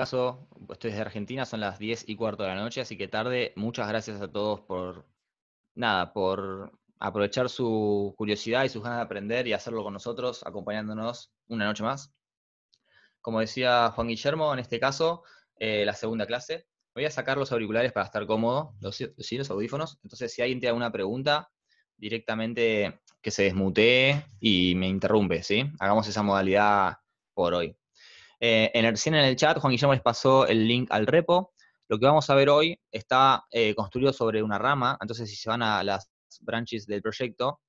caso, estoy desde Argentina, son las 10 y cuarto de la noche, así que tarde. Muchas gracias a todos por, nada, por aprovechar su curiosidad y sus ganas de aprender y hacerlo con nosotros, acompañándonos una noche más. Como decía Juan Guillermo, en este caso, eh, la segunda clase. Voy a sacar los auriculares para estar cómodo, los, sí, los audífonos. Entonces, si alguien tiene alguna pregunta, directamente que se desmutee y me interrumpe, ¿sí? Hagamos esa modalidad por hoy. Eh, en el, chat, Juan Guillermo les pasó el link al repo. Lo que vamos a ver hoy está eh, construido sobre una rama, entonces si se van a las branches del proyecto,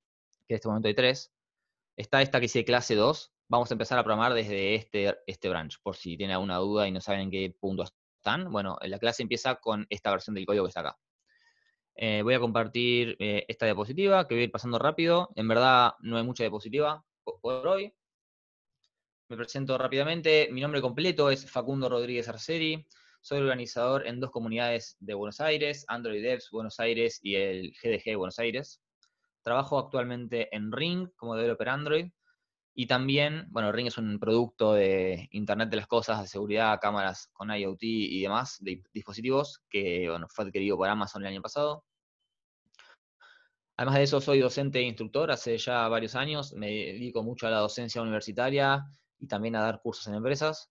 que en este momento hay tres, está esta que dice clase 2, vamos a empezar a programar desde este, este branch, por si tienen alguna duda y no saben en qué punto están. Bueno, la clase empieza con esta versión del código que está acá. Eh, voy a compartir esta diapositiva que voy a ir pasando rápido. En verdad no hay mucha diapositiva por hoy. Me presento rápidamente. Mi nombre completo es Facundo Rodríguez Arceri. Soy organizador en dos comunidades de Buenos Aires, Android Devs Buenos Aires y el GDG Buenos Aires. Trabajo actualmente en Ring como developer Android. Y también, bueno, Ring es un producto de Internet de las Cosas, de seguridad, cámaras con IoT y demás, de dispositivos, que fue adquirido por Amazon el año pasado. Además de eso, soy docente e instructor hace ya varios años. Me dedico mucho a la docencia universitaria, y también a dar cursos en empresas.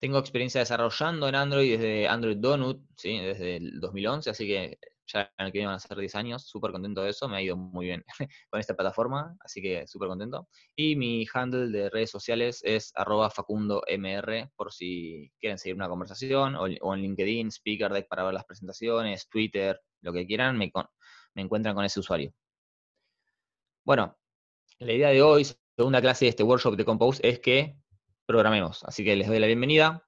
Tengo experiencia desarrollando en Android desde Android Donut, desde el 2011, así que ya en el que van a ser 10 años, súper contento de eso, me ha ido muy bien con esta plataforma, así que súper contento. Y mi handle de redes sociales es arroba facundomr, por si quieren seguir una conversación, o, en LinkedIn, SpeakerDeck para ver las presentaciones, Twitter, lo que quieran, me, me encuentran con ese usuario. Bueno, la idea de hoy segunda clase de este workshop de Compose es que programemos. Así que les doy la bienvenida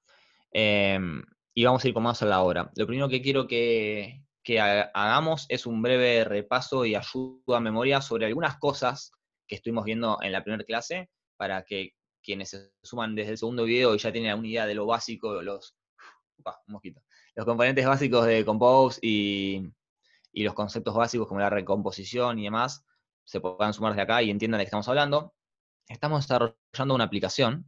em, y vamos a ir con más a la hora. Lo primero que quiero que, hagamos es un breve repaso y ayuda a memoria sobre algunas cosas que estuvimos viendo en la primera clase para que quienes se suman desde el segundo video y ya tienen alguna idea de lo básico, los, mosquitos, los componentes básicos de Compose y, y los conceptos básicos como la recomposición y demás, se puedan sumar desde acá y entiendan de qué estamos hablando estamos desarrollando una aplicación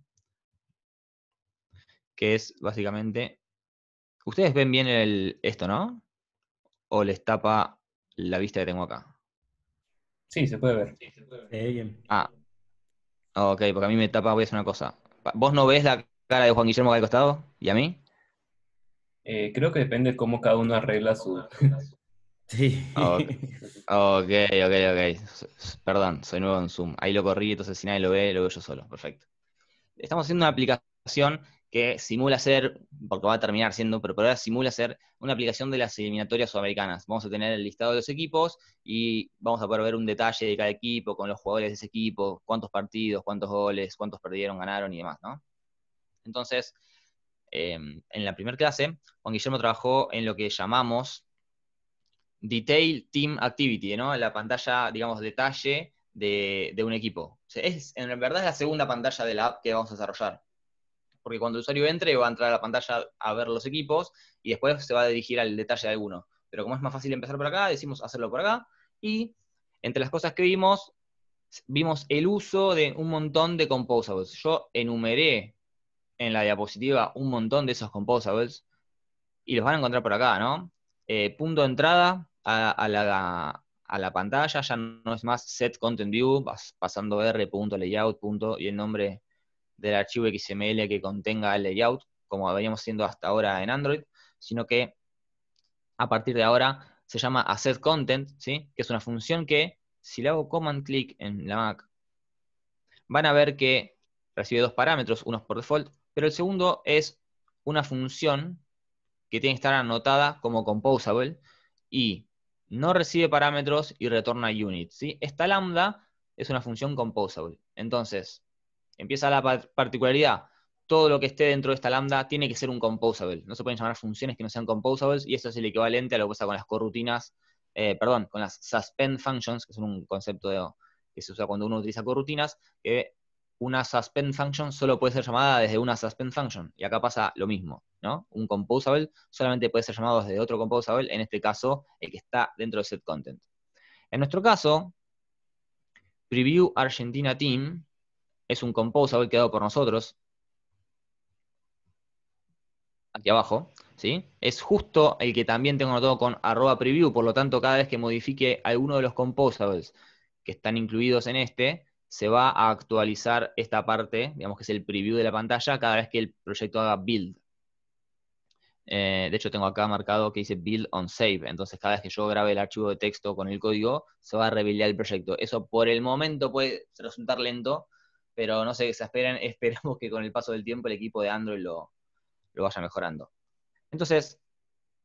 que es básicamente... Ustedes ven bien el, esto, ¿no? ¿O les tapa la vista que tengo acá? Sí, se puede ver. se ah, ok, porque a mí me tapa, voy a hacer una cosa. ¿Vos no ves la cara de Juan Guillermo acá costado? ¿Y a mí? Eh, creo que depende de cómo cada uno arregla su... Sí. Okay. ok, ok, ok. Perdón, soy nuevo en Zoom. Ahí lo corrí, entonces si nadie lo ve, lo veo yo solo. Perfecto. Estamos haciendo una aplicación que simula ser, porque va a terminar siendo, pero por ahora simula ser una aplicación de las eliminatorias sudamericanas. Vamos a tener el listado de los equipos y vamos a poder ver un detalle de cada equipo, con los jugadores de ese equipo, cuántos partidos, cuántos goles, cuántos perdieron, ganaron y demás, ¿no? Entonces, em, en la primera clase, Juan Guillermo trabajó en lo que llamamos Detail Team Activity, ¿no? La pantalla, digamos, detalle de, un equipo. es, en verdad es la segunda pantalla de la app que vamos a desarrollar. Porque cuando el usuario entre va a entrar a la pantalla a ver los equipos y después se va a dirigir al detalle de alguno. Pero como es más fácil empezar por acá, decimos hacerlo por acá. Y entre las cosas que vimos, vimos el uso de un montón de composables. Yo enumeré en la diapositiva un montón de esos composables y los van a encontrar por acá, ¿no? Eh, punto de entrada a, la, pantalla, ya no es más set content view, vas pasando r.layout. y el nombre del archivo XML que contenga el layout, como veníamos siendo hasta ahora en Android, sino que a partir de ahora se llama Asset Content, ¿sí? que es una función que, si le hago command click en la Mac, van a ver que recibe dos parámetros, uno por default, pero el segundo es una función que tiene que estar anotada como composable y no recibe parámetros y retorna unit. ¿sí? Esta lambda es una función composable. Entonces, empieza la particularidad. Todo lo que esté dentro de esta lambda tiene que ser un composable. No se pueden llamar funciones que no sean composables y eso es el equivalente a lo que pasa con las corrutinas, eh, perdón, con las suspend functions, que es un concepto que se usa cuando uno utiliza corrutinas, que una suspend function solo puede ser llamada desde una suspend function. Y acá pasa lo mismo. Un composable solamente puede ser llamado desde otro composable, en este caso el que está dentro de set content. En nuestro caso, preview Argentina team es un composable creado por nosotros, aquí abajo, ¿sí? Es justo el que también tengo anotado con arroba preview, por lo tanto, cada vez que modifique alguno de los composables que están incluidos en este, se va a actualizar esta parte, digamos que es el preview de la pantalla, cada vez que el proyecto haga build. Eh, de hecho, tengo acá marcado que dice build on save. Entonces, cada vez que yo grabe el archivo de texto con el código, se va a rebuildear el proyecto. Eso por el momento puede resultar lento, pero no se esperan Esperamos que con el paso del tiempo el equipo de Android lo, vaya mejorando. Entonces,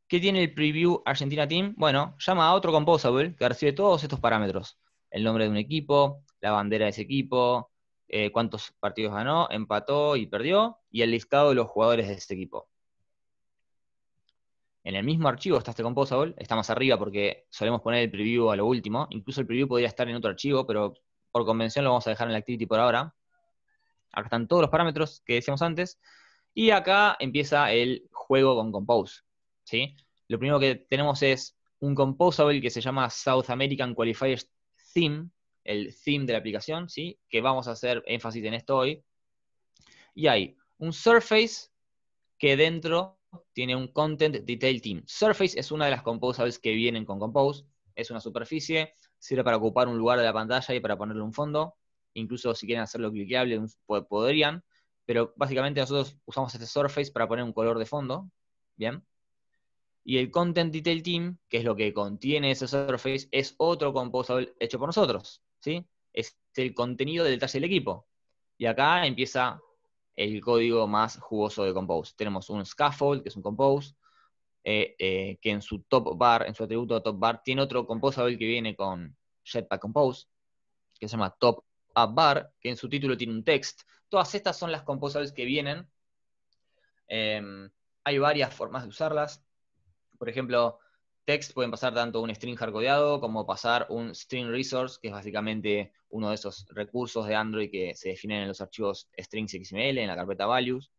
¿qué tiene el preview Argentina Team? Bueno, llama a otro composable que recibe todos estos parámetros. El nombre de un equipo, la bandera de ese equipo, eh, cuántos partidos ganó, empató y perdió, y el listado de los jugadores de ese equipo en el mismo archivo está este composable, está más arriba porque solemos poner el preview a lo último, incluso el preview podría estar en otro archivo, pero por convención lo vamos a dejar en la activity por ahora. Acá están todos los parámetros que decíamos antes, y acá empieza el juego con compose. ¿sí? Lo primero que tenemos es un composable que se llama South American Qualifiers Theme, el theme de la aplicación, ¿sí? que vamos a hacer énfasis en esto hoy. Y hay un surface que dentro tiene un Content Detail Team. Surface es una de las composables que vienen con Compose. Es una superficie, sirve para ocupar un lugar de la pantalla y para ponerle un fondo. Incluso si quieren hacerlo cliqueable, podrían. Pero básicamente nosotros usamos este Surface para poner un color de fondo. Bien. Y el Content Detail Team, que es lo que contiene ese Surface, es otro composable hecho por nosotros. ¿sí? Es el contenido del detalle del equipo. Y acá empieza el código más jugoso de Compose. Tenemos un scaffold, que es un Compose, eh, eh, que en su top bar, en su atributo top bar, tiene otro composable que viene con Jetpack Compose, que se llama top bar, que en su título tiene un text. Todas estas son las composables que vienen. Em, hay varias formas de usarlas. Por ejemplo, text pueden pasar tanto un string hardcodeado como pasar un string resource, que es básicamente uno de esos recursos de Android que se definen en los archivos strings XML, en la carpeta values.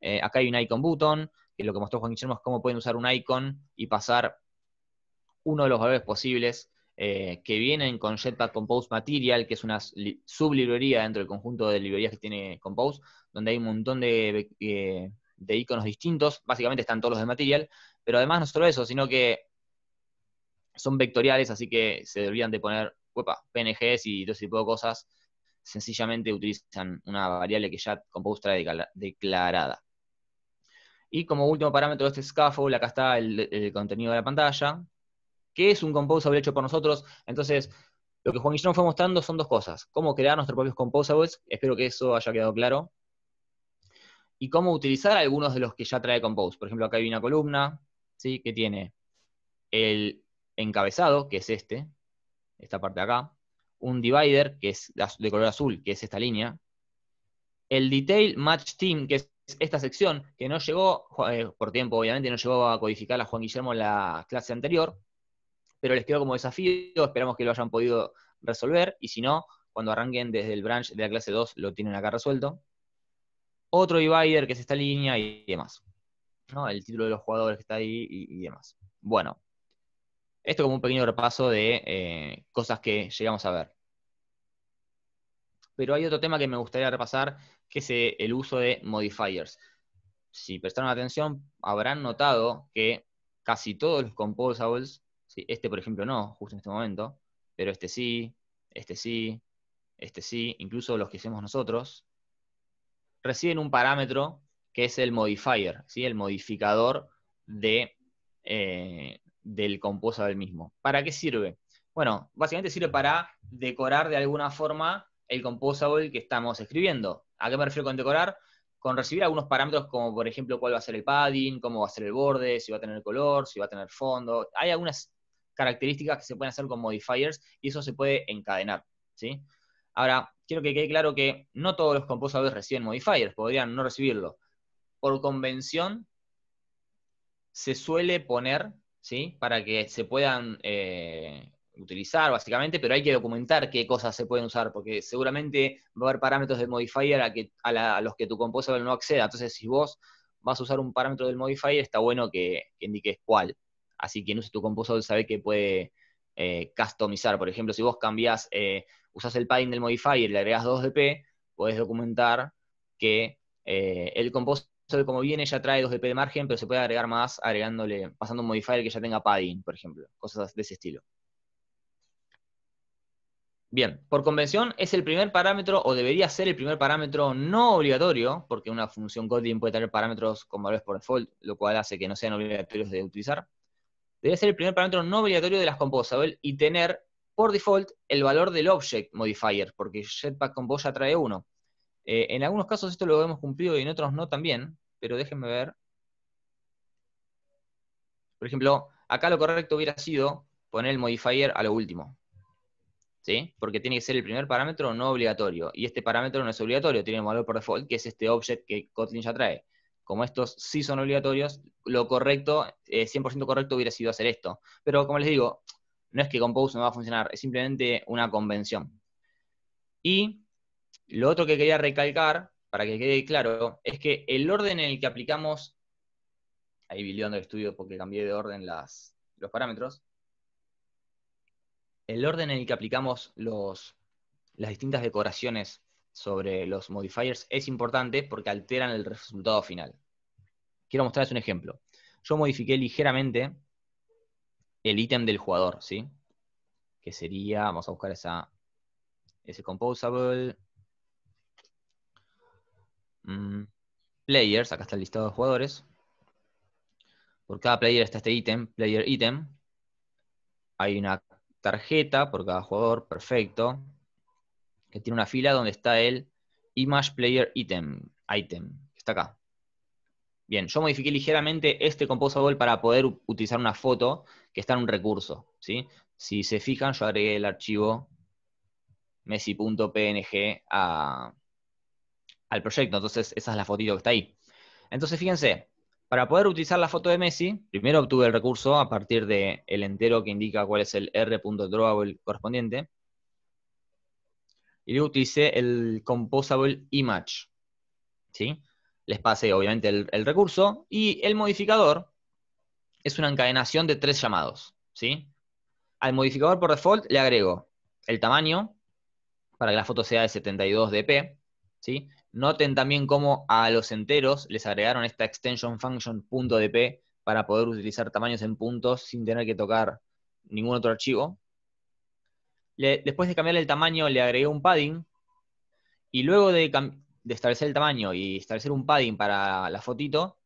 Eh, acá hay un icon button, que lo que mostró Juan Guillermo es cómo pueden usar un icon y pasar uno de los valores posibles eh, que vienen con Jetpack Compose Material, que es una sublibrería dentro del conjunto de librerías que tiene Compose, donde hay un montón de, eh, de iconos distintos, básicamente están todos los de Material, pero además no solo eso, sino que son vectoriales, así que se deberían de poner, PNGs y todo ese tipo de cosas. Sencillamente utilizan una variable que ya Compose trae declarada. Y como último parámetro de este scaffold, acá está el, contenido de la pantalla, que es un composable hecho por nosotros. Entonces, lo que Juan Guillermo fue mostrando son dos cosas. Cómo crear nuestros propios composables, espero que eso haya quedado claro. Y cómo utilizar algunos de los que ya trae Compose. Por ejemplo, acá hay una columna, que tiene el encabezado, que es este, esta parte de acá, un divider, que es de color azul, que es esta línea, el detail match team, que es esta sección, que no llegó, eh, por tiempo obviamente, no llegó a codificar a Juan Guillermo en la clase anterior, pero les quedó como desafío, esperamos que lo hayan podido resolver, y si no, cuando arranquen desde el branch de la clase 2 lo tienen acá resuelto. Otro divider, que es esta línea y demás. El título de los jugadores que está ahí y, demás. Bueno, esto como un pequeño repaso de eh, cosas que llegamos a ver. Pero hay otro tema que me gustaría repasar, que es eh, el uso de modifiers. Si prestaron atención, habrán notado que casi todos los composables, este por ejemplo no, justo en este momento, pero este sí, este sí, este sí, incluso los que hacemos nosotros, reciben un parámetro que es el modifier, ¿sí? el modificador de, eh, del composable mismo. ¿Para qué sirve? Bueno, básicamente sirve para decorar de alguna forma el composable que estamos escribiendo. ¿A qué me refiero con decorar? Con recibir algunos parámetros como, por ejemplo, cuál va a ser el padding, cómo va a ser el borde, si va a tener color, si va a tener fondo. Hay algunas características que se pueden hacer con modifiers y eso se puede encadenar. ¿sí? Ahora, quiero que quede claro que no todos los composables reciben modifiers, podrían no recibirlo por convención se suele poner, ¿sí? Para que se puedan eh, utilizar, básicamente, pero hay que documentar qué cosas se pueden usar, porque seguramente va a haber parámetros del modifier a, que, a, los que tu composable no acceda. Entonces, si vos vas a usar un parámetro del modifier, está bueno que, indiques cuál. Así que quien use tu composable sabe que puede eh, customizar. Por ejemplo, si vos cambiás, usas eh, usás el padding del modifier y le agregás 2 dp, podés documentar que el composable como viene ya trae 2DP de margen, pero se puede agregar más agregándole, pasando un modifier que ya tenga padding, por ejemplo, cosas de ese estilo. Bien, por convención es el primer parámetro, o debería ser el primer parámetro no obligatorio, porque una función Kotlin puede tener parámetros con valores por default, lo cual hace que no sean obligatorios de utilizar. Debe ser el primer parámetro no obligatorio de las composable y tener por default el valor del object modifier, porque Jetpack Compose ya trae uno. Eh, en algunos casos esto lo hemos cumplido y en otros no también, pero déjenme ver. Por ejemplo, acá lo correcto hubiera sido poner el modifier a lo último. ¿Sí? Porque tiene que ser el primer parámetro no obligatorio. Y este parámetro no es obligatorio, tiene un valor por default, que es este object que Kotlin ya trae. Como estos sí son obligatorios, lo correcto, 100% eh, correcto hubiera sido hacer esto. Pero como les digo, no es que Compose no va a funcionar, es simplemente una convención. Y lo otro que quería recalcar, para que quede claro, es que el orden en el que aplicamos, ahí bilión de estudio porque cambié de orden los parámetros, el orden en el que aplicamos las distintas decoraciones sobre los modifiers es importante porque alteran el resultado final. Quiero mostrarles un ejemplo. Yo modifiqué ligeramente el ítem del jugador, ¿sí? Que sería, vamos a buscar esa, ese composable, Mm, players, acá está el listado de jugadores. Por cada player está este ítem, player item. Hay una tarjeta por cada jugador, perfecto. Que tiene una fila donde está el image player item item, está acá. Bien, yo modifiqué ligeramente este composable para poder utilizar una foto que está en un recurso. ¿sí? Si se fijan, yo agregué el archivo messi.png a, al proyecto. Entonces, esa es la fotito que está ahí. Entonces, fíjense, para poder utilizar la foto de Messi, primero obtuve el recurso a partir del entero que indica cuál es el r.drawable correspondiente. Y luego utilicé el composable image. ¿sí? Les pasé, obviamente, el, recurso. Y el modificador es una encadenación de tres llamados. ¿sí? Al modificador por default le agrego el tamaño, para que la foto sea de 72 dp, ¿sí? Noten también cómo a los enteros les agregaron esta extension function para poder utilizar tamaños en puntos sin tener que tocar ningún otro archivo. después de cambiar el tamaño, le agregué un padding. Y luego de, establecer el tamaño y establecer un padding para la fotito,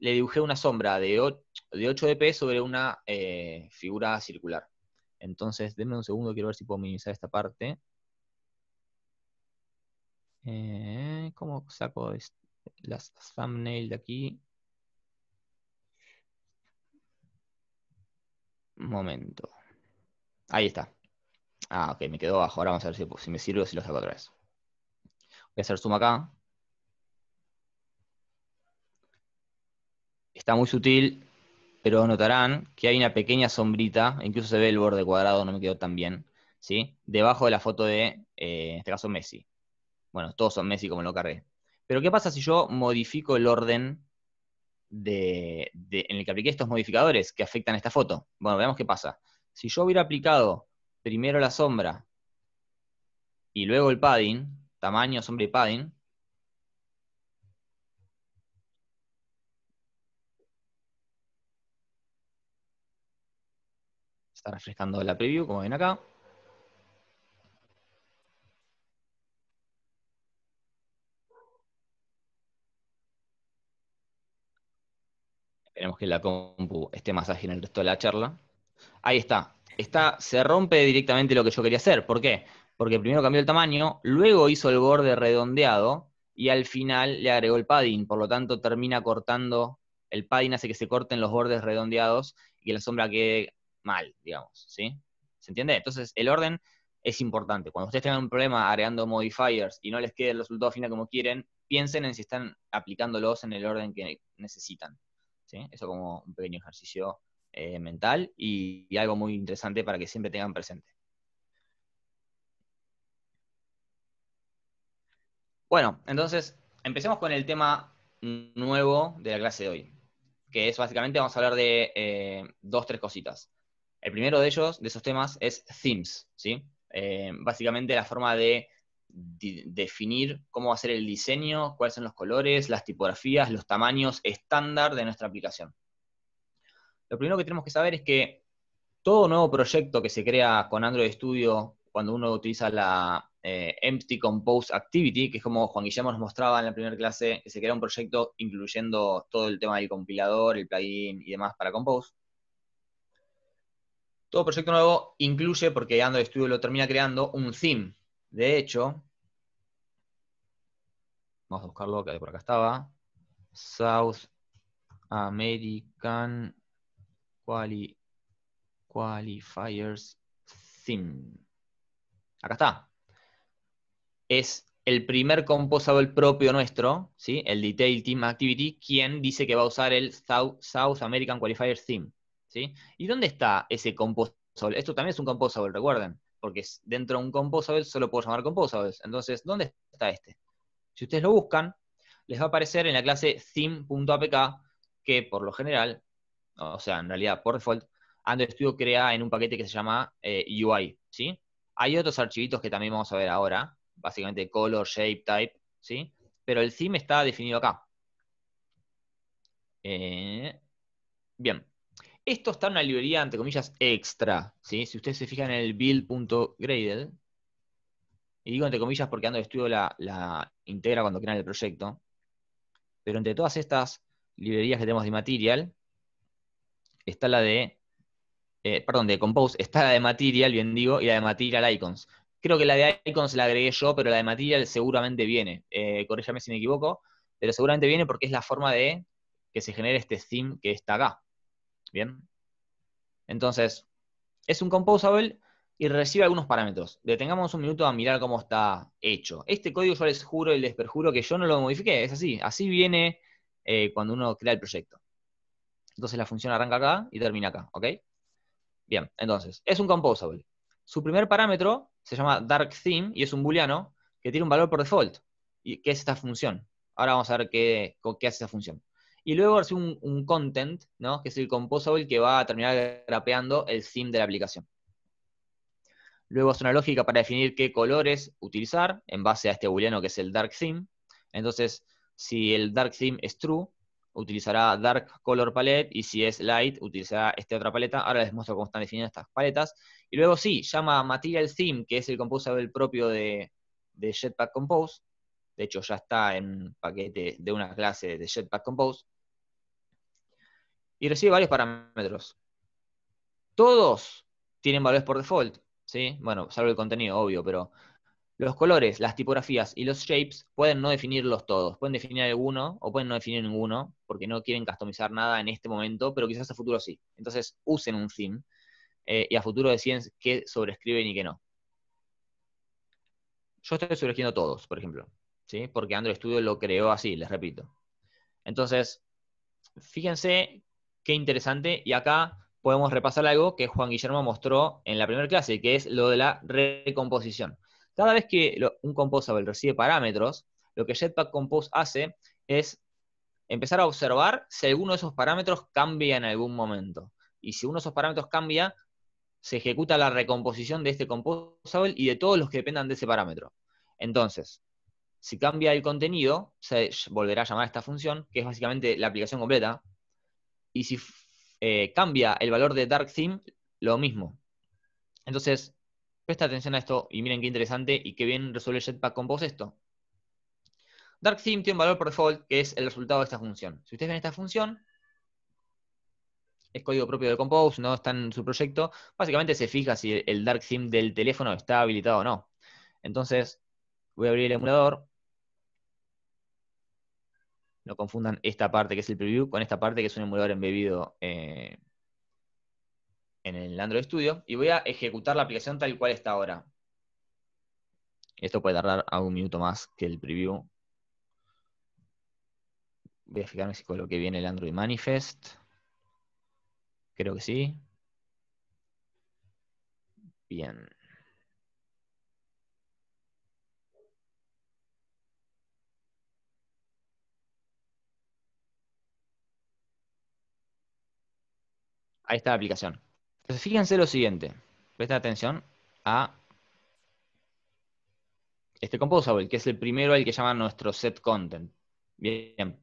le dibujé una sombra de 8, de 8 dp sobre una eh, figura circular. Entonces, denme un segundo, quiero ver si puedo minimizar esta parte. Eh, ¿Cómo saco las thumbnail de aquí? Momento. Ahí está. Ah, ok, me quedó abajo. Ahora vamos a ver si, me sirve o si lo saco otra vez. Voy a hacer zoom acá. Está muy sutil, pero notarán que hay una pequeña sombrita, incluso se ve el borde cuadrado, no me quedó tan bien, Debajo de la foto de, eh, en este caso, Messi. Bueno, todos son Messi como lo cargué. Pero ¿qué pasa si yo modifico el orden en el que apliqué estos modificadores que afectan a esta foto? Bueno, veamos qué pasa. Si yo hubiera aplicado primero la sombra y luego el padding, tamaño, sombra y padding, está refrescando la preview, como ven acá. que la compu esté más ágil en el resto de la charla. Ahí está. Está, se rompe directamente lo que yo quería hacer. ¿Por qué? Porque primero cambió el tamaño, luego hizo el borde redondeado y al final le agregó el padding. Por lo tanto, termina cortando. El padding hace que se corten los bordes redondeados y que la sombra quede mal, digamos. ¿Sí? ¿Se entiende? Entonces, el orden es importante. Cuando ustedes tengan un problema agregando modifiers y no les quede el resultado final como quieren, piensen en si están aplicándolos en el orden que necesitan. Eso como un pequeño ejercicio eh, mental y, algo muy interesante para que siempre tengan presente. Bueno, entonces empecemos con el tema nuevo de la clase de hoy, que es básicamente vamos a hablar de eh, dos, tres cositas. El primero de ellos, de esos temas, es themes, eh, básicamente la forma de definir cómo va a ser el diseño, cuáles son los colores, las tipografías, los tamaños estándar de nuestra aplicación. Lo primero que tenemos que saber es que todo nuevo proyecto que se crea con Android Studio cuando uno utiliza la eh, Empty Compose Activity, que es como Juan Guillermo nos mostraba en la primera clase, que se crea un proyecto incluyendo todo el tema del compilador, el plugin y demás para Compose. Todo proyecto nuevo incluye, porque Android Studio lo termina creando, un theme, de hecho, vamos a buscarlo, que por acá estaba. South American Qualifiers Theme. Acá está. Es el primer composable propio nuestro, ¿sí? el Detail Team Activity, quien dice que va a usar el South, South American Qualifier Theme. ¿sí? ¿Y dónde está ese composable? Esto también es un composable, recuerden porque dentro de un composable solo puedo llamar composables. Entonces, ¿dónde está este? Si ustedes lo buscan, les va a aparecer en la clase theme.apk, que por lo general, o sea, en realidad por default, Android Studio crea en un paquete que se llama eh, UI, Hay otros archivitos que también vamos a ver ahora, básicamente color, shape, type, ¿sí? Pero el theme está definido acá. Eh, bien. Esto está en una librería, entre comillas, extra. Si ustedes se fijan en el build.gradle, y digo entre comillas porque Ando de Estudio la, integra cuando crean el proyecto, pero entre todas estas librerías que tenemos de material, está la de, eh, perdón, de compose, está la de material, bien digo, y la de material icons. Creo que la de icons la agregué yo, pero la de material seguramente viene. Eh, si me equivoco, pero seguramente viene porque es la forma de que se genere este theme que está acá. ¿Bien? Entonces, es un composable y recibe algunos parámetros. Detengamos un minuto a mirar cómo está hecho. Este código yo les juro y les perjuro que yo no lo modifiqué, es así. Así viene eh, cuando uno crea el proyecto. Entonces la función arranca acá y termina acá, ¿ok? Bien, entonces, es un composable. Su primer parámetro se llama dark theme y es un booleano que tiene un valor por default, y que es esta función. Ahora vamos a ver qué, qué hace esta función. Y luego hace un, content, ¿no? que es el composable que va a terminar grapeando el theme de la aplicación. Luego hace una lógica para definir qué colores utilizar en base a este booleano que es el dark sim. Entonces, si el dark sim es true, utilizará dark color palette y si es light, utilizará esta otra paleta. Ahora les muestro cómo están definidas estas paletas. Y luego sí, llama material theme, que es el composable propio de, Jetpack Compose. De hecho, ya está en paquete de una clase de Jetpack Compose y recibe varios parámetros. Todos tienen valores por default, ¿sí? Bueno, salvo el contenido, obvio, pero los colores, las tipografías y los shapes pueden no definirlos todos. Pueden definir alguno o pueden no definir ninguno porque no quieren customizar nada en este momento, pero quizás a futuro sí. Entonces usen un theme eh, y a futuro deciden qué sobrescriben y qué no. Yo estoy sobrescribiendo todos, por ejemplo, ¿sí? porque Android Studio lo creó así, les repito. Entonces, fíjense Qué interesante. Y acá podemos repasar algo que Juan Guillermo mostró en la primera clase, que es lo de la recomposición. Cada vez que un composable recibe parámetros, lo que Jetpack Compose hace es empezar a observar si alguno de esos parámetros cambia en algún momento. Y si uno de esos parámetros cambia, se ejecuta la recomposición de este composable y de todos los que dependan de ese parámetro. Entonces, si cambia el contenido, se volverá a llamar a esta función, que es básicamente la aplicación completa, y si eh, cambia el valor de Dark Theme, lo mismo. Entonces, presta atención a esto y miren qué interesante y qué bien resuelve Jetpack Compose esto. Dark Theme tiene un valor por default que es el resultado de esta función. Si ustedes ven esta función, es código propio de Compose, no está en su proyecto. Básicamente se fija si el Dark Theme del teléfono está habilitado o no. Entonces, voy a abrir el emulador. No confundan esta parte que es el preview con esta parte que es un emulador embebido eh, en el Android Studio. Y voy a ejecutar la aplicación tal cual está ahora. Esto puede tardar algún un minuto más que el preview. Voy a fijarme si que viene el Android Manifest. Creo que sí. Bien. a esta aplicación. Entonces, fíjense lo siguiente. Presten atención a este composable, que es el primero al que llama nuestro set content. Bien.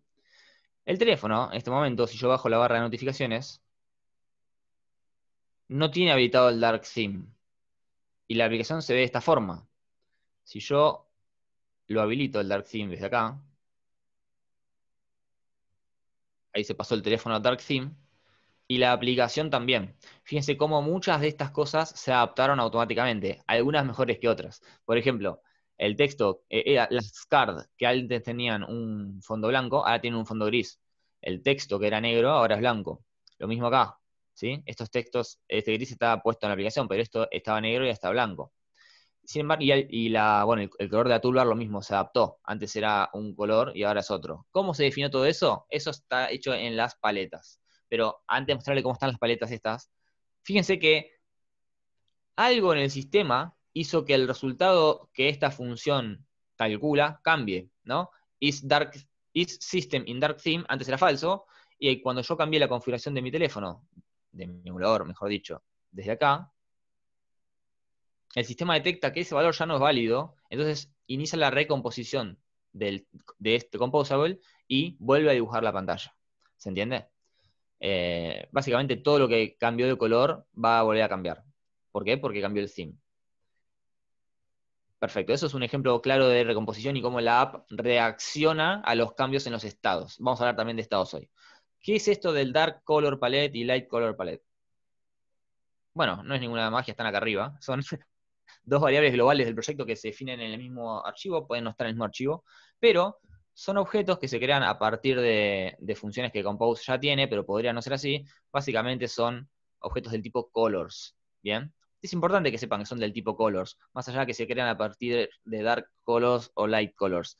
El teléfono, en este momento, si yo bajo la barra de notificaciones, no tiene habilitado el Dark Theme. Y la aplicación se ve de esta forma. Si yo lo habilito el Dark Theme desde acá, ahí se pasó el teléfono a Dark Theme, y la aplicación también. Fíjense cómo muchas de estas cosas se adaptaron automáticamente, algunas mejores que otras. Por ejemplo, el texto, eh, eh, las cards que antes tenían un fondo blanco, ahora tienen un fondo gris. El texto que era negro, ahora es blanco. Lo mismo acá, ¿sí? Estos textos, este gris estaba puesto en la aplicación, pero esto estaba negro y está blanco. Sin embargo, y, la, bueno, el, color de la lo mismo, se adaptó. Antes era un color y ahora es otro. ¿Cómo se definió todo eso? Eso está hecho en las paletas pero antes de mostrarle cómo están las paletas estas, fíjense que algo en el sistema hizo que el resultado que esta función calcula cambie, ¿no? Is, dark, is system in dark theme, antes era falso, y cuando yo cambié la configuración de mi teléfono, de mi emulador, mejor dicho, desde acá, el sistema detecta que ese valor ya no es válido, entonces inicia la recomposición de este composable y vuelve a dibujar la pantalla. ¿Se entiende? Eh, básicamente todo lo que cambió de color va a volver a cambiar. ¿Por qué? Porque cambió el theme. Perfecto, eso es un ejemplo claro de recomposición y cómo la app reacciona a los cambios en los estados. Vamos a hablar también de estados hoy. ¿Qué es esto del Dark Color Palette y Light Color Palette? Bueno, no es ninguna magia, están acá arriba. Son dos variables globales del proyecto que se definen en el mismo archivo, pueden no estar en el mismo archivo, pero son objetos que se crean a partir de, funciones que Compose ya tiene, pero podría no ser así. Básicamente son objetos del tipo colors. ¿Bien? Es importante que sepan que son del tipo colors, más allá de que se crean a partir de dark colors o light colors.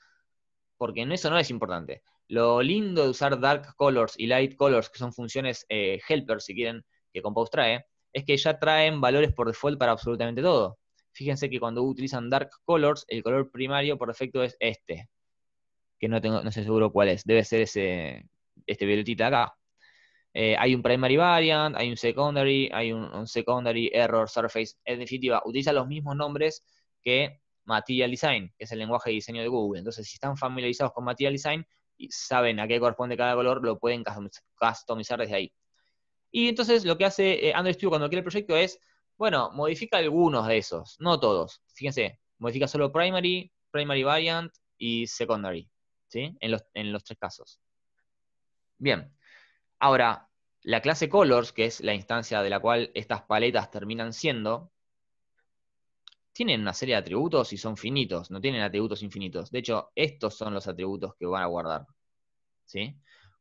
Porque eso no es importante. Lo lindo de usar dark colors y light colors, que son funciones eh, Helpers, si quieren, que Compose trae, es que ya traen valores por default para absolutamente todo. Fíjense que cuando utilizan dark colors, el color primario por defecto es este, que no, tengo, no sé seguro cuál es. Debe ser ese, este violetita acá. Eh, hay un primary variant, hay un secondary, hay un, secondary error surface. En definitiva, utiliza los mismos nombres que Material Design, que es el lenguaje de diseño de Google. Entonces, si están familiarizados con Material Design y saben a qué corresponde cada color, lo pueden customizar desde ahí. Y entonces lo que hace eh, Android Studio cuando quiere el proyecto es, bueno, modifica algunos de esos, no todos. Fíjense, modifica solo primary, primary variant y secondary. En los, tres casos. Bien, ahora, la clase colors, que es la instancia de la cual estas paletas terminan siendo, tienen una serie de atributos y son finitos, no tienen atributos infinitos. De hecho, estos son los atributos que van a guardar.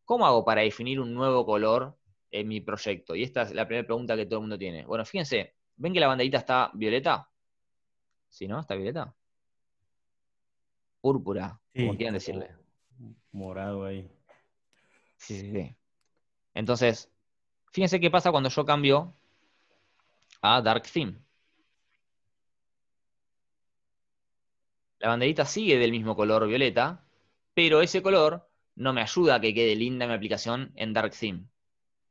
¿Cómo hago para definir un nuevo color en mi proyecto? Y esta es la primera pregunta que todo el mundo tiene. Bueno, fíjense, ¿ven que la banderita está violeta? ¿Sí, no, está violeta. Púrpura, como quieran decirle. Morado ahí. Sí, sí, sí. Entonces, fíjense qué pasa cuando yo cambio a Dark Theme. La banderita sigue del mismo color violeta, pero ese color no me ayuda a que quede linda mi aplicación en Dark Theme.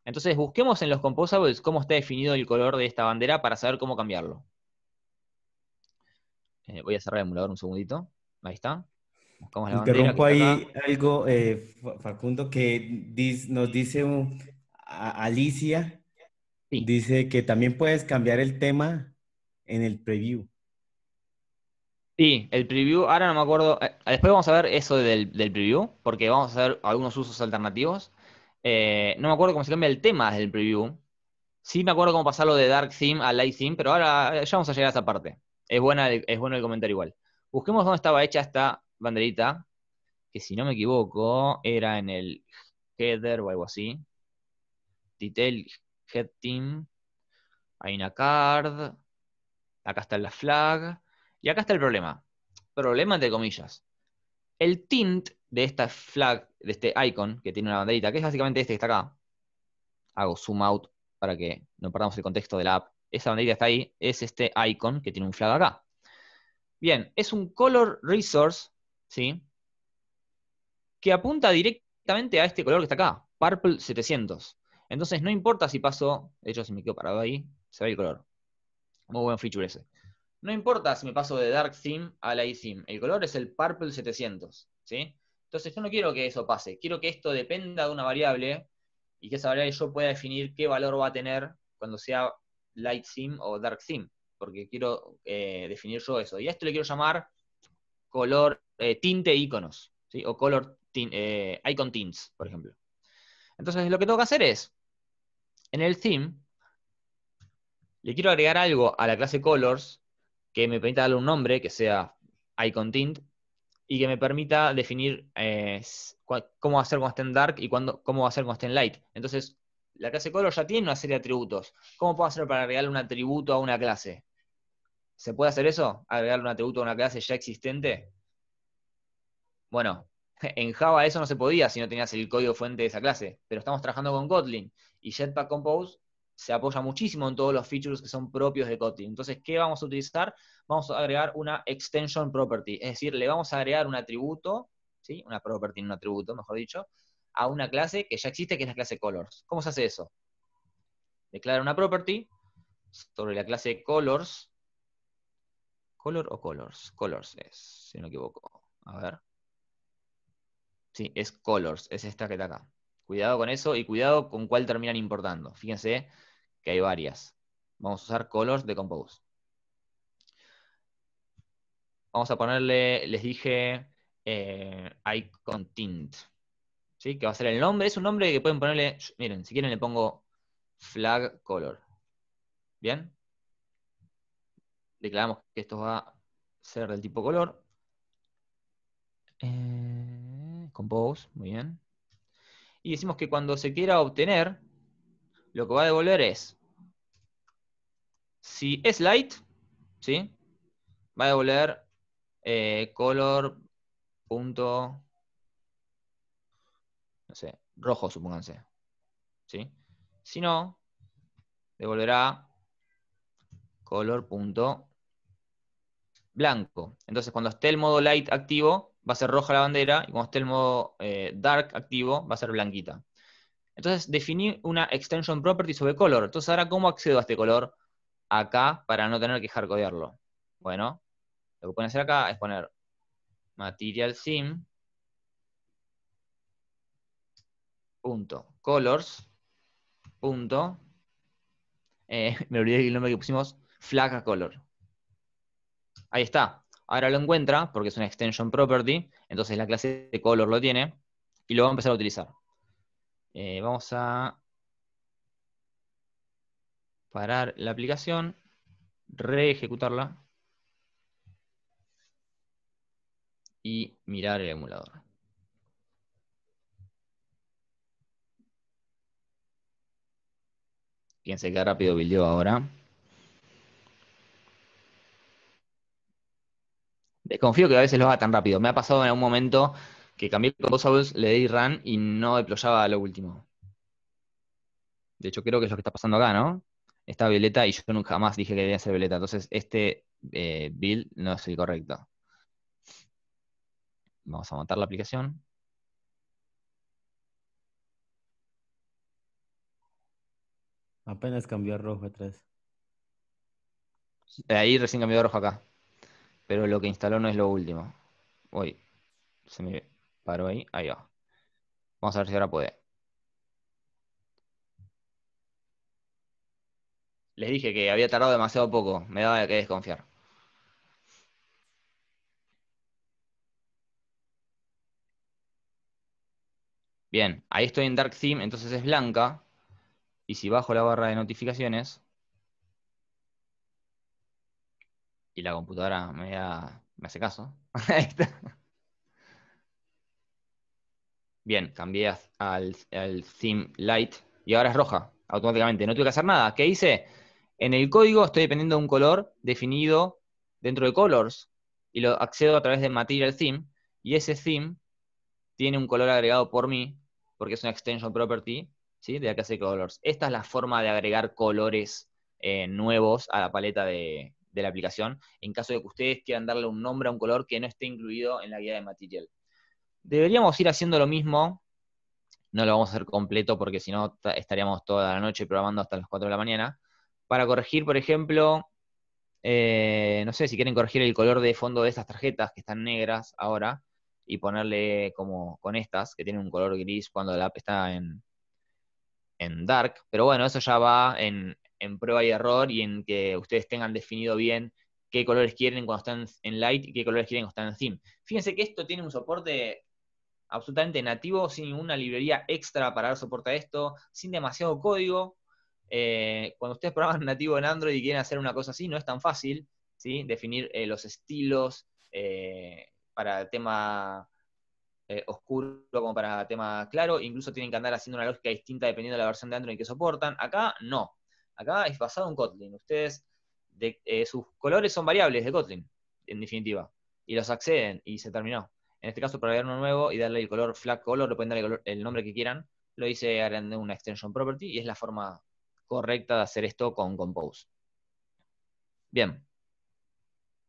Entonces, busquemos en los composables cómo está definido el color de esta bandera para saber cómo cambiarlo. Eh, voy a cerrar el emulador un segundito. Ahí está. Interrumpo ahí algo, eh, Facundo, que nos dice Alicia, dice que también puedes cambiar el tema en el preview. Sí, el preview, ahora no me acuerdo, eh, después vamos a ver eso del, preview, porque vamos a ver algunos usos alternativos. Eh, no me acuerdo cómo se cambia el tema del preview. Sí me acuerdo cómo pasarlo de Dark Theme a Light Theme, pero ahora ya vamos a llegar a esa parte. Es, buena, es bueno el comentario igual. Busquemos dónde estaba hecha esta banderita, que si no me equivoco, era en el header o algo así. Detail head team. Hay una card. Acá está la flag. Y acá está el problema. Problema entre comillas. El tint de esta flag, de este icon que tiene una banderita, que es básicamente este que está acá. Hago zoom out para que no perdamos el contexto de la app. Esa banderita está ahí, es este icon que tiene un flag acá. Bien, es un color resource ¿sí? Que apunta directamente a este color que está acá, Purple 700. Entonces no importa si paso, de hecho si me quedo parado ahí, se ve el color. Muy buen feature ese. No importa si me paso de Dark Theme a Light Theme, el color es el Purple 700, ¿sí? Entonces yo no quiero que eso pase, quiero que esto dependa de una variable y que esa variable yo pueda definir qué valor va a tener cuando sea Light Theme o Dark Theme, porque quiero eh, definir yo eso. Y a esto le quiero llamar color eh, tinte iconos, o color eh, icon tints, por ejemplo. Entonces, lo que tengo que hacer es, en el theme, le quiero agregar algo a la clase colors que me permita darle un nombre, que sea icon tint, y que me permita definir eh, cómo va a ser cuando esté en dark y cuando cómo va a ser cuando esté en light. Entonces, la clase color ya tiene una serie de atributos. ¿Cómo puedo hacer para agregarle un atributo a una clase? ¿Se puede hacer eso? ¿Agregarle un atributo a una clase ya existente? Bueno, en Java eso no se podía si no tenías el código fuente de esa clase, pero estamos trabajando con Kotlin y Jetpack Compose se apoya muchísimo en todos los features que son propios de Kotlin. Entonces, ¿qué vamos a utilizar? Vamos a agregar una extension property, es decir, le vamos a agregar un atributo, ¿sí? una property, un atributo, mejor dicho, a una clase que ya existe, que es la clase colors. ¿Cómo se hace eso? Declara una property sobre la clase colors. ¿Color o colors? Colors es, si no me equivoco. A ver. Sí, es Colors, es esta que está acá. Cuidado con eso y cuidado con cuál terminan importando. Fíjense que hay varias. Vamos a usar Colors de Compose. Vamos a ponerle, les dije, eh, Icon Tint. ¿Sí? Que va a ser el nombre. Es un nombre que pueden ponerle, miren, si quieren le pongo Flag Color. ¿Bien? Declaramos que esto va a ser del tipo color. Eh compose, muy bien. Y decimos que cuando se quiera obtener, lo que va a devolver es, si es light, ¿sí? va a devolver eh, color punto, no sé, rojo, supónganse. ¿sí? Si no, devolverá color punto blanco. Entonces, cuando esté el modo light activo, va a ser roja la bandera y cuando esté el modo eh, dark activo va a ser blanquita. Entonces definí una extension property sobre color. Entonces ahora cómo accedo a este color acá para no tener que hardcodearlo. Bueno, lo que pueden hacer acá es poner material sim punto colors eh, me olvidé el nombre que pusimos flag color. Ahí está. Ahora lo encuentra porque es una extension property, entonces la clase de color lo tiene y lo va a empezar a utilizar. Eh, vamos a parar la aplicación, reejecutarla y mirar el emulador. Fíjense qué rápido buildeó ahora. Confío que a veces lo haga tan rápido. Me ha pasado en algún momento que cambié con Composables, le di run y no deployaba lo último. De hecho, creo que es lo que está pasando acá, ¿no? Está Violeta y yo nunca jamás dije que debía ser Violeta. Entonces, este eh, build no es correcto. Vamos a montar la aplicación. Apenas cambió a rojo atrás. Ahí recién cambió a rojo acá pero lo que instaló no es lo último. Uy, se me paró ahí. Ahí va. Vamos a ver si ahora puede. Les dije que había tardado demasiado poco. Me daba que desconfiar. Bien, ahí estoy en Dark Theme, entonces es blanca. Y si bajo la barra de notificaciones, y la computadora me, hace caso. Ahí está. Bien, cambié al, theme light y ahora es roja automáticamente. No tuve que hacer nada. ¿Qué hice? En el código estoy dependiendo de un color definido dentro de colors y lo accedo a través de material theme y ese theme tiene un color agregado por mí porque es una extension property de la clase colors. Esta es la forma de agregar colores eh, nuevos a la paleta de, de la aplicación, en caso de que ustedes quieran darle un nombre a un color que no esté incluido en la guía de material. Deberíamos ir haciendo lo mismo, no lo vamos a hacer completo porque si no estaríamos toda la noche programando hasta las 4 de la mañana, para corregir, por ejemplo, eh, no sé, si quieren corregir el color de fondo de estas tarjetas que están negras ahora y ponerle como con estas, que tienen un color gris cuando la app está en, en dark, pero bueno, eso ya va en, en prueba y error y en que ustedes tengan definido bien qué colores quieren cuando están en light y qué colores quieren cuando están en theme. Fíjense que esto tiene un soporte absolutamente nativo, sin ninguna librería extra para dar soporte a esto, sin demasiado código. Eh, cuando ustedes programan nativo en Android y quieren hacer una cosa así, no es tan fácil ¿sí? definir eh, los estilos eh, para tema oscuro como para tema claro. Incluso tienen que andar haciendo una lógica distinta dependiendo de la versión de Android que soportan. Acá no. Acá es basado en Kotlin. Ustedes, eh, sus colores son variables de Kotlin, en definitiva. Y los acceden y se terminó. En este caso, para agregar uno nuevo y darle el color flag color, le pueden dar el, nombre que quieran. Lo hice agregando una extension property y es la forma correcta de hacer esto con Compose. Bien.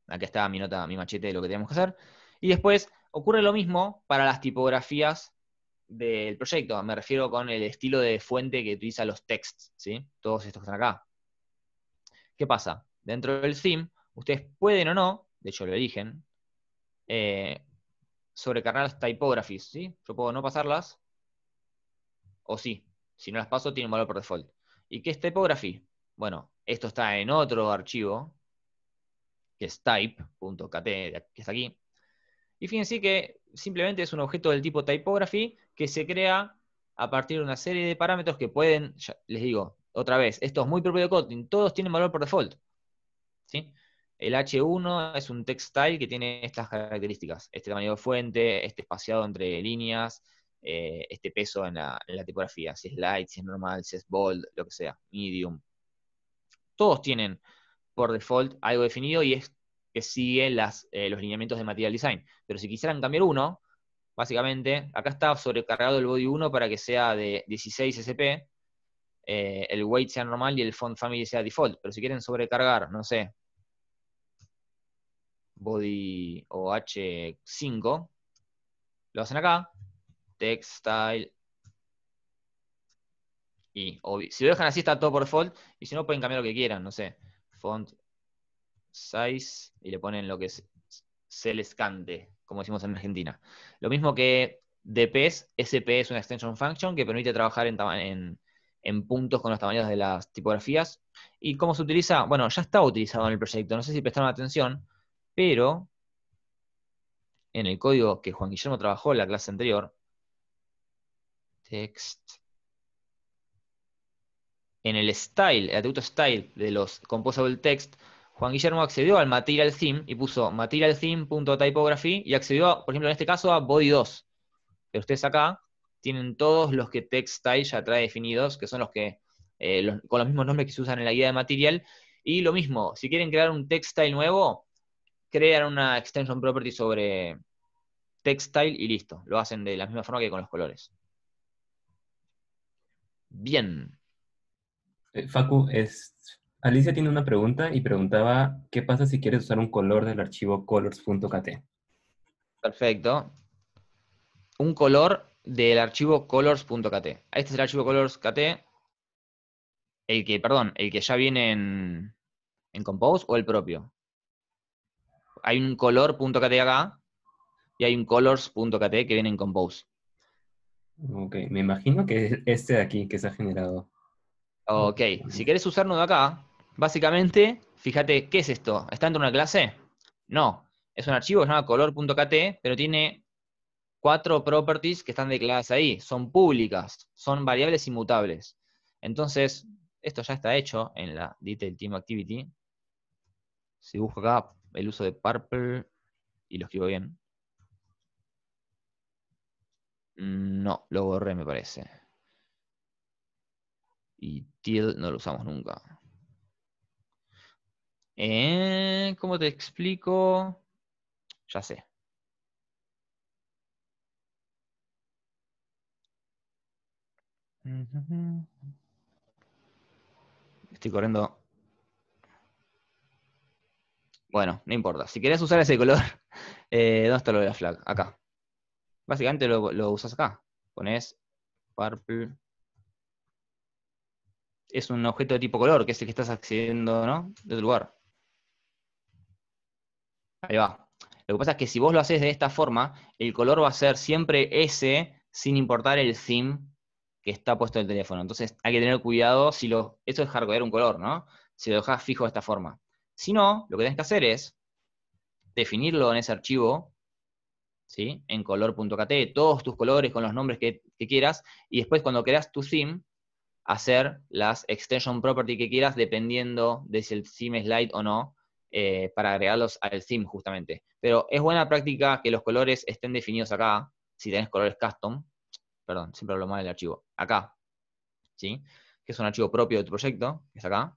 Aquí está mi nota, mi machete de lo que tenemos que hacer. Y después ocurre lo mismo para las tipografías del proyecto. Me refiero con el estilo de fuente que utiliza los texts, ¿sí? Todos estos que están acá. ¿Qué pasa? Dentro del theme, ustedes pueden o no, de hecho lo eligen, eh, sobrecargar las typographies, ¿sí? Yo puedo no pasarlas, o sí. Si no las paso, tiene un valor por default. ¿Y qué es typography? Bueno, esto está en otro archivo, que es type.kt, que está aquí. Y fíjense que simplemente es un objeto del tipo typography que se crea a partir de una serie de parámetros que pueden, les digo, otra vez, esto es muy propio de Kotlin, todos tienen valor por default. ¿sí? El H1 es un text style que tiene estas características, este tamaño de fuente, este espaciado entre líneas, eh, este peso en la, en la, tipografía, si es light, si es normal, si es bold, lo que sea, medium. Todos tienen por default algo definido y es que sigue eh, los lineamientos de material design. Pero si quisieran cambiar uno, básicamente, acá está sobrecargado el body 1 para que sea de 16 SP, eh, el weight sea normal y el font family sea default. Pero si quieren sobrecargar, no sé, body o H5, lo hacen acá, textile. Y si lo dejan así está todo por default, y si no pueden cambiar lo que quieran, no sé, font size y le ponen lo que es celescante, como decimos en Argentina. Lo mismo que DPS, SP es una extension function que permite trabajar en, en, puntos con los tamaños de las tipografías. ¿Y cómo se utiliza? Bueno, ya está utilizado en el proyecto, no sé si prestaron atención, pero en el código que Juan Guillermo trabajó en la clase anterior, text, en el style, el atributo style de los composable text, Juan Guillermo accedió al material theme y puso material theme.typography y accedió, por ejemplo, en este caso a body 2. ustedes acá tienen todos los que textile ya trae definidos, que son los que, eh, con los mismos nombres que se usan en la guía de material. Y lo mismo, si quieren crear un textile nuevo, crean una extension property sobre textile y listo. Lo hacen de la misma forma que con los colores. Bien. Eh, Facu, es Alicia tiene una pregunta y preguntaba, ¿qué pasa si quieres usar un color del archivo colors.kt? Perfecto. Un color del archivo colors.kt. Este es el archivo colors.kt, el que, perdón, el que ya viene en, Compose o el propio. Hay un color.kt acá y hay un colors.kt que viene en Compose. Ok, me imagino que es este de aquí que se ha generado. Ok, si quieres usar uno de acá, Básicamente, fíjate, ¿qué es esto? ¿Está dentro de una clase? No. Es un archivo que se llama color.kt, pero tiene cuatro properties que están declaradas ahí. Son públicas, son variables inmutables. Entonces, esto ya está hecho en la Detail Team Activity. Si busco el uso de purple y lo escribo bien. Mm, no, lo borré me parece. Y tilde no lo usamos nunca. Eh, ¿Cómo te explico? Ya sé. Estoy corriendo. Bueno, no importa. Si querés usar ese color, eh, ¿dónde está lo de la flag? Acá. Básicamente lo, lo usas acá. Pones purple. Es un objeto de tipo color, que es el que estás accediendo, ¿no? De tu lugar. Ahí va. Lo que pasa es que si vos lo haces de esta forma, el color va a ser siempre ese, sin importar el theme que está puesto en el teléfono. Entonces hay que tener cuidado si lo. Esto es hardcodear un color, ¿no? Si lo dejas fijo de esta forma. Si no, lo que tenés que hacer es definirlo en ese archivo, ¿sí? En color.kt, todos tus colores con los nombres que, que quieras, y después cuando creas tu theme, hacer las extension property que quieras dependiendo de si el theme es light o no, eh, para agregarlos al sim justamente. Pero es buena práctica que los colores estén definidos acá, si tenés colores custom, perdón, siempre hablo mal del archivo, acá, ¿sí? Que es un archivo propio de tu proyecto, que es acá.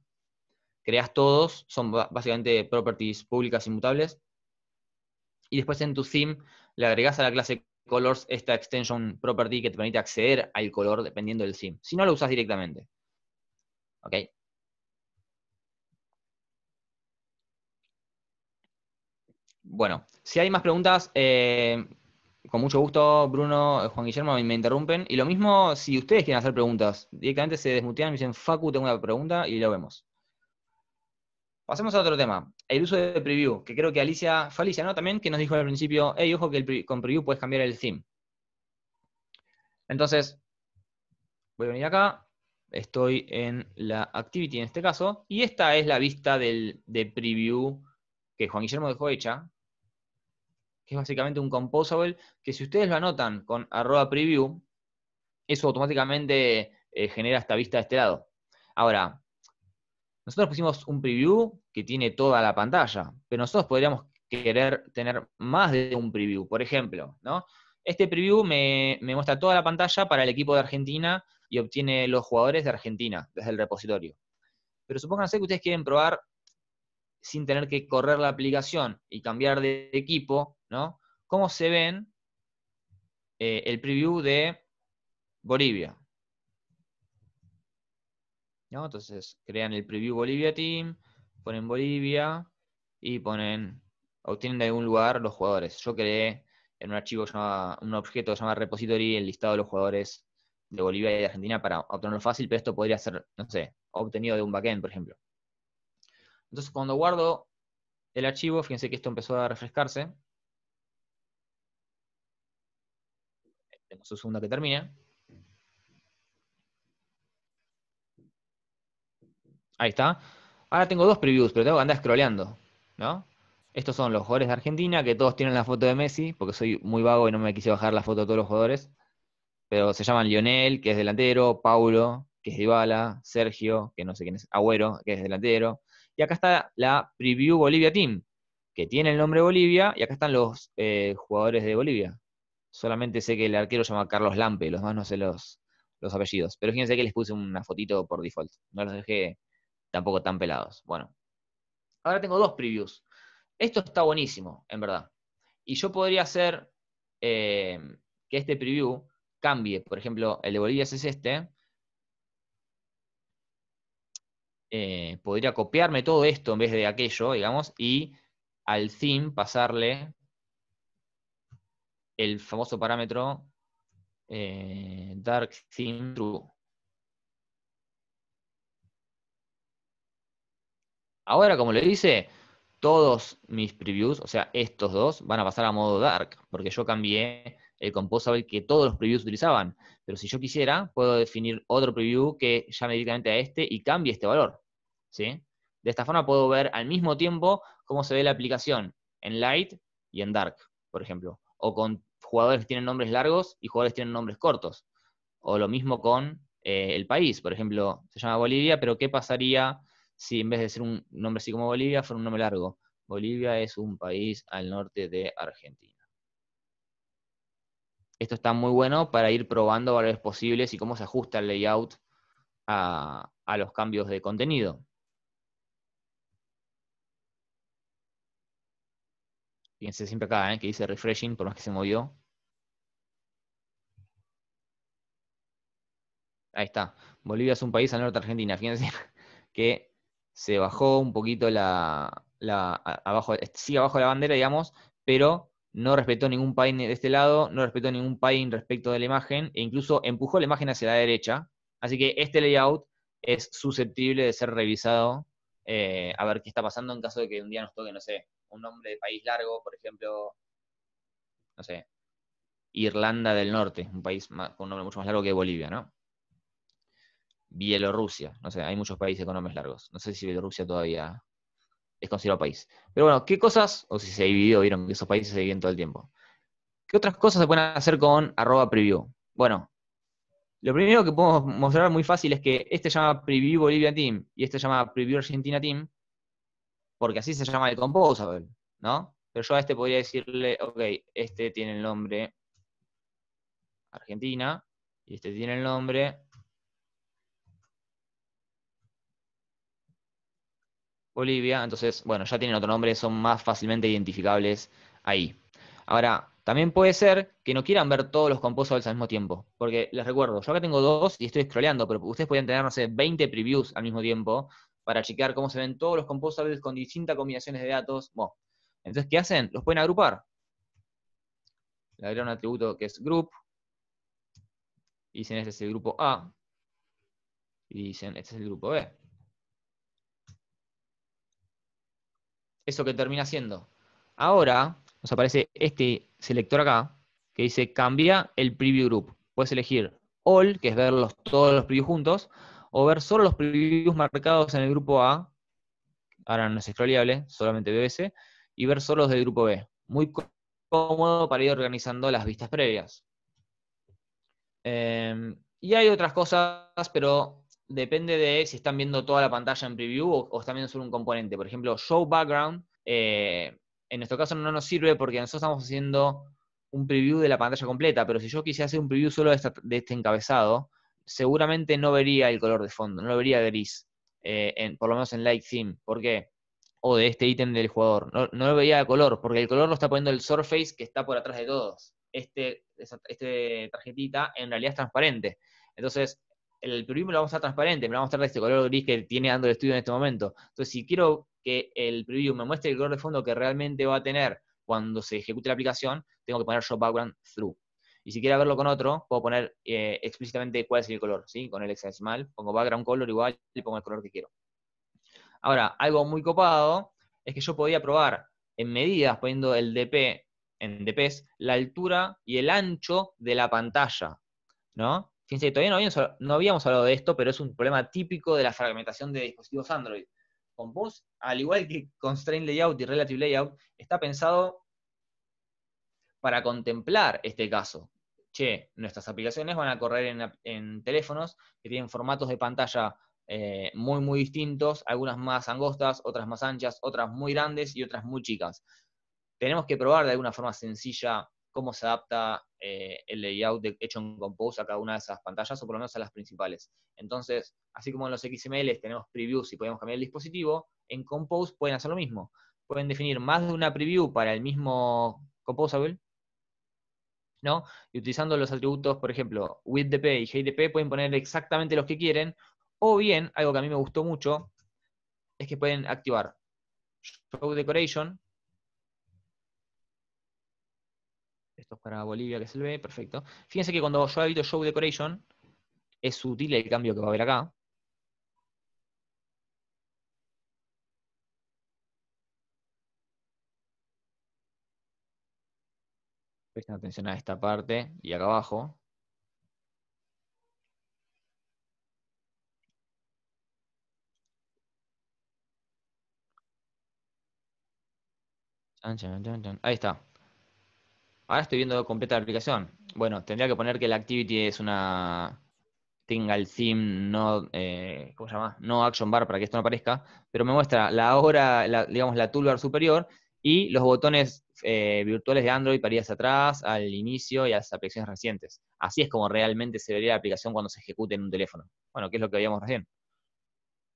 Creas todos, son básicamente properties públicas inmutables. Y después en tu theme le agregas a la clase colors esta extension property que te permite acceder al color dependiendo del SIM. Si no, lo usas directamente. ¿Ok? Bueno, si hay más preguntas, eh, con mucho gusto, Bruno, eh, Juan Guillermo, me interrumpen. Y lo mismo si ustedes quieren hacer preguntas. Directamente se desmutean y dicen, Facu, tengo una pregunta y lo vemos. Pasemos a otro tema, el uso de preview, que creo que Alicia, fue ¿no? También que nos dijo al principio, hey, ojo que el con preview puedes cambiar el theme. Entonces, voy a venir acá, estoy en la activity en este caso, y esta es la vista del, de preview que Juan Guillermo dejó hecha, que es básicamente un composable, que si ustedes lo anotan con arroba preview, eso automáticamente eh, genera esta vista de este lado. Ahora, nosotros pusimos un preview que tiene toda la pantalla, pero nosotros podríamos querer tener más de un preview, por ejemplo, ¿no? Este preview me, me muestra toda la pantalla para el equipo de Argentina y obtiene los jugadores de Argentina desde el repositorio. Pero supónganse que ustedes quieren probar sin tener que correr la aplicación y cambiar de equipo, ¿Cómo se ven eh, el preview de Bolivia? Entonces crean el preview Bolivia Team, ponen Bolivia y ponen, obtienen de algún lugar los jugadores. Yo creé en un archivo, un objeto que llama repository, el listado de los jugadores de Bolivia y de Argentina para obtenerlo fácil, pero esto podría ser, no sé, obtenido de un backend, por ejemplo. Entonces, cuando guardo el archivo, fíjense que esto empezó a refrescarse. su segunda que termina Ahí está. Ahora tengo dos previews, pero tengo que andar scrolleando, ¿no? Estos son los jugadores de Argentina, que todos tienen la foto de Messi, porque soy muy vago y no me quise bajar la foto de todos los jugadores. Pero se llaman Lionel, que es delantero, Paulo, que es Dybala, Sergio, que no sé quién es, Agüero, que es delantero. Y acá está la Preview Bolivia Team, que tiene el nombre Bolivia, y acá están los eh, jugadores de Bolivia. Solamente sé que el arquero se llama Carlos Lampe, los demás no sé los, los apellidos. Pero fíjense que les puse una fotito por default. No los dejé tampoco tan pelados. Bueno, ahora tengo dos previews. Esto está buenísimo, en verdad. Y yo podría hacer eh, que este preview cambie. Por ejemplo, el de Bolivia es este. Eh, podría copiarme todo esto en vez de aquello, digamos, y al theme pasarle el famoso parámetro eh, dark theme true. Ahora, como le dice, todos mis previews, o sea, estos dos, van a pasar a modo dark, porque yo cambié el composable que todos los previews utilizaban. Pero si yo quisiera, puedo definir otro preview que llame directamente a este y cambie este valor. ¿sí? De esta forma puedo ver al mismo tiempo cómo se ve la aplicación en light y en dark, por ejemplo o con jugadores que tienen nombres largos y jugadores que tienen nombres cortos. O lo mismo con eh, el país, por ejemplo, se llama Bolivia, pero ¿qué pasaría si en vez de ser un nombre así como Bolivia fuera un nombre largo? Bolivia es un país al norte de Argentina. Esto está muy bueno para ir probando valores posibles y cómo se ajusta el layout a los cambios de contenido. Fíjense siempre acá, ¿eh? que dice refreshing, por más que se movió. Ahí está. Bolivia es un país al norte de Argentina. Fíjense que se bajó un poquito la, abajo, eh, sigue abajo la bandera, digamos, pero no respetó ningún país de este lado, no respetó ningún pain respecto de la imagen, e incluso empujó la imagen hacia la derecha. Así que este layout es susceptible de ser revisado eh, a ver qué está pasando en caso de que un día nos toque, no sé, un nombre de país largo, por ejemplo, no sé, Irlanda del Norte, un país con un nombre mucho más largo que Bolivia, ¿no? Bielorrusia, no sé, hay muchos países con nombres largos. No sé si Bielorrusia todavía es considerado país. Pero bueno, ¿qué cosas, o si se dividió, vieron que esos países se dividen todo el tiempo? ¿Qué otras cosas se pueden hacer con arroba preview? Bueno, lo primero que podemos mostrar muy fácil es que este se llama Preview Bolivia Team y este se llama Preview Argentina Team porque así se llama el composable, ¿no? Pero yo a este podría decirle, ok, este tiene el nombre Argentina y este tiene el nombre Bolivia, entonces, bueno, ya tienen otro nombre, son más fácilmente identificables ahí. Ahora, también puede ser que no quieran ver todos los composables al mismo tiempo, porque les recuerdo, yo acá tengo dos y estoy scrolleando, pero ustedes pueden tener, no sé, 20 previews al mismo tiempo, para chequear cómo se ven todos los composables con distintas combinaciones de datos. entonces, ¿qué hacen? Los pueden agrupar. Le agregan un atributo que es group. Y dicen, este es el grupo A. Y dicen, este es el grupo B. Eso que termina haciendo. Ahora nos aparece este selector acá que dice cambia el preview group. Puedes elegir all, que es verlos todos los previews juntos, o ver solo los previews marcados en el grupo A, ahora no es scrollable, solamente BBC. y ver solo los del grupo B. Muy cómodo para ir organizando las vistas previas. Em, y hay otras cosas, pero depende de si están viendo toda la pantalla en preview o, están viendo solo un componente. Por ejemplo, Show Background, eh, en nuestro caso no nos sirve porque nosotros estamos haciendo un preview de la pantalla completa, pero si yo quisiera hacer un preview solo de este encabezado, seguramente no vería el color de fondo, no lo vería gris, eh, por lo menos en Light Theme. ¿Por qué? O de este ítem del jugador. No, no lo vería de color, porque el color lo está poniendo el Surface que está por atrás de todos. Este, este tarjetita en realidad es transparente. Entonces, el preview me lo va a mostrar transparente, me lo va a mostrar de este color gris que tiene dando el estudio en este momento. Entonces, si quiero que el preview me muestre el color de fondo que realmente va a tener cuando se ejecute la aplicación, tengo que poner show background through. Y si quiero verlo con otro, puedo poner eh, explícitamente cuál es el color, ¿sí? Con el hexadecimal pongo background color igual y pongo el color que quiero. Ahora, algo muy copado es que yo podía probar en medidas, poniendo el DP en DPs, la altura y el ancho de la pantalla, ¿no? Fíjense, todavía no habíamos, hablado de esto, pero es un problema típico de la fragmentación de dispositivos Android. Compose, al igual que Constraint Layout y Relative Layout, está pensado para contemplar este caso che, nuestras aplicaciones van a correr en, teléfonos que tienen formatos de pantalla eh, muy, muy distintos, algunas más angostas, otras más anchas, otras muy grandes y otras muy chicas. Tenemos que probar de alguna forma sencilla cómo se adapta eh, el layout de, hecho en Compose a cada una de esas pantallas, o por lo menos a las principales. Entonces, así como en los XML tenemos previews y podemos cambiar el dispositivo, en Compose pueden hacer lo mismo. Pueden definir más de una preview para el mismo composable y utilizando los atributos, por ejemplo, withDp y GDP, pueden poner exactamente los que quieren, o bien, algo que a mí me gustó mucho, es que pueden activar show decoration, esto es para Bolivia que se ve, perfecto. Fíjense que cuando yo habito show decoration, es sutil el cambio que va a haber acá, Presten atención a esta parte y acá abajo. Ahí está. Ahora estoy viendo completa la aplicación. Bueno, tendría que poner que la activity es una Tenga el theme, no, eh, ¿cómo se llama? No action bar para que esto no aparezca, pero me muestra la hora, la, digamos, la toolbar superior y los botones eh, virtuales de Android para ir hacia atrás, al inicio y a las aplicaciones recientes. Así es como realmente se vería la aplicación cuando se ejecute en un teléfono. Bueno, que es lo que veíamos recién.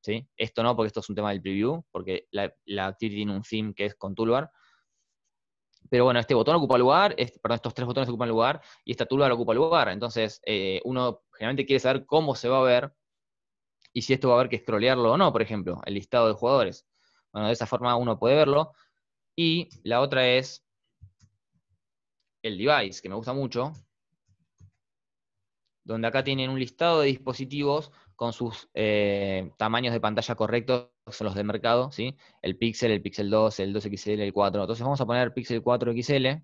¿Sí? Esto no, porque esto es un tema del preview, porque la, la activity tiene un theme que es con toolbar. Pero bueno, este botón ocupa lugar, perdón, estos tres botones ocupan lugar y esta toolbar ocupa lugar. Entonces, eh, uno generalmente quiere saber cómo se va a ver y si esto va a haber que scrollearlo o no, por ejemplo, el listado de jugadores. Bueno, de esa forma uno puede verlo, y la otra es el device, que me gusta mucho, donde acá tienen un listado de dispositivos con sus eh, tamaños de pantalla correctos, son los de mercado, ¿sí? El Pixel, el Pixel 2, el 2XL, el 4. Entonces vamos a poner Pixel 4XL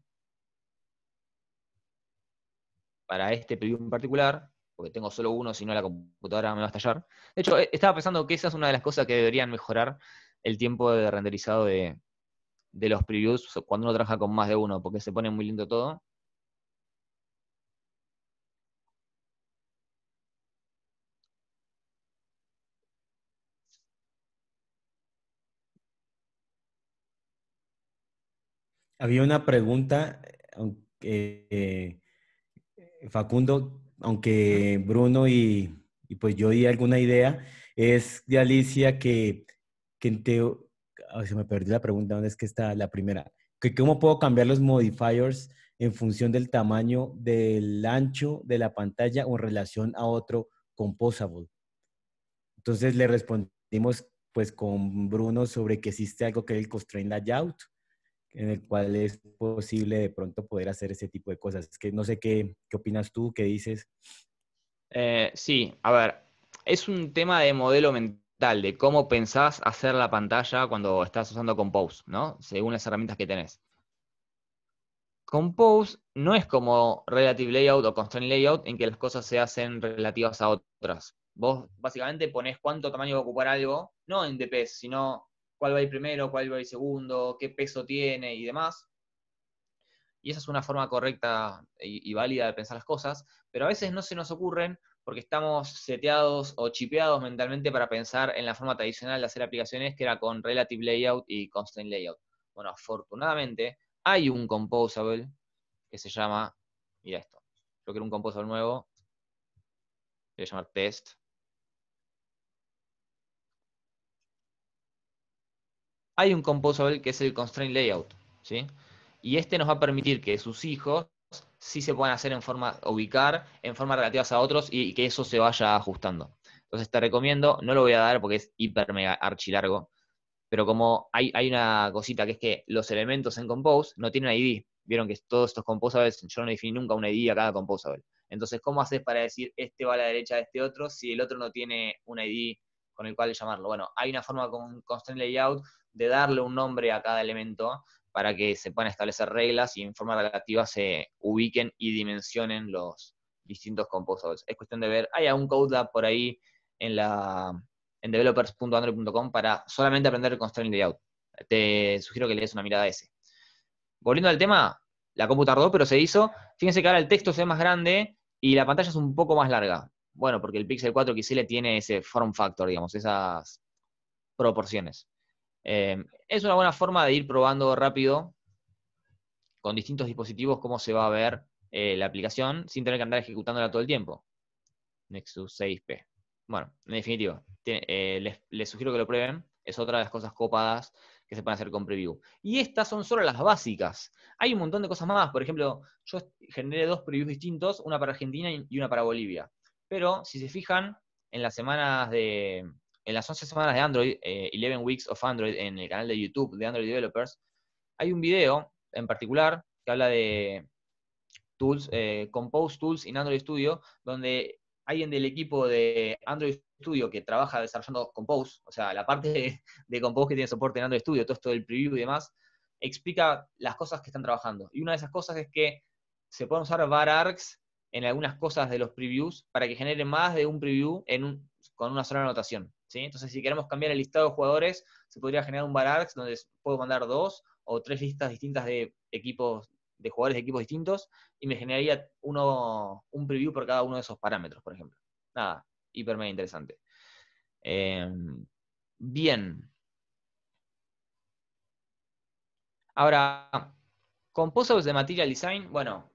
para este preview en particular, porque tengo solo uno, si no la computadora me va a estallar. De hecho, eh, estaba pensando que esa es una de las cosas que deberían mejorar el tiempo de renderizado de, de los previews cuando uno trabaja con más de uno, porque se pone muy lindo todo. Había una pregunta, eh, Facundo, aunque Bruno y, pues yo di alguna idea, es de Alicia que, que en se me perdió la pregunta, ¿dónde es que está la primera? ¿Cómo puedo cambiar los modifiers en función del tamaño del ancho de la pantalla o en relación a otro composable? Entonces le respondimos pues con Bruno sobre que existe algo que es el constraint layout, en el cual es posible de pronto poder hacer ese tipo de cosas. que no sé qué, qué opinas tú, qué dices. Eh, sí, a ver, es un tema de modelo mental tal de cómo pensás hacer la pantalla cuando estás usando Compose, ¿no? Según las herramientas que tenés. Compose no es como Relative Layout o Constraint Layout en que las cosas se hacen relativas a otras. Vos básicamente ponés cuánto tamaño va a ocupar algo, no en DPS, sino cuál va a ir primero, cuál va a ir segundo, qué peso tiene y demás. Y esa es una forma correcta y válida de pensar las cosas, pero a veces no se nos ocurren porque estamos seteados o chipeados mentalmente para pensar en la forma tradicional de hacer aplicaciones, que era con Relative Layout y Constraint Layout. Bueno, afortunadamente hay un composable que se llama, mira esto, yo quiero un composable nuevo, voy a llamar test. Hay un composable que es el Constraint Layout, ¿sí? Y este nos va a permitir que sus hijos sí se pueden hacer en forma, ubicar en forma relativas a otros y, que eso se vaya ajustando. Entonces te recomiendo, no lo voy a dar porque es hiper mega archi largo, pero como hay, hay una cosita que es que los elementos en Compose no tienen ID. Vieron que todos estos composables, yo no definí nunca un ID a cada composable. Entonces, ¿cómo haces para decir este va a la derecha de este otro si el otro no tiene un ID con el cual llamarlo? Bueno, hay una forma con Constant Layout de darle un nombre a cada elemento para que se puedan establecer reglas y en forma relativa se ubiquen y dimensionen los distintos composables. Es cuestión de ver, hay algún code por ahí en developers.android.com para solamente aprender constraint layout. Te sugiero que le des una mirada a ese. Volviendo al tema, la computadora tardó, pero se hizo. Fíjense que ahora el texto se ve más grande y la pantalla es un poco más larga. Bueno, porque el Pixel 4 XL tiene ese form factor, digamos, esas proporciones. Eh, es una buena forma de ir probando rápido con distintos dispositivos cómo se va a ver eh, la aplicación sin tener que andar ejecutándola todo el tiempo. Nexus 6P. Bueno, en definitiva, eh, les, les, sugiero que lo prueben. Es otra de las cosas copadas que se pueden hacer con preview. Y estas son solo las básicas. Hay un montón de cosas más. Por ejemplo, yo generé dos previews distintos, una para Argentina y una para Bolivia. Pero si se fijan, en las semanas de, en las 11 semanas de Android, 11 eh, Weeks of Android, en el canal de YouTube de Android Developers, hay un video en particular que habla de tools, eh, Compose Tools in Android Studio, donde alguien del equipo de Android Studio que trabaja desarrollando Compose, o sea, la parte de, Compose que tiene soporte en Android Studio, todo esto del preview y demás, explica las cosas que están trabajando. Y una de esas cosas es que se pueden usar varargs en algunas cosas de los previews para que genere más de un preview con una sola anotación. Entonces, si queremos cambiar el listado de jugadores, se podría generar un bar donde puedo mandar dos o tres listas distintas de equipos, de jugadores de equipos distintos, y me generaría un preview por cada uno de esos parámetros, por ejemplo. Nada, hiper interesante. Em, bien. Ahora, Composables de Material Design, bueno,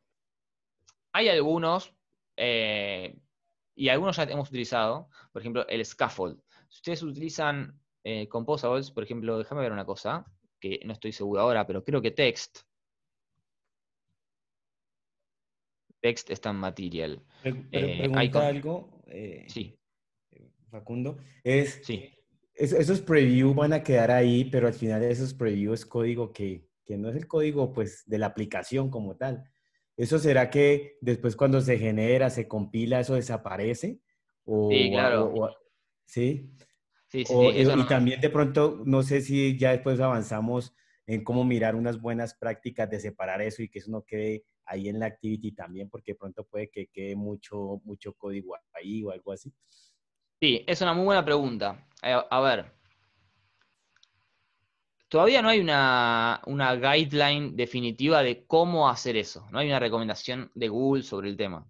hay algunos, eh, y algunos ya hemos utilizado, por ejemplo, el scaffold. Si ustedes utilizan eh, Composables, por ejemplo, déjame ver una cosa, que no estoy seguro ahora, pero creo que Text. Text está en Material. Eh, ¿Pregunta algo. Eh, sí. Facundo. Es, sí. esos previews van a quedar ahí, pero al final esos previews es código que, no es el código pues, de la aplicación como tal. ¿Eso será que después cuando se genera, se compila, eso desaparece? sí, claro. o, ¿sí? Sí, sí, y también de pronto, no sé si ya después avanzamos en cómo mirar unas buenas prácticas de separar eso y que eso no quede ahí en la activity también, porque de pronto puede que quede mucho, mucho código ahí o algo así. Sí, es una muy buena pregunta. Eh, a ver, todavía no hay una, una guideline definitiva de cómo hacer eso, no hay una recomendación de Google sobre el tema.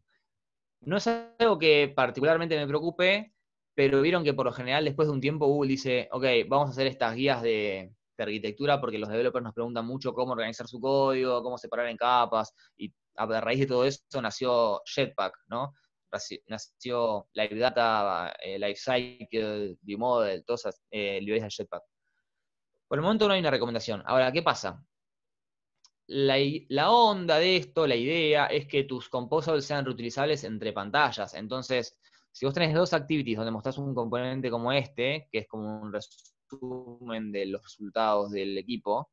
No es algo que particularmente me preocupe, pero vieron que por lo general después de un tiempo Google dice, ok, vamos a hacer estas guías de, arquitectura porque los developers nos preguntan mucho cómo organizar su código, cómo separar en capas, y a raíz de todo eso nació Jetpack, ¿no? Nació Live Data, eh, Lifecycle, ViewModel, todas esas eh, librerías de Jetpack. Por el momento no hay una recomendación. Ahora, ¿qué pasa? La, la, onda de esto, la idea, es que tus composables sean reutilizables entre pantallas. Entonces, si vos tenés dos activities donde mostrás un componente como este, que es como un resumen de los resultados del equipo,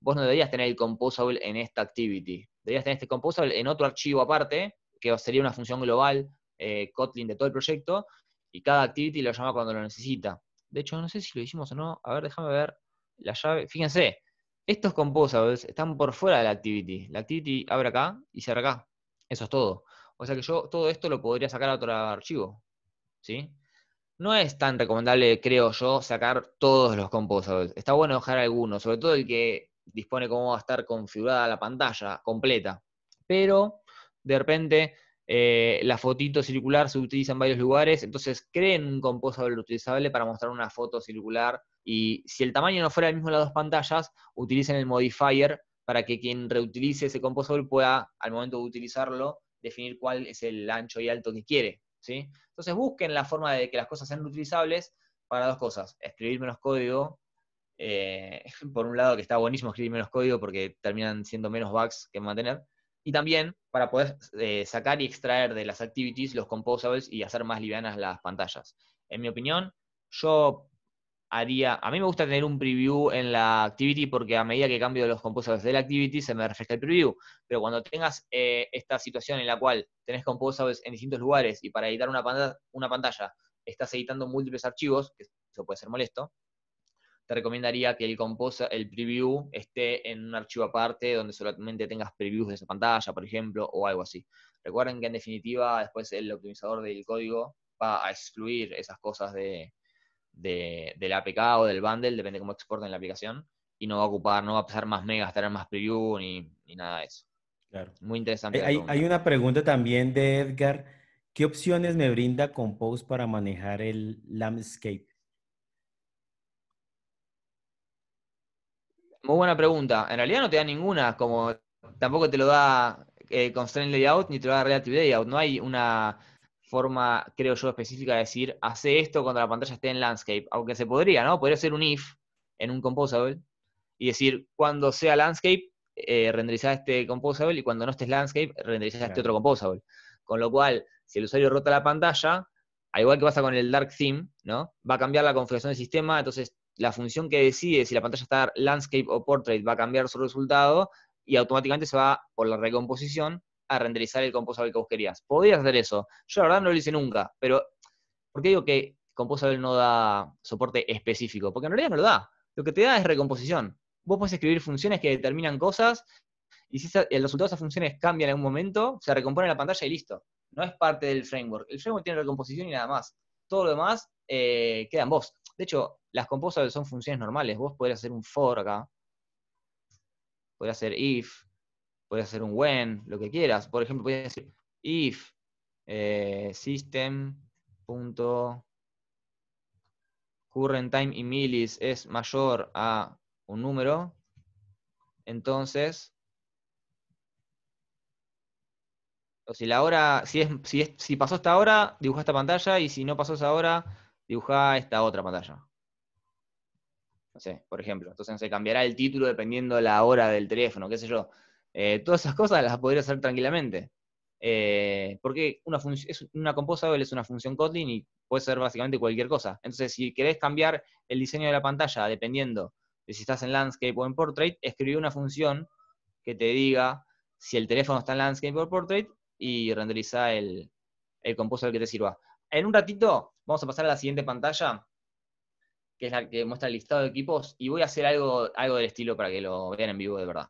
vos no deberías tener el composable en esta activity. Deberías tener este composable en otro archivo aparte, que sería una función global eh, Kotlin de todo el proyecto, y cada activity lo llama cuando lo necesita. De hecho, no sé si lo hicimos o no. A ver, déjame ver la llave. Fíjense, estos composables están por fuera de la activity. La activity abre acá y cierra acá. Eso es todo. O sea que yo todo esto lo podría sacar a otro archivo. ¿Sí? No es tan recomendable, creo yo, sacar todos los composables. Está bueno dejar algunos, sobre todo el que dispone cómo va a estar configurada la pantalla completa. Pero de repente eh, la fotito circular se utiliza en varios lugares, entonces creen un composable utilizable para mostrar una foto circular y si el tamaño no fuera el mismo en las dos pantallas, utilicen el modifier para que quien reutilice ese composable pueda al momento de utilizarlo definir cuál es el ancho y alto que quiere. ¿sí? Entonces busquen la forma de que las cosas sean utilizables para dos cosas. Escribir menos código, eh, por un lado que está buenísimo escribir menos código porque terminan siendo menos bugs que mantener, y también para poder eh, sacar y extraer de las activities los composables y hacer más livianas las pantallas. En mi opinión, yo a mí me gusta tener un preview en la activity porque a medida que cambio los composables de la activity se me refresca el preview, pero cuando tengas eh, esta situación en la cual tenés composables en distintos lugares y para editar una, pantalla, estás editando múltiples archivos, que eso puede ser molesto, te recomendaría que el el preview esté en un archivo aparte donde solamente tengas previews de esa pantalla, por ejemplo, o algo así. Recuerden que en definitiva después el optimizador del código va a excluir esas cosas de, de, del APK o del bundle, depende cómo exporten la aplicación, y no va a ocupar, no va a pasar más megas, en más preview ni, nada de eso. Muy interesante. Hay, una pregunta también de Edgar. ¿Qué opciones me brinda Compose para manejar el landscape? Muy buena pregunta. En realidad no te da ninguna, como tampoco te lo da eh, Constraint Layout ni te lo da Relative Layout. No hay una forma, creo yo, específica de decir, hace esto cuando la pantalla esté en landscape, aunque se podría, ¿no? Podría ser un if en un composable y decir, cuando sea landscape, eh, renderiza este composable y cuando no estés landscape, renderiza este otro composable. Con lo cual, si el usuario rota la pantalla, al igual que pasa con el dark theme, ¿no? Va a cambiar la configuración del sistema, entonces la función que decide si la pantalla está landscape o portrait va a cambiar su resultado y automáticamente se va por la recomposición a renderizar el composable que vos querías. Podías hacer eso. Yo la verdad no lo hice nunca, pero ¿por qué digo que composable no da soporte específico? Porque en realidad no lo da. Lo que te da es recomposición. Vos podés escribir funciones que determinan cosas y si el resultado de esas funciones cambia en algún momento, se recompone la pantalla y listo. No es parte del framework. El framework tiene recomposición y nada más. Todo lo demás eh, queda en vos. De hecho, las composables son funciones normales. Vos podés hacer un for acá. Podés hacer if. Puedes hacer un when, lo que quieras. Por ejemplo, puedes decir if eh, system punto time in millis es mayor a un número, entonces, o si la hora, si, es, si, pasó esta hora, dibuja esta pantalla, y si no pasó esa hora, dibuja esta otra pantalla. No sé, por ejemplo. Entonces se cambiará el título dependiendo de la hora del teléfono, qué sé yo. Eh, todas esas cosas las podría hacer tranquilamente. Eh, porque una, es una composable es una función Kotlin y puede ser básicamente cualquier cosa. Entonces, si querés cambiar el diseño de la pantalla dependiendo de si estás en landscape o en portrait, escribí una función que te diga si el teléfono está en landscape o portrait y renderiza el, el composable que te sirva. En un ratito vamos a pasar a la siguiente pantalla, que es la que muestra el listado de equipos, y voy a hacer algo, algo del estilo para que lo vean en vivo de verdad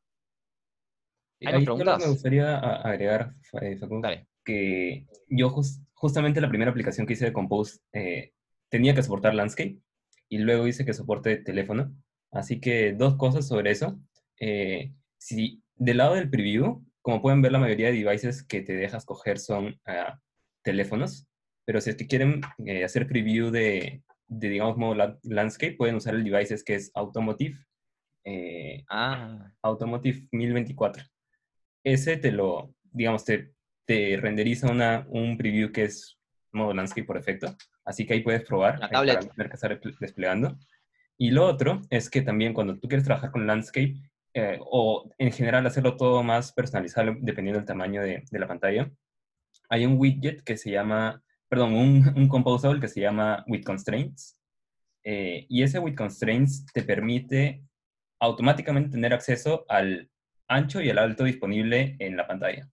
me gustaría agregar, eh, Facundo, que yo justamente la primera aplicación que hice de Compose eh, tenía que soportar Landscape y luego hice que soporte teléfono. Así que dos cosas sobre eso. Eh, si del lado del preview, como pueden ver, la mayoría de devices que te dejas coger son ah, teléfonos, pero si es que quieren hacer preview de, digamos, modo landscape, pueden usar el device que es Automotive. Ah. Automotive 1024 ese te lo, digamos, te, te renderiza una, un preview que es modo landscape por efecto. Así que ahí puedes probar para tener que estar desplegando. Y lo otro es que también cuando tú quieres trabajar con landscape eh, o en general hacerlo todo más personalizado, dependiendo del tamaño de, de la pantalla, hay un widget que se llama, perdón, un, un composable que se llama with constraints. Eh, y ese with constraints te permite automáticamente tener acceso al ancho y el alto disponible en la pantalla.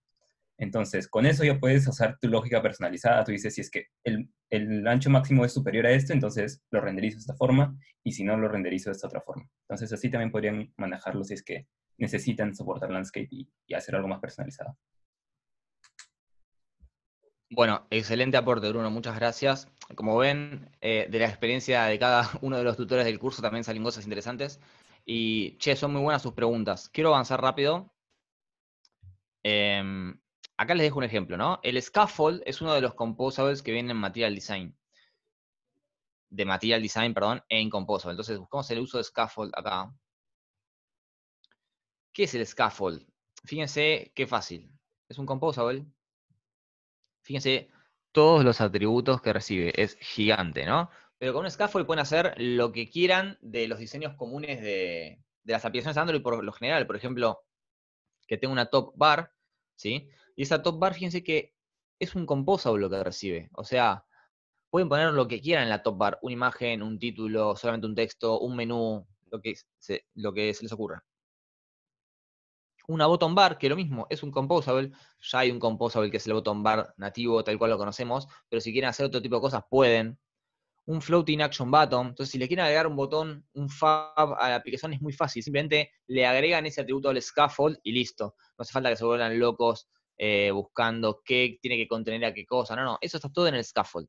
Entonces, con eso ya puedes usar tu lógica personalizada. Tú dices, si es que el, ancho máximo es superior a esto, entonces lo renderizo de esta forma, y si no, lo renderizo de esta otra forma. Entonces, así también podrían manejarlo si es que necesitan soportar Landscape y, hacer algo más personalizado. Bueno, excelente aporte, Bruno. Muchas gracias. Como ven, eh, de la experiencia de cada uno de los tutores del curso también salen cosas interesantes. Y, che, son muy buenas sus preguntas. Quiero avanzar rápido. Em, acá les dejo un ejemplo, ¿no? El scaffold es uno de los composables que vienen en Material Design. De Material Design, perdón, en Composable. Entonces buscamos el uso de scaffold acá. ¿Qué es el scaffold? Fíjense qué fácil. Es un composable. Fíjense todos los atributos que recibe. Es gigante, ¿no? pero con un scaffold pueden hacer lo que quieran de los diseños comunes de, las aplicaciones Android por lo general. Por ejemplo, que tenga una top bar, ¿sí? Y esa top bar, fíjense que es un composable lo que recibe. O sea, pueden poner lo que quieran en la top bar, una imagen, un título, solamente un texto, un menú, lo que se, lo que se les ocurra. Una bottom bar, que lo mismo, es un composable. Ya hay un composable que es el bottom bar nativo, tal cual lo conocemos, pero si quieren hacer otro tipo de cosas, pueden un floating action button. Entonces, si le quieren agregar un botón, un fab a la aplicación es muy fácil. Simplemente le agregan ese atributo al scaffold y listo. No hace falta que se vuelvan locos eh, buscando qué tiene que contener a qué cosa. No, no, eso está todo en el scaffold.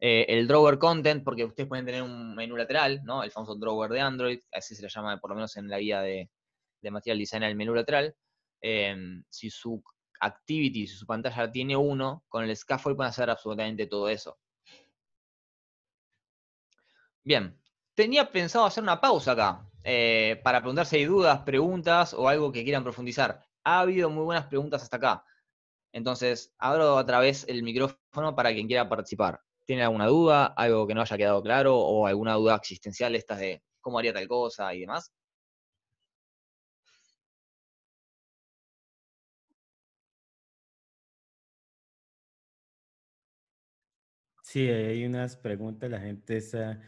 Eh, el drawer content, porque ustedes pueden tener un menú lateral, ¿no? El famoso drawer de Android, así se le llama por lo menos en la guía de, Material Design el menú lateral. Em, si su activity, si su pantalla tiene uno, con el scaffold pueden hacer absolutamente todo eso. Bien, tenía pensado hacer una pausa acá eh, para preguntar si hay dudas, preguntas o algo que quieran profundizar. Ha habido muy buenas preguntas hasta acá. Entonces, abro otra vez el micrófono para quien quiera participar. ¿Tiene alguna duda, algo que no haya quedado claro o alguna duda existencial estas de cómo haría tal cosa y demás? Sí, hay unas preguntas, la gente se...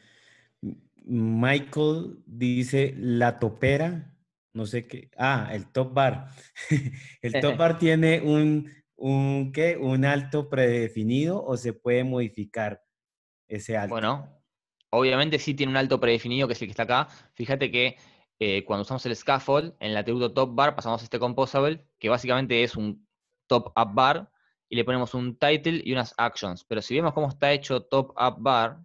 Michael dice la topera, no sé qué. Ah, el top bar. el top bar tiene un, un, ¿qué? un alto predefinido o se puede modificar ese alto. Bueno, obviamente sí tiene un alto predefinido que es el que está acá. Fíjate que eh, cuando usamos el scaffold, en el atributo top bar pasamos este composable, que básicamente es un top up bar, y le ponemos un title y unas actions. Pero si vemos cómo está hecho top up bar,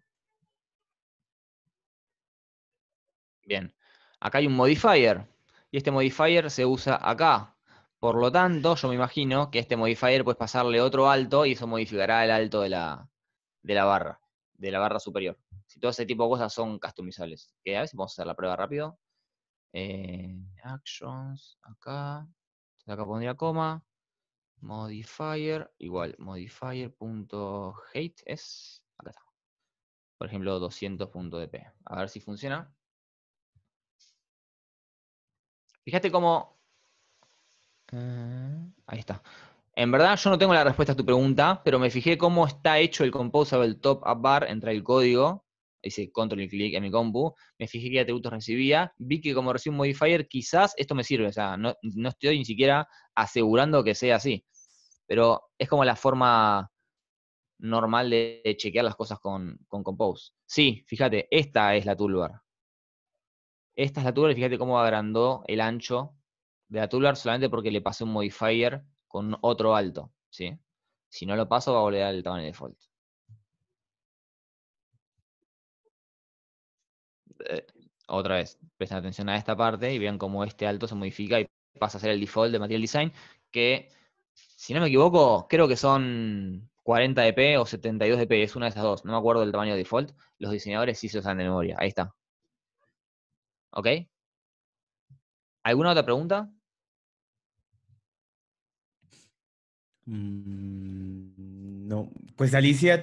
Bien. Acá hay un modifier y este modifier se usa acá. Por lo tanto, yo me imagino que este modifier puedes pasarle otro alto y eso modificará el alto de la, barra, de la barra superior. Si todo ese tipo de cosas son customizables. a ver si podemos hacer la prueba rápido. Eh, actions, acá. Acá pondría coma. Modifier, igual, modifier.hate es, acá está. Por ejemplo, 200.dp. A ver si funciona. Fíjate cómo... Ah. ahí está. En verdad yo no tengo la respuesta a tu pregunta, pero me fijé cómo está hecho el composable top up bar Entra el código, hice control y clic en mi compu, me fijé qué atributos recibía, vi que como recibe un modifier quizás esto me sirve, o sea, no, estoy ni siquiera asegurando que sea así, pero es como la forma normal de chequear las cosas con, con Compose. Sí, fíjate, esta es la toolbar. Esta es la tubular fíjate cómo agrandó el ancho de la tubular solamente porque le pasé un modifier con otro alto. ¿sí? Si no lo paso va a volver el tamaño default. Eh, otra vez, presten atención a esta parte y vean cómo este alto se modifica y pasa a ser el default de Material Design, que, si no me equivoco, creo que son 40 dp o 72 dp, es una de esas dos, no me acuerdo del tamaño de default, los diseñadores sí se usan de memoria, ahí está, ¿Ok? ¿Alguna otra pregunta? Mm, no, pues Alicia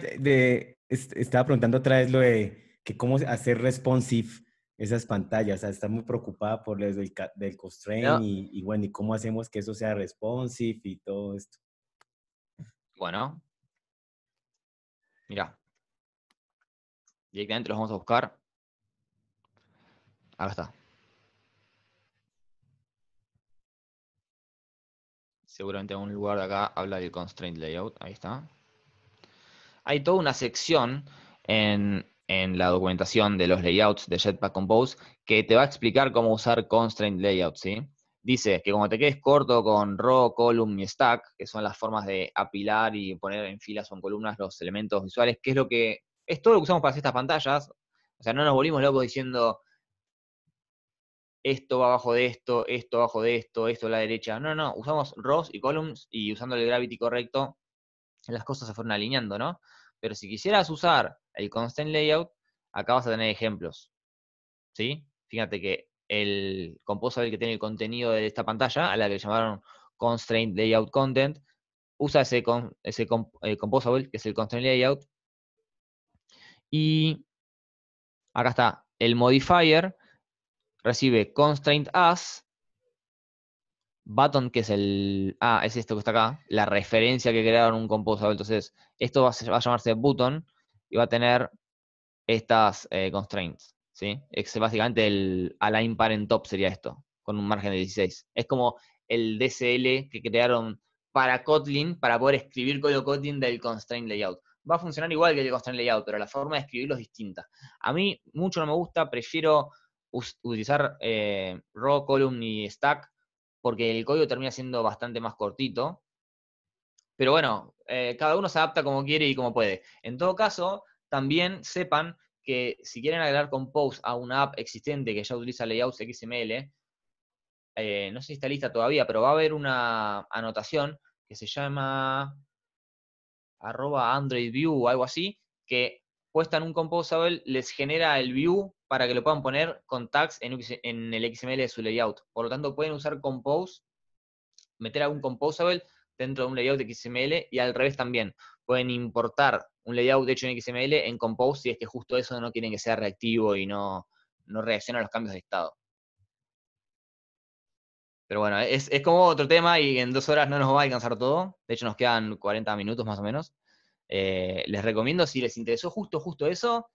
estaba preguntando otra vez lo de que cómo hacer responsive esas pantallas. está muy preocupada por el del, constraint y, y, bueno, y cómo hacemos que eso sea responsive y todo esto. Bueno, mira, directamente los vamos a buscar. Ahí está. Seguramente en algún lugar de acá habla del constraint layout. Ahí está. Hay toda una sección en, la documentación de los layouts de Jetpack Compose que te va a explicar cómo usar constraint layout, ¿sí? Dice que como te quedes corto con row, column y stack, que son las formas de apilar y poner en filas o en columnas los elementos visuales, que es lo que es todo lo que usamos para hacer estas pantallas. O sea, no nos volvimos locos diciendo, esto va abajo de esto, esto abajo de esto, esto a la derecha. No, no, usamos rows y columns y usando el gravity correcto, las cosas se fueron alineando, ¿no? Pero si quisieras usar el constraint layout, acá vas a tener ejemplos. ¿Sí? Fíjate que el Composable que tiene el contenido de esta pantalla, a la que llamaron constraint layout content, usa ese, eh, composable, que es el constraint layout. Y acá está el modifier, recibe constraint as, button, que es el... Ah, es esto que está acá, la referencia que crearon un composable. Entonces, esto va a, llamarse button y va a tener estas eh, constraints. ¿sí? Es básicamente el align parent top sería esto, con un margen de 16. Es como el DCL que crearon para Kotlin, para poder escribir código Kotlin del constraint layout. Va a funcionar igual que el constraint layout, pero la forma de escribirlo es distinta. A mí mucho no me gusta, prefiero utilizar eh, row, column y stack, porque el código termina siendo bastante más cortito. Pero bueno, eh, cada uno se adapta como quiere y como puede. En todo caso, también sepan que si quieren agregar Compose a una app existente que ya utiliza layouts XML, eh, no sé si está lista todavía, pero va a haber una anotación que se llama arroba Android View o algo así, que puesta en un composable les genera el view para que lo puedan poner con tags en, el XML de su layout. Por lo tanto, pueden usar Compose, meter algún composable dentro de un layout de XML y al revés también. Pueden importar un layout hecho en XML en Compose si es que justo eso no quieren que sea reactivo y no, reacciona a los cambios de estado. Pero bueno, es, como otro tema y en dos horas no nos va a alcanzar todo. De hecho, nos quedan 40 minutos más o menos. Eh, les recomiendo, si les interesó justo, justo eso,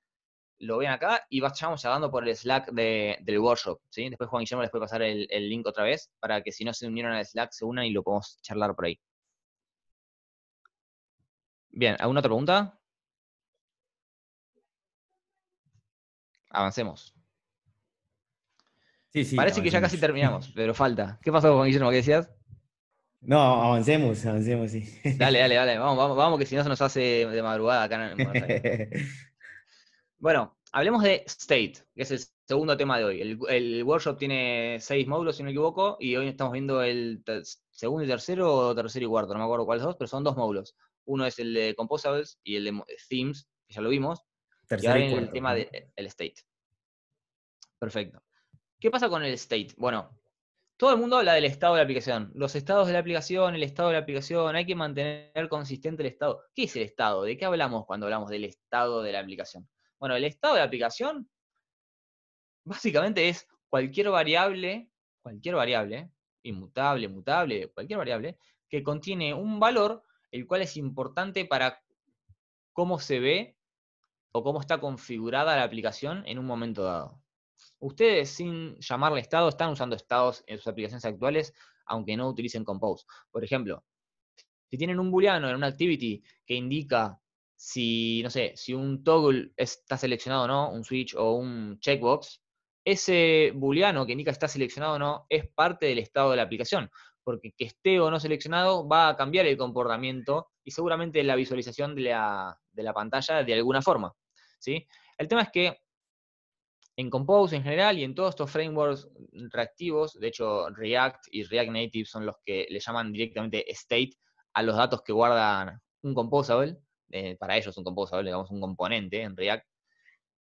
lo ven acá y vayamos llegando por el Slack de, del workshop. ¿sí? Después Juan Guillermo les puede pasar el, link otra vez para que si no se unieron al Slack se unan y lo podemos charlar por ahí. Bien, ¿alguna otra pregunta? Avancemos. Sí, sí, Parece que ya casi terminamos, pero falta. ¿Qué pasó, Juan Guillermo? ¿Qué decías? No, avancemos, avancemos, sí. Dale, dale, dale, vamos, vamos, vamos que si no se nos hace de madrugada acá en el Bueno, hablemos de state, que es el segundo tema de hoy. El, workshop tiene seis módulos, si no me equivoco, y hoy estamos viendo el segundo y tercero, o tercero y cuarto, no me acuerdo cuáles dos, pero son dos módulos. Uno es el de Composables y el de Themes, que ya lo vimos. Tercero y, ahora el tema del state. Perfecto. ¿Qué pasa con el state? Bueno, todo el mundo habla del estado de la aplicación. Los estados de la aplicación, el estado de la aplicación, hay que mantener consistente el estado. ¿Qué es el estado? ¿De qué hablamos cuando hablamos del estado de la aplicación? Bueno, el estado de aplicación básicamente es cualquier variable, cualquier variable, inmutable, mutable, cualquier variable, que contiene un valor el cual es importante para cómo se ve o cómo está configurada la aplicación en un momento dado. Ustedes, sin llamarle estado, están usando estados en sus aplicaciones actuales, aunque no utilicen Compose. Por ejemplo, si tienen un booleano en una activity que indica si, no sé, si un toggle está seleccionado o no, un switch o un checkbox, ese booleano que indica está seleccionado o no es parte del estado de la aplicación, porque que esté o no seleccionado va a cambiar el comportamiento y seguramente la visualización de la, pantalla de alguna forma. ¿sí? El tema es que en Compose en general y en todos estos frameworks reactivos, de hecho React y React Native son los que le llaman directamente state a los datos que guardan un composable, eh, para ellos un composable, digamos un componente en React.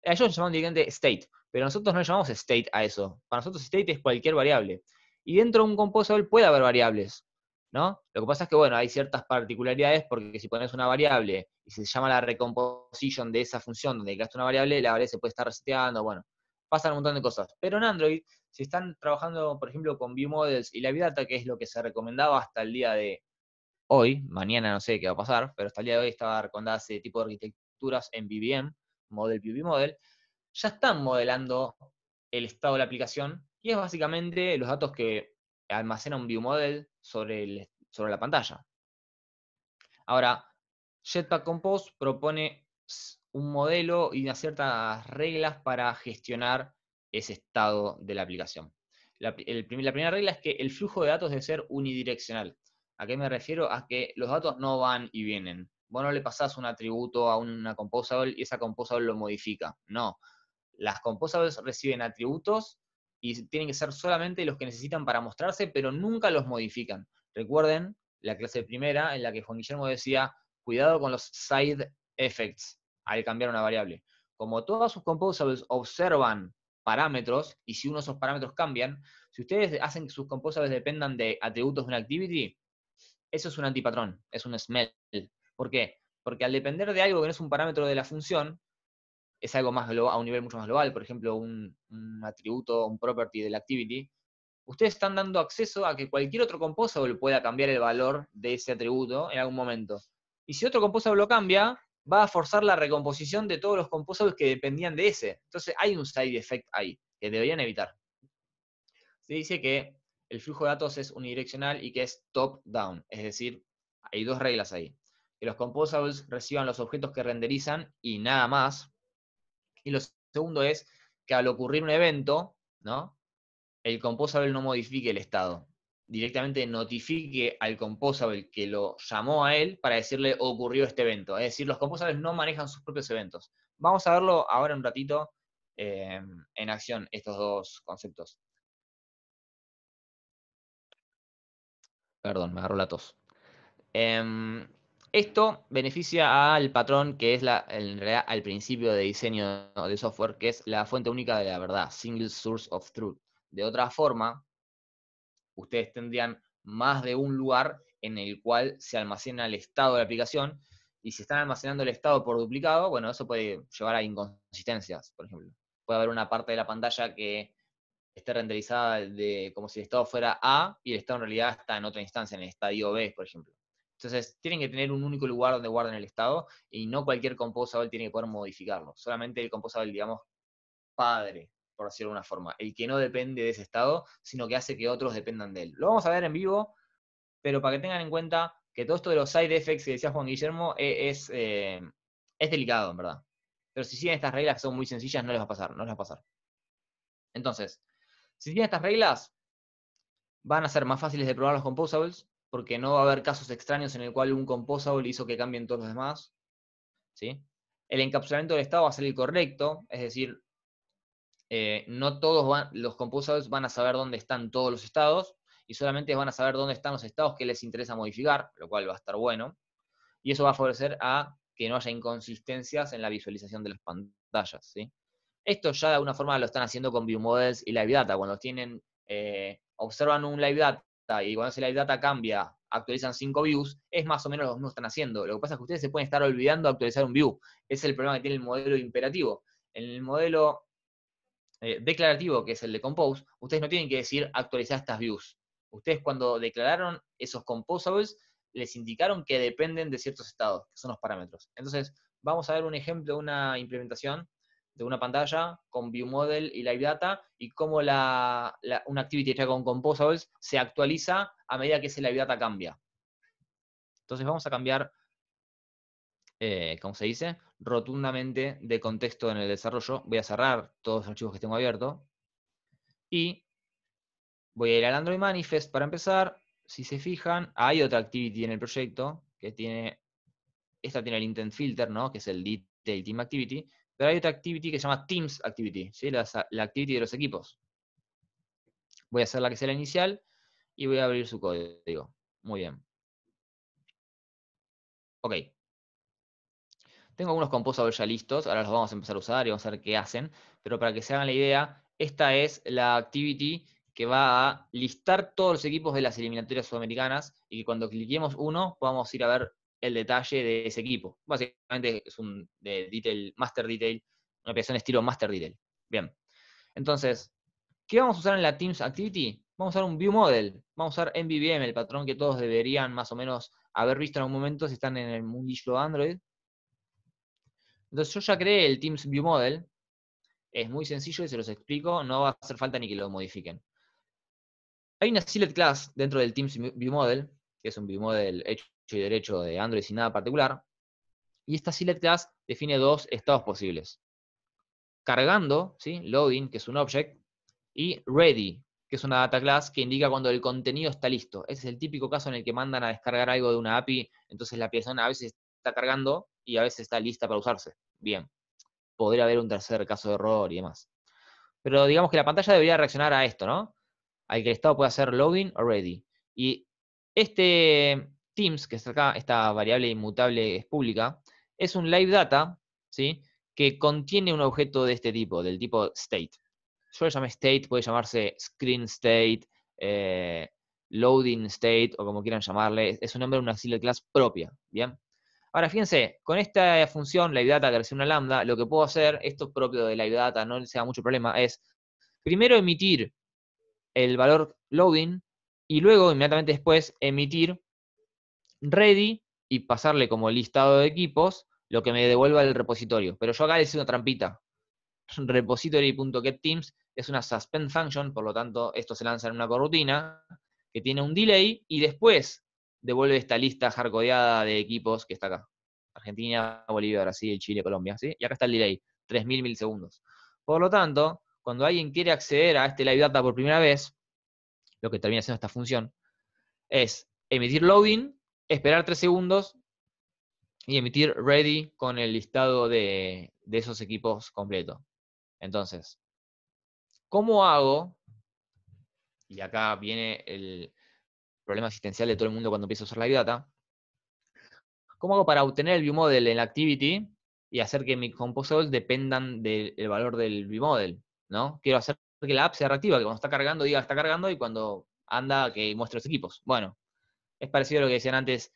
ellos lo llaman directamente state, pero nosotros no le llamamos state a eso. Para nosotros state es cualquier variable. Y dentro de un composable puede haber variables, ¿no? Lo que pasa es que, bueno, hay ciertas particularidades porque si pones una variable y se llama la recomposition de esa función donde creaste una variable, la variable se puede estar reseteando, bueno, pasan un montón de cosas. Pero en Android, si están trabajando, por ejemplo, con ViewModels y la vida Data, que es lo que se recomendaba hasta el día de hoy, mañana no sé qué va a pasar, pero hasta el día de hoy estaba recomendada ese tipo de arquitecturas en BBM, Model view Model, ya están modelando el estado de la aplicación y es básicamente los datos que almacena un view model sobre, sobre la pantalla. Ahora, Jetpack Compose propone un modelo y unas ciertas reglas para gestionar ese estado de la aplicación. la primera regla es que el flujo de datos debe ser unidireccional. ¿A qué me refiero? A que los datos no van y vienen. Vos no le pasás un atributo a una composable y esa composable lo modifica. No. Las composables reciben atributos y tienen que ser solamente los que necesitan para mostrarse, pero nunca los modifican. Recuerden la clase primera en la que Juan Guillermo decía, cuidado con los side effects al cambiar una variable. Como todas sus composables observan parámetros, y si uno de esos parámetros cambian, si ustedes hacen que sus composables dependan de atributos de una activity, eso es un antipatrón, es un smell. ¿Por qué? Porque al depender de algo que no es un parámetro de la función, es algo más global, a un nivel mucho más global, por ejemplo, un, atributo, un property de la activity, ustedes están dando acceso a que cualquier otro composable pueda cambiar el valor de ese atributo en algún momento. Y si otro composable lo cambia, va a forzar la recomposición de todos los composables que dependían de ese. Entonces hay un side effect ahí, que deberían evitar. Se dice que el flujo de datos es unidireccional y que es top-down, es decir, hay dos reglas ahí. Que los composables reciban los objetos que renderizan y nada más. Y lo segundo es que al ocurrir un evento, ¿no? el composable no modifique el estado. Directamente notifique al composable que lo llamó a él para decirle ocurrió este evento. Es decir, los composables no manejan sus propios eventos. Vamos a verlo ahora un ratito eh, en acción, estos dos conceptos. Perdón, me agarró la tos. Em, esto beneficia al patrón que es la, en realidad al principio de diseño de software, que es la fuente única de la verdad, single source of truth. De otra forma, ustedes tendrían más de un lugar en el cual se almacena el estado de la aplicación, y si están almacenando el estado por duplicado, bueno, eso puede llevar a inconsistencias, por ejemplo. Puede haber una parte de la pantalla que esté renderizada de, como si el estado fuera A y el estado en realidad está en otra instancia, en el estadio B, por ejemplo. Entonces, tienen que tener un único lugar donde guarden el estado y no cualquier composable tiene que poder modificarlo. Solamente el composable, digamos, padre, por decirlo de alguna forma. El que no depende de ese estado, sino que hace que otros dependan de él. Lo vamos a ver en vivo, pero para que tengan en cuenta que todo esto de los side effects que decía Juan Guillermo eh, es, eh, es delicado, en verdad. Pero si siguen estas reglas que son muy sencillas, no les va a pasar, no les va a pasar. Entonces, si tienen estas reglas, van a ser más fáciles de probar los composables, porque no va a haber casos extraños en el cual un composable hizo que cambien todos los demás. ¿sí? El encapsulamiento del estado va a ser el correcto, es decir, eh, no todos van, los composables van a saber dónde están todos los estados, y solamente van a saber dónde están los estados que les interesa modificar, lo cual va a estar bueno. Y eso va a favorecer a que no haya inconsistencias en la visualización de las pantallas. ¿sí? Esto ya de alguna forma lo están haciendo con ViewModels y Live Data. Cuando tienen, eh, observan un Live Data y cuando ese Live Data cambia, actualizan cinco views, es más o menos lo que están haciendo. Lo que pasa es que ustedes se pueden estar olvidando de actualizar un view. Es el problema que tiene el modelo imperativo. En el modelo eh, declarativo, que es el de Compose, ustedes no tienen que decir actualizar estas views. Ustedes cuando declararon esos composables, les indicaron que dependen de ciertos estados, que son los parámetros. Entonces, vamos a ver un ejemplo de una implementación de una pantalla con ViewModel y Live Data y cómo una activity hecha con Composables se actualiza a medida que ese la Data cambia. Entonces vamos a cambiar, eh, ¿cómo se dice? Rotundamente de contexto en el desarrollo. Voy a cerrar todos los archivos que tengo abiertos y voy a ir al Android Manifest para empezar. Si se fijan, hay otra activity en el proyecto que tiene, esta tiene el intent filter, ¿no? que es el detail team activity, pero hay otra activity que se llama Teams Activity, la, la activity de los equipos. Voy a hacer la que sea la inicial y voy a abrir su código. Muy bien. Ok. Tengo algunos composables ya listos, ahora los vamos a empezar a usar y vamos a ver qué hacen, pero para que se hagan la idea, esta es la activity que va a listar todos los equipos de las eliminatorias sudamericanas y que cuando cliquemos uno podamos ir a ver el detalle de ese equipo. Básicamente es un detail, master detail, una aplicación estilo master detail. Bien. Entonces, ¿qué vamos a usar en la Teams Activity? Vamos a usar un view model, vamos a usar MVVM, el patrón que todos deberían más o menos haber visto en algún momento si están en el mundo Android. Entonces yo ya creé el Teams View Model, es muy sencillo y se los explico, no va a hacer falta ni que lo modifiquen. Hay una Silent Class dentro del Teams View Model, que es un View Model hecho y derecho de Android sin nada particular. Y esta select class define dos estados posibles. Cargando, ¿sí? loading, que es un object, y ready, que es una data class que indica cuando el contenido está listo. Ese es el típico caso en el que mandan a descargar algo de una API, entonces la pieza a veces está cargando y a veces está lista para usarse. Bien, podría haber un tercer caso de error y demás. Pero digamos que la pantalla debería reaccionar a esto, ¿no? Al que el estado puede ser loading o ready. Y este, Teams, que está acá, esta variable inmutable es pública, es un live data, ¿sí? Que contiene un objeto de este tipo, del tipo state. Yo lo llamé state, puede llamarse screen state, eh, loading state, o como quieran llamarle. Es un nombre de una de class propia, ¿bien? Ahora, fíjense, con esta función, data que recibe una lambda, lo que puedo hacer, esto propio de data no sea mucho problema, es primero emitir el valor loading y luego, inmediatamente después, emitir ready y pasarle como listado de equipos lo que me devuelva el repositorio. Pero yo acá le hice una trampita. Repository.getTeams es una suspend function, por lo tanto, esto se lanza en una corrutina que tiene un delay y después devuelve esta lista hardcodeada de equipos que está acá. Argentina, Bolivia, Brasil, Chile, Colombia, Y acá está el delay, 3000 milisegundos. Por lo tanto, cuando alguien quiere acceder a este live data por primera vez, lo que termina haciendo esta función, es emitir loading esperar tres segundos y emitir ready con el listado de, esos equipos completo. Entonces, ¿cómo hago? Y acá viene el problema existencial de todo el mundo cuando empieza a usar la data. ¿Cómo hago para obtener el ViewModel en la Activity y hacer que mis composables dependan del valor del ViewModel? ¿no? Quiero hacer que la app sea reactiva, que cuando está cargando diga está cargando y cuando anda que muestre los equipos. Bueno, es parecido a lo que decían antes,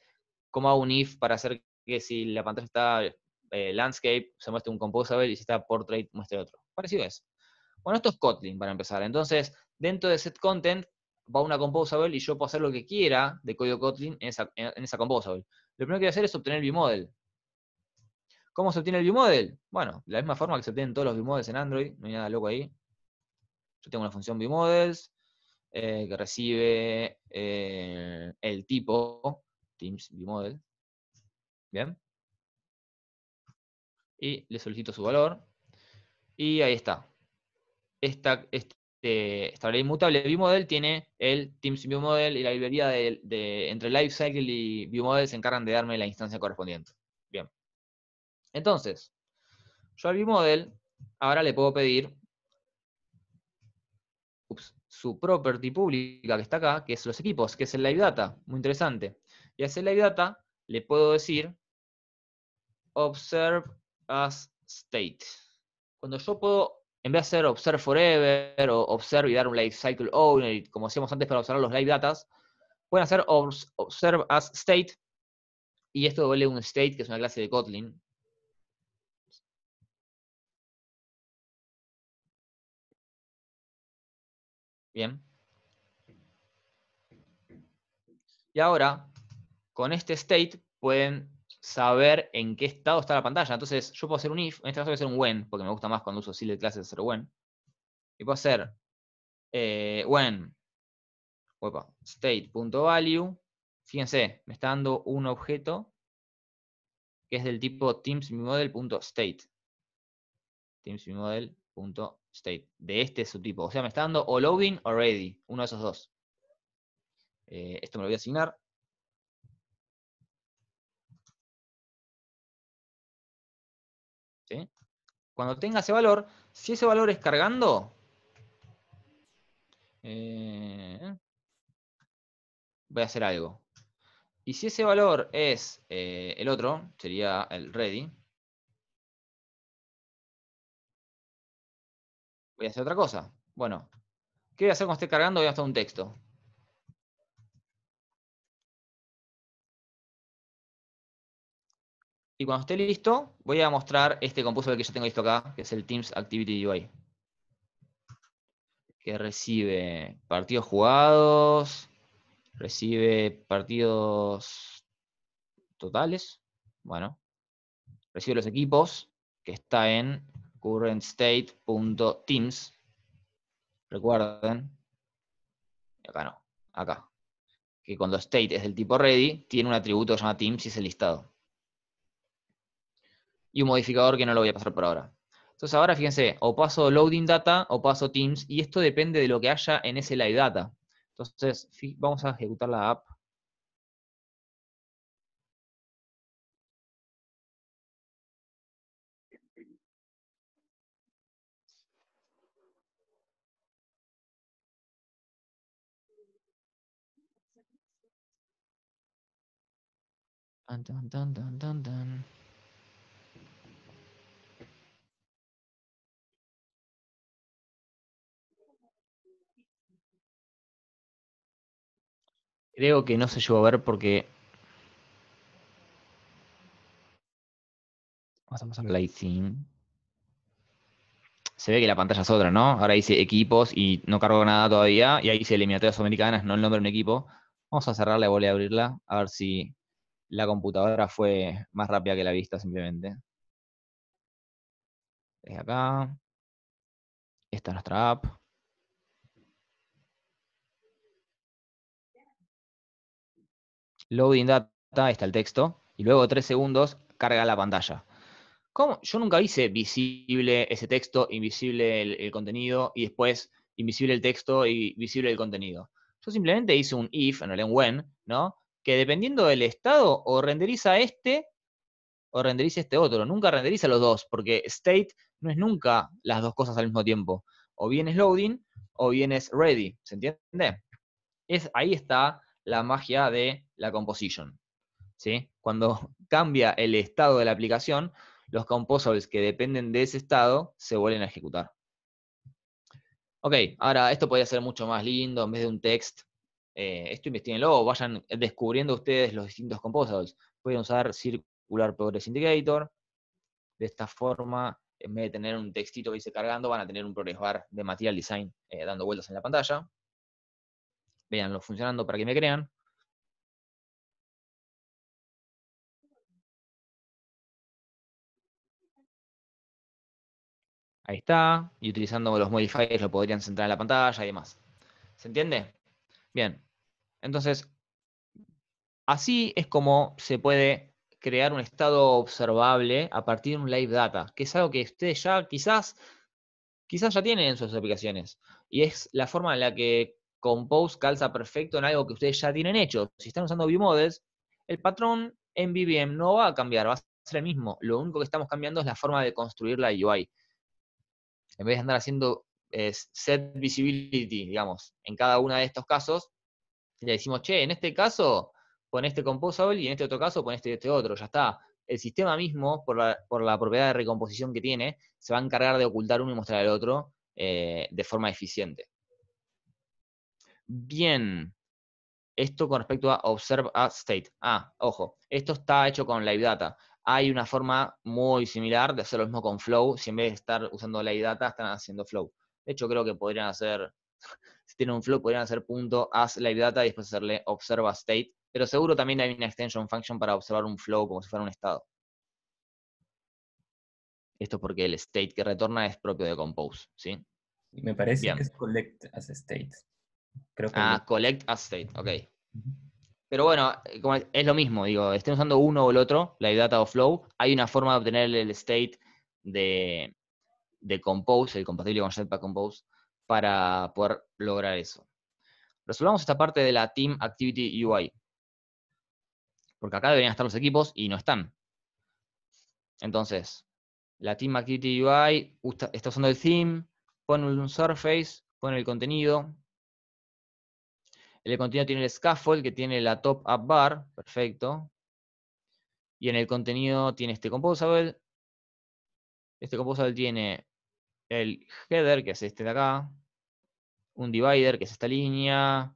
cómo hago un if para hacer que si la pantalla está eh, landscape, se muestre un composable y si está portrait, muestre otro. Parecido a eso. Bueno, esto es Kotlin para empezar. Entonces, dentro de set content va una composable y yo puedo hacer lo que quiera de código Kotlin en esa, composable. Lo primero que voy a hacer es obtener el viewmodel. ¿Cómo se obtiene el viewmodel? Bueno, de la misma forma que se obtienen todos los viewmodels en Android, no hay nada loco ahí. Yo tengo una función viewmodels, eh, que recibe eh, el tipo Teams ViewModel. Bien. Y le solicito su valor. Y ahí está. Esta, este, esta variable inmutable ViewModel tiene el Teams ViewModel y la librería de, entre Lifecycle y ViewModel se encargan de darme la instancia correspondiente. Bien. Entonces, yo al ViewModel ahora le puedo pedir ups, su property pública que está acá, que es los equipos, que es el Live Data. Muy interesante. Y a ese Live Data le puedo decir observe as state. Cuando yo puedo, en vez de hacer observe forever o observe y dar un live cycle owner, como hacíamos antes para observar los live datas, pueden hacer observe as state y esto duele un state que es una clase de Kotlin Bien. Y ahora, con este state pueden saber en qué estado está la pantalla. Entonces, yo puedo hacer un if, en este caso voy a hacer un when, porque me gusta más cuando uso de clases hacer when. Y puedo hacer eh, when state.value. Fíjense, me está dando un objeto que es del tipo teams.model.state. Teams.model.state state de este subtipo. O sea, me está dando o login o ready, uno de esos dos. Eh, esto me lo voy a asignar. Cuando tenga ese valor, si ese valor es cargando, eh, voy a hacer algo. Y si ese valor es eh, el otro, sería el ready, voy a hacer otra cosa. Bueno, ¿qué voy a hacer cuando esté cargando? Voy a hacer un texto. Y cuando esté listo, voy a mostrar este compuesto que yo tengo listo acá, que es el Teams Activity UI. Que recibe partidos jugados, recibe partidos totales, bueno, recibe los equipos, que está en currentstate.teams. Recuerden, acá no, acá, que cuando state es del tipo ready, tiene un atributo que se llama teams y es el listado. Y un modificador que no lo voy a pasar por ahora. Entonces ahora fíjense, o paso loading data o paso teams, y esto depende de lo que haya en ese live data. Entonces, vamos a ejecutar la app Creo que no se llegó a ver porque. vamos a Lighting. Se ve que la pantalla es otra, ¿no? Ahora dice equipos y no cargo nada todavía. Y ahí dice eliminatorias americanas, no el nombre de un equipo. Vamos a cerrarla y voy a abrirla. A ver si la computadora fue más rápida que la vista simplemente. Desde acá. Esta es nuestra app. Loading data, está el texto. Y luego tres segundos carga la pantalla. ¿Cómo? Yo nunca hice visible ese texto, invisible el, contenido y después invisible el texto y visible el contenido. Yo simplemente hice un if, en realidad un when, ¿no? que dependiendo del estado, o renderiza este o renderiza este otro. Nunca renderiza los dos, porque state no es nunca las dos cosas al mismo tiempo. O bien es loading o bien es ready. ¿Se entiende? Es, ahí está la magia de la composition. ¿sí? Cuando cambia el estado de la aplicación, los composables que dependen de ese estado se vuelven a ejecutar. Ok, ahora esto podría ser mucho más lindo en vez de un texto eh, esto investiguenlo, vayan descubriendo ustedes los distintos compuestos. Pueden usar Circular Progress Indicator, de esta forma, en vez de tener un textito que dice cargando, van a tener un progress bar de Material Design eh, dando vueltas en la pantalla. Veanlo funcionando para que me crean. Ahí está, y utilizando los modifiers lo podrían centrar en la pantalla y demás. ¿Se entiende? Bien, entonces, así es como se puede crear un estado observable a partir de un live data, que es algo que ustedes ya quizás, quizás ya tienen en sus aplicaciones. Y es la forma en la que Compose calza perfecto en algo que ustedes ya tienen hecho. Si están usando ViewModels, el patrón en VBM no va a cambiar, va a ser el mismo. Lo único que estamos cambiando es la forma de construir la UI. En vez de andar haciendo eh, set visibility, digamos, en cada uno de estos casos, le decimos, che, en este caso pon este composable y en este otro caso pon este, este otro, ya está. El sistema mismo, por la, propiedad de recomposición que tiene, se va a encargar de ocultar uno y mostrar el otro eh, de forma eficiente. Bien, esto con respecto a Observe a State. Ah, ojo, esto está hecho con LiveData. Hay una forma muy similar de hacer lo mismo con Flow. Si en vez de estar usando LiveData, están haciendo Flow. De hecho, creo que podrían hacer si tiene un flow, podrían hacer punto as live data y después hacerle observa state. Pero seguro también hay una extension function para observar un flow como si fuera un estado. Esto porque el state que retorna es propio de Compose, ¿sí? me parece que es collect as state. Creo ah, collect as state, ok. Pero bueno, eh, es lo mismo, digo, estén usando uno o el otro, la data o flow, hay una forma de obtener el state de, de Compose, el compatible con Jetpack Compose, para poder lograr eso. Resolvamos esta parte de la Team Activity UI. Porque acá deberían estar los equipos y no están. Entonces, la Team Activity UI está usando el theme, pone un surface, pone el contenido. El contenido tiene el scaffold que tiene la top up bar, perfecto. Y en el contenido tiene este composable. Este composable tiene el header, que es este de acá un divider, que es esta línea,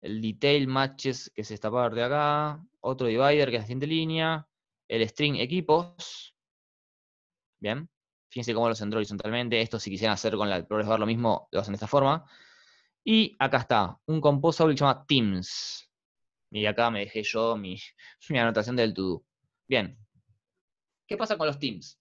el detail matches, que es esta parte de acá, otro divider, que es la siguiente línea, el string equipos, bien, fíjense cómo lo centró horizontalmente, esto si quisieran hacer con la progress lo mismo, lo hacen de esta forma, y acá está, un composable que se llama teams, y acá me dejé yo mi, mi anotación del to-do. Bien, ¿qué pasa con los teams?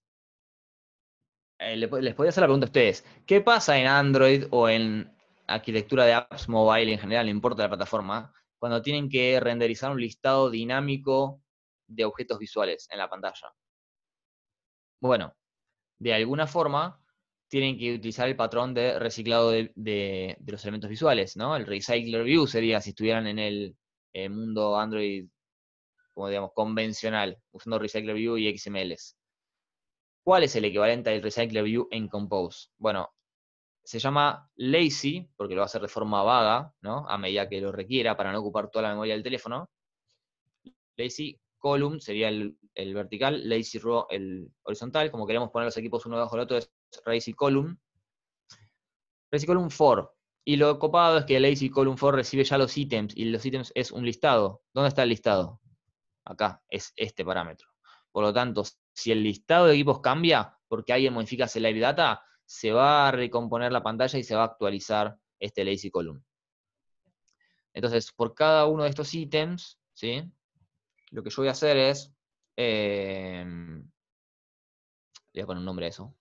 Eh, les podría hacer la pregunta a ustedes, ¿qué pasa en Android o en arquitectura de apps mobile en general, no importa la plataforma, cuando tienen que renderizar un listado dinámico de objetos visuales en la pantalla. Bueno, de alguna forma tienen que utilizar el patrón de reciclado de, los elementos visuales, ¿no? El Recycler View sería si estuvieran en el, eh, mundo Android, como digamos, convencional, usando Recycler View y XMLs. ¿Cuál es el equivalente del Recycler View en Compose? Bueno, se llama lazy, porque lo va a hacer de forma vaga, ¿no? A medida que lo requiera para no ocupar toda la memoria del teléfono. Lazy column sería el, vertical, lazy row el horizontal, como queremos poner los equipos uno debajo del otro es lazy column. Lazy column for. Y lo copado es que lazy column for recibe ya los ítems y los ítems es un listado. ¿Dónde está el listado? Acá es este parámetro. Por lo tanto, si el listado de equipos cambia porque alguien modifica ese live data, se va a recomponer la pantalla y se va a actualizar este lazy column. Entonces, por cada uno de estos ítems, ¿sí? lo que yo voy a hacer es, eh, voy a poner un nombre a eso,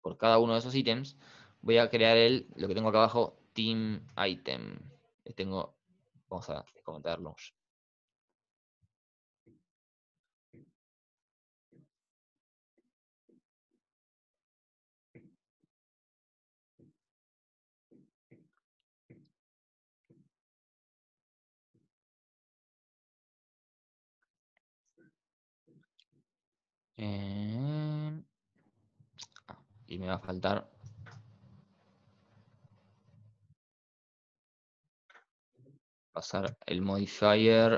por cada uno de esos ítems, voy a crear el, lo que tengo acá abajo, team item. tengo, vamos a comentarlo Ah, y me va a faltar. Pasar el modifier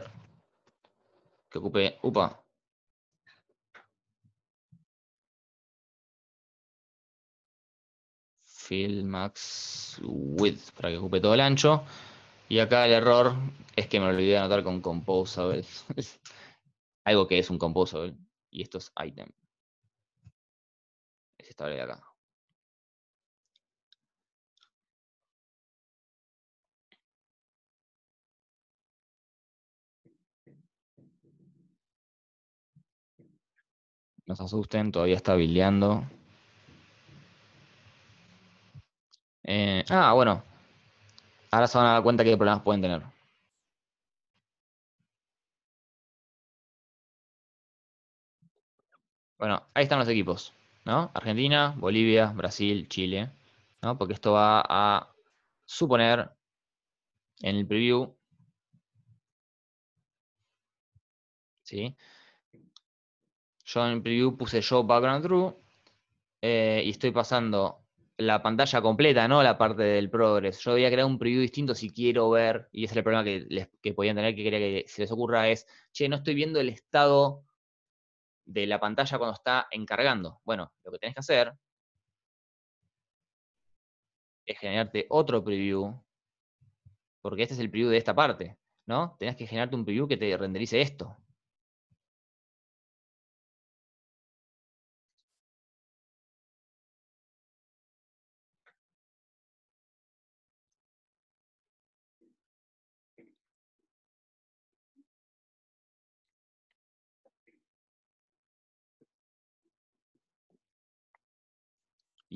que ocupe. Upa. Fill max width para que ocupe todo el ancho. Y acá el error es que me olvidé de anotar con composable. Algo que es un composable y estos item. Es esta de acá. No se asusten, todavía está bildeando. Eh, ah, bueno. Ahora se van a dar cuenta qué problemas pueden tener. Bueno, ahí están los equipos, ¿no? Argentina, Bolivia, Brasil, Chile, ¿no? Porque esto va a suponer en el preview, ¿sí? Yo en el preview puse yo background true eh, y estoy pasando la pantalla completa, no la parte del progress. Yo voy a crear un preview distinto si quiero ver, y ese es el problema que, que podían tener, que quería que se les ocurra es, che, no estoy viendo el estado de la pantalla cuando está encargando. Bueno, lo que tenés que hacer es generarte otro preview, porque este es el preview de esta parte, ¿no? Tenés que generarte un preview que te renderice esto.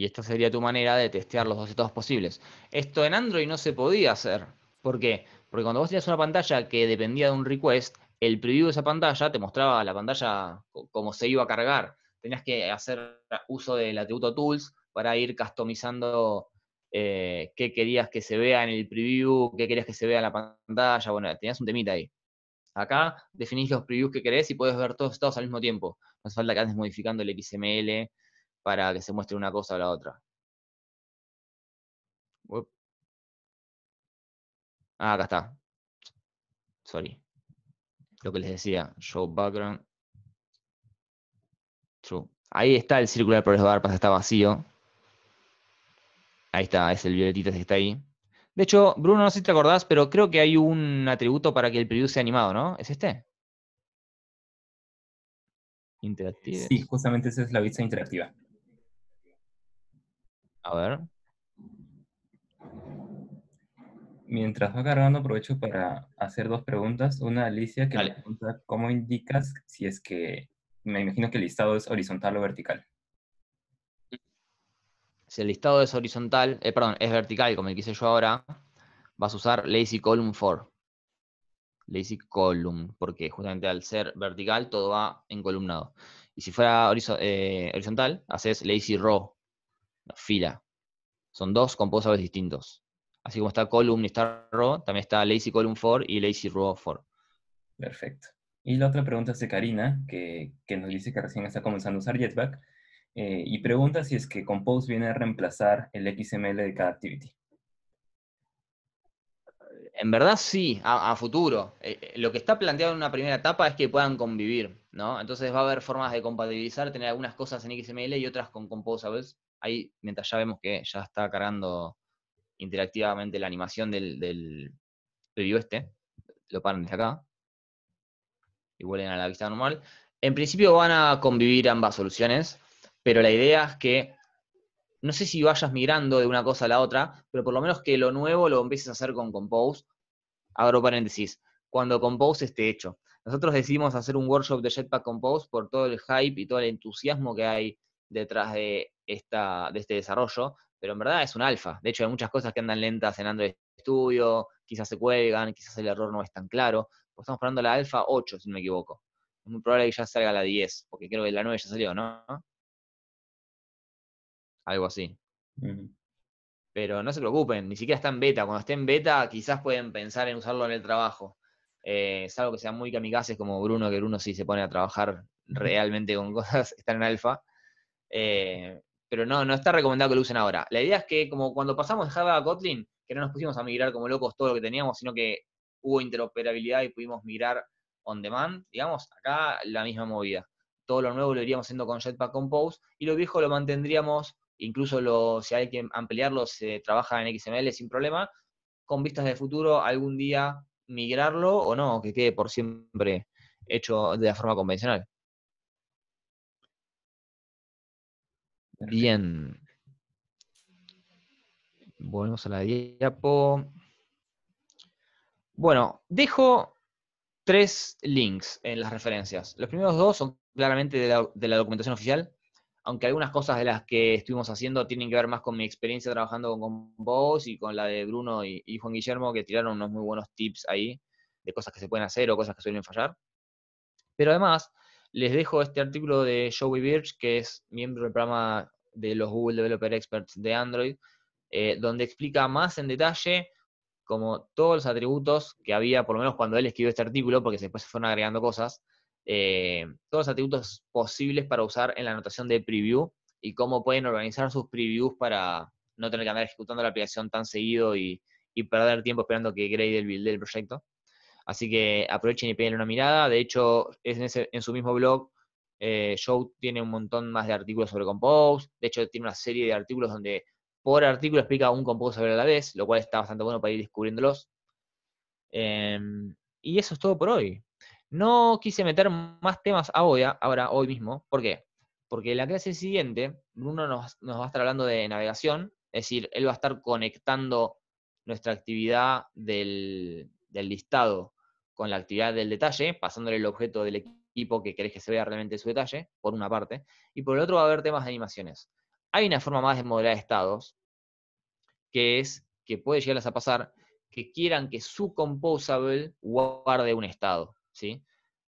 Y esta sería tu manera de testear los dos estados posibles. Esto en Android no se podía hacer. ¿Por qué? Porque cuando vos tenías una pantalla que dependía de un request, el preview de esa pantalla te mostraba la pantalla como se iba a cargar. Tenías que hacer uso del atributo tools para ir customizando eh, qué querías que se vea en el preview, qué querías que se vea en la pantalla. Bueno, tenías un temita ahí. Acá definís los previews que querés y puedes ver todos los al mismo tiempo. No hace falta que andes modificando el XML para que se muestre una cosa o la otra. Ah, acá está. Sorry. Lo que les decía, show background. True. Ahí está el círculo de progreso de está vacío. Ahí está, es el violetito que está ahí. De hecho, Bruno, no sé si te acordás, pero creo que hay un atributo para que el preview sea animado, ¿no? ¿Es este? Interactivo. Sí, justamente esa es la vista interactiva. A ver. Mientras va cargando, aprovecho para hacer dos preguntas. Una, Alicia, que me pregunta cómo indicas si es que, me imagino que el listado es horizontal o vertical. Si el listado es horizontal, eh, perdón, es vertical, como el yo ahora, vas a usar lazy column for. Lazy column, porque justamente al ser vertical todo va encolumnado. Y si fuera eh, horizontal, haces lazy row, fila. Son dos composables distintos. Así como está column y está row, también está lazy column for y lazy row for. Perfecto. Y la otra pregunta es de Karina, que, nos dice que recién está comenzando a usar Jetpack, eh, y pregunta si es que Compose viene a reemplazar el XML de cada activity. En verdad sí, a, futuro. Eh, eh, lo que está planteado en una primera etapa es que puedan convivir, ¿no? Entonces va a haber formas de compatibilizar, tener algunas cosas en XML y otras con Composables, Ahí, mientras ya vemos que ya está cargando interactivamente la animación del, del este, lo paran desde acá y vuelven a la vista normal. En principio van a convivir ambas soluciones, pero la idea es que no sé si vayas mirando de una cosa a la otra, pero por lo menos que lo nuevo lo empieces a hacer con Compose. Abro paréntesis, cuando Compose esté hecho. Nosotros decidimos hacer un workshop de Jetpack Compose por todo el hype y todo el entusiasmo que hay detrás de, esta, de este desarrollo, pero en verdad es un alfa. De hecho, hay muchas cosas que andan lentas en Android Studio, quizás se cuelgan, quizás el error no es tan claro. estamos probando la alfa 8, si no me equivoco. Es muy probable que ya salga la 10, porque creo que la 9 ya salió, ¿no? Algo así. Pero no se preocupen, ni siquiera está en beta. Cuando esté en beta, quizás pueden pensar en usarlo en el trabajo. es eh, algo que sean muy kamikazes como Bruno, que Bruno sí se pone a trabajar realmente con cosas, están en alfa. Eh, pero no, no está recomendado que lo usen ahora. La idea es que como cuando pasamos de Java a Kotlin, que no nos pusimos a migrar como locos todo lo que teníamos, sino que hubo interoperabilidad y pudimos migrar on demand, digamos, acá la misma movida. Todo lo nuevo lo iríamos haciendo con Jetpack Compose y lo viejo lo mantendríamos, incluso lo, si hay que ampliarlo, se trabaja en XML sin problema, con vistas de futuro algún día migrarlo o no, que quede por siempre hecho de la forma convencional. Bien. Volvemos a la diapo. Bueno, dejo tres links en las referencias. Los primeros dos son claramente de la, documentación oficial, aunque algunas cosas de las que estuvimos haciendo tienen que ver más con mi experiencia trabajando con, vos y con la de Bruno y, y, Juan Guillermo, que tiraron unos muy buenos tips ahí de cosas que se pueden hacer o cosas que suelen fallar. Pero además, les dejo este artículo de Joey Birch, que es miembro del programa de los Google Developer Experts de Android, eh, donde explica más en detalle como todos los atributos que había, por lo menos cuando él escribió este artículo, porque después se fueron agregando cosas, eh, todos los atributos posibles para usar en la anotación de preview y cómo pueden organizar sus previews para no tener que andar ejecutando la aplicación tan seguido y, perder tiempo esperando que grade el build del proyecto. Así que aprovechen y peguen una mirada. De hecho, es en, su mismo blog, Joe eh, tiene un montón más de artículos sobre Compose. De hecho, tiene una serie de artículos donde por artículo explica un Compose a la vez, lo cual está bastante bueno para ir descubriéndolos. Em, y eso es todo por hoy. No quise meter más temas ahora, ahora, hoy mismo. ¿Por qué? Porque en la clase siguiente, Bruno nos, va a estar hablando de navegación, es decir, él va a estar conectando nuestra actividad del listado con la actividad del detalle, pasándole el objeto del equipo que querés que se vea realmente su detalle, por una parte, y por el otro va a haber temas de animaciones. Hay una forma más de modelar estados, que es que puede llegar a pasar que quieran que su composable guarde un estado, ¿sí?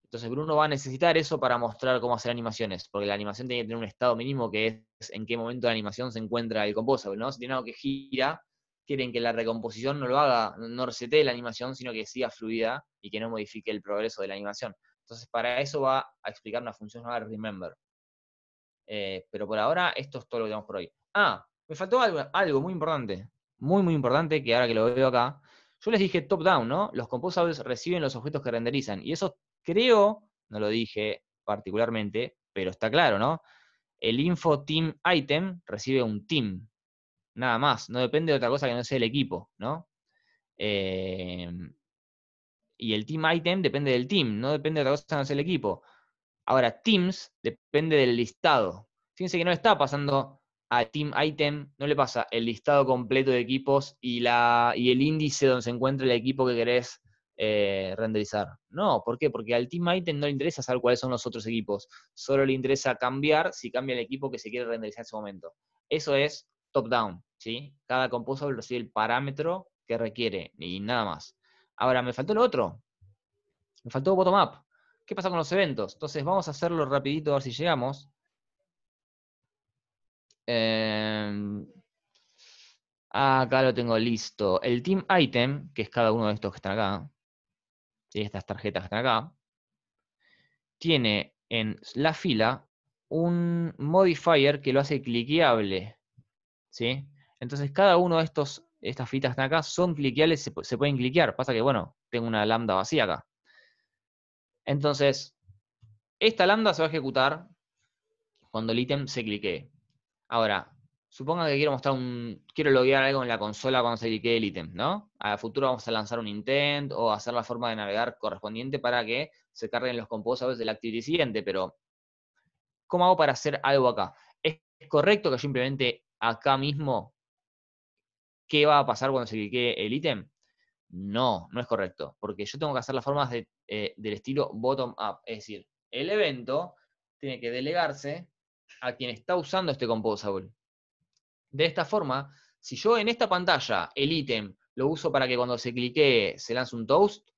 Entonces Bruno va a necesitar eso para mostrar cómo hacer animaciones, porque la animación tiene que tener un estado mínimo que es en qué momento la animación se encuentra el composable, ¿no? Si tiene algo que gira, quieren que la recomposición no lo haga, no resete la animación, sino que siga fluida y que no modifique el progreso de la animación. Entonces, para eso va a explicar una función llamada remember. Eh, pero por ahora, esto es todo lo que tenemos por hoy. Ah, me faltó algo, algo muy importante, muy, muy importante, que ahora que lo veo acá, yo les dije top-down, ¿no? Los composables reciben los objetos que renderizan. Y eso creo, no lo dije particularmente, pero está claro, ¿no? El info team item recibe un team, nada más, no depende de otra cosa que no sea el equipo, ¿no? Em, y el team item depende del team, no depende de otra cosa que no sea el equipo. Ahora, teams depende del listado. Fíjense que no le está pasando a team item, no le pasa el listado completo de equipos y, la, y el índice donde se encuentra el equipo que querés eh, renderizar. No, ¿por qué? Porque al team item no le interesa saber cuáles son los otros equipos, solo le interesa cambiar si cambia el equipo que se quiere renderizar en ese momento. Eso es top-down, ¿sí? Cada Composable recibe el parámetro que requiere y nada más. Ahora, me faltó lo otro. Me faltó bottom-up. ¿Qué pasa con los eventos? Entonces, vamos a hacerlo rapidito a ver si llegamos. Em, acá lo tengo listo. El team item, que es cada uno de estos que están acá, y estas tarjetas que están acá, tiene en la fila un modifier que lo hace cliqueable. ¿sí? Entonces cada uno de estos, estas fitas de acá son cliqueables, se, pueden cliquear. Pasa que, bueno, tengo una lambda vacía acá. Entonces, esta lambda se va a ejecutar cuando el ítem se cliquee. Ahora, suponga que quiero mostrar un, quiero loguear algo en la consola cuando se cliquee el ítem, ¿no? A futuro vamos a lanzar un intent o hacer la forma de navegar correspondiente para que se carguen los composables del la siguiente, pero ¿cómo hago para hacer algo acá? ¿Es correcto que simplemente acá mismo qué va a pasar cuando se clique el ítem. No, no es correcto, porque yo tengo que hacer las formas eh, del estilo bottom-up, es decir, el evento tiene que delegarse a quien está usando este composable. De esta forma, si yo en esta pantalla el ítem lo uso para que cuando se clique se lance un toast,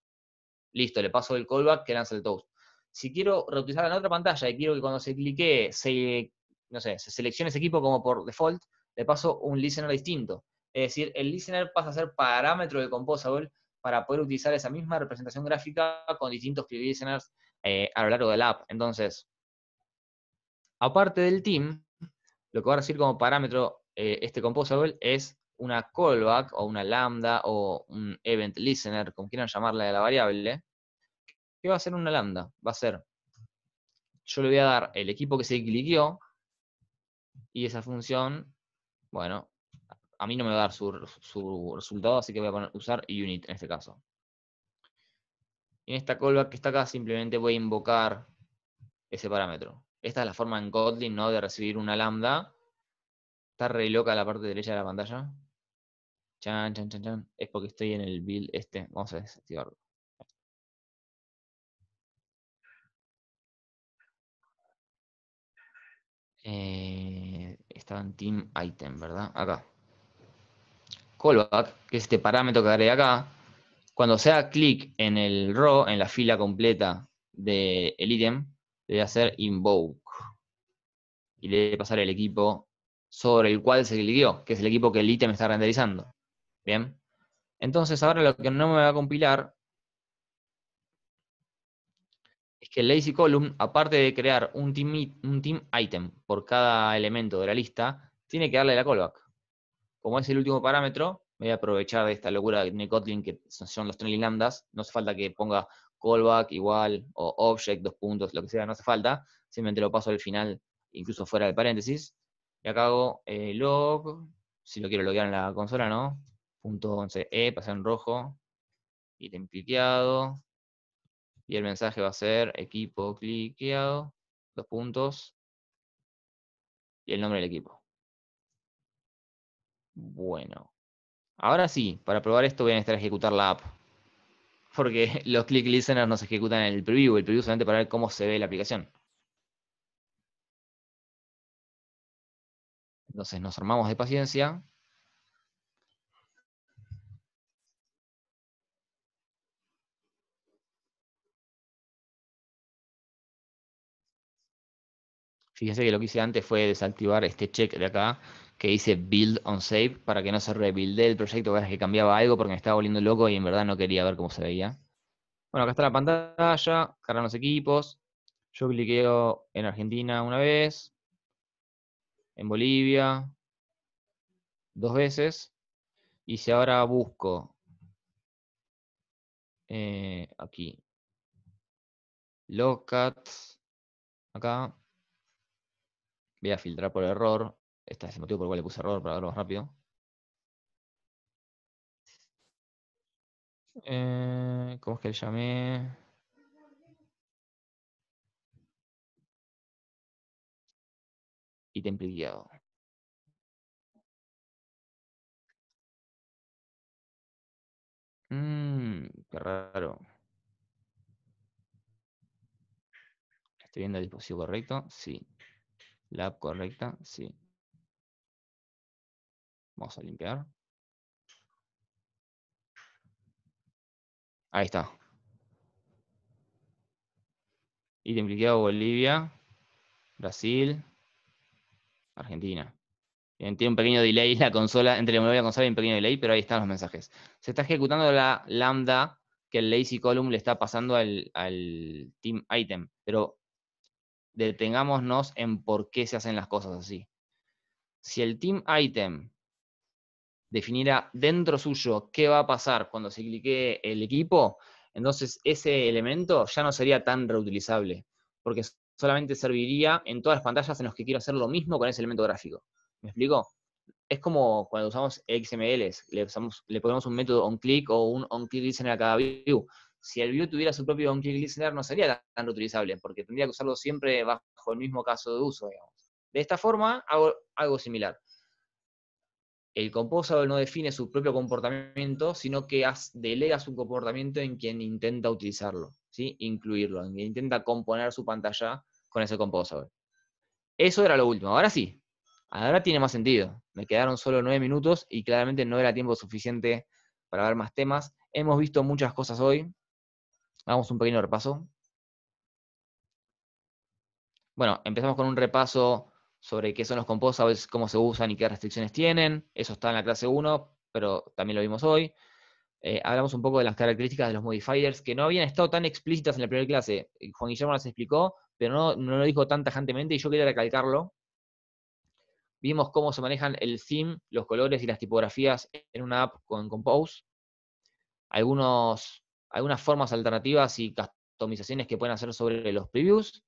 listo, le paso el callback que lanza el toast. Si quiero reutilizar en otra pantalla y quiero que cuando se clique se no sé, se selecciona ese equipo como por default, le paso un listener distinto. Es decir, el listener pasa a ser parámetro de Composable para poder utilizar esa misma representación gráfica con distintos listeners eh, a lo largo del app. Entonces, aparte del team, lo que va a recibir como parámetro eh, este Composable es una callback o una lambda o un event listener, como quieran llamarla de la variable, ¿qué va a ser una lambda? Va a ser, yo le voy a dar el equipo que se cliqueó, y esa función, bueno, a mí no me va a dar su, resultado, así que voy a poner, usar unit en este caso. en esta callback que está acá, simplemente voy a invocar ese parámetro. Esta es la forma en Kotlin ¿no? de recibir una lambda. Está re loca la parte derecha de la pantalla. Chan, chan, chan, chan. Es porque estoy en el build este. Vamos a desactivarlo. Eh, estaba en Team Item, ¿verdad? Acá. Callback, que es este parámetro que daré acá. Cuando sea clic en el row, en la fila completa del de ítem, le voy a hacer invoke. Y le voy pasar el equipo sobre el cual se cliqueó, que es el equipo que el ítem está renderizando. Bien. Entonces ahora lo que no me va a compilar es que el lazy column, aparte de crear un team, un team item por cada elemento de la lista, tiene que darle la callback. Como es el último parámetro, voy a aprovechar de esta locura de tiene Kotlin, que son los tres lambdas, no hace falta que ponga callback igual o object, dos puntos, lo que sea, no hace falta, simplemente lo paso al final, incluso fuera de paréntesis, y acá hago eh, log, si lo quiero loguear en la consola, ¿no? Punto 11e, e, pasar en rojo, y y el mensaje va a ser equipo cliqueado, dos puntos, y el nombre del equipo. Bueno. Ahora sí, para probar esto voy a necesitar ejecutar la app. Porque los click listeners no se ejecutan en el preview, el preview solamente para ver cómo se ve la aplicación. Entonces nos armamos de paciencia Fíjense que lo que hice antes fue desactivar este check de acá que dice build on save para que no se rebuilde el proyecto cada que cambiaba algo porque me estaba volviendo loco y en verdad no quería ver cómo se veía. Bueno, acá está la pantalla, cargan los equipos. Yo cliqueo en Argentina una vez, en Bolivia dos veces. Y si ahora busco eh, aquí, Locat, acá, Voy a filtrar por error. Este es el motivo por el cual le puse error, para verlo más rápido. Eh, ¿Cómo es que le llamé? Ítem guiado. Mmm, qué raro. ¿Estoy viendo el dispositivo correcto? Sí. La correcta, sí. Vamos a limpiar. Ahí está. Ítem implicado Bolivia, Brasil, Argentina. Bien, tiene un pequeño delay la consola, entre la y consola hay un pequeño delay, pero ahí están los mensajes. Se está ejecutando la lambda que el lazy column le está pasando al, al team item, pero detengámonos en por qué se hacen las cosas así. Si el team item definirá dentro suyo qué va a pasar cuando se clique el equipo, entonces ese elemento ya no sería tan reutilizable, porque solamente serviría en todas las pantallas en las que quiero hacer lo mismo con ese elemento gráfico. ¿Me explico? Es como cuando usamos XML, le, ponemos un método onClick o un on-click listener a cada view si el view tuviera su propio on listener no sería tan reutilizable, porque tendría que usarlo siempre bajo el mismo caso de uso, De esta forma hago algo similar. El composable no define su propio comportamiento, sino que delega su comportamiento en quien intenta utilizarlo, ¿sí? incluirlo, en quien intenta componer su pantalla con ese composable. Eso era lo último. Ahora sí, ahora tiene más sentido. Me quedaron solo nueve minutos y claramente no era tiempo suficiente para ver más temas. Hemos visto muchas cosas hoy, Hagamos un pequeño repaso. Bueno, empezamos con un repaso sobre qué son los composables, cómo se usan y qué restricciones tienen. Eso está en la clase 1, pero también lo vimos hoy. Eh, hablamos un poco de las características de los modifiers que no habían estado tan explícitas en la primera clase. Juan Guillermo las explicó, pero no, no lo dijo tan tajantemente y yo quería recalcarlo. Vimos cómo se manejan el theme, los colores y las tipografías en una app con Compose. Algunos algunas formas alternativas y customizaciones que pueden hacer sobre los previews.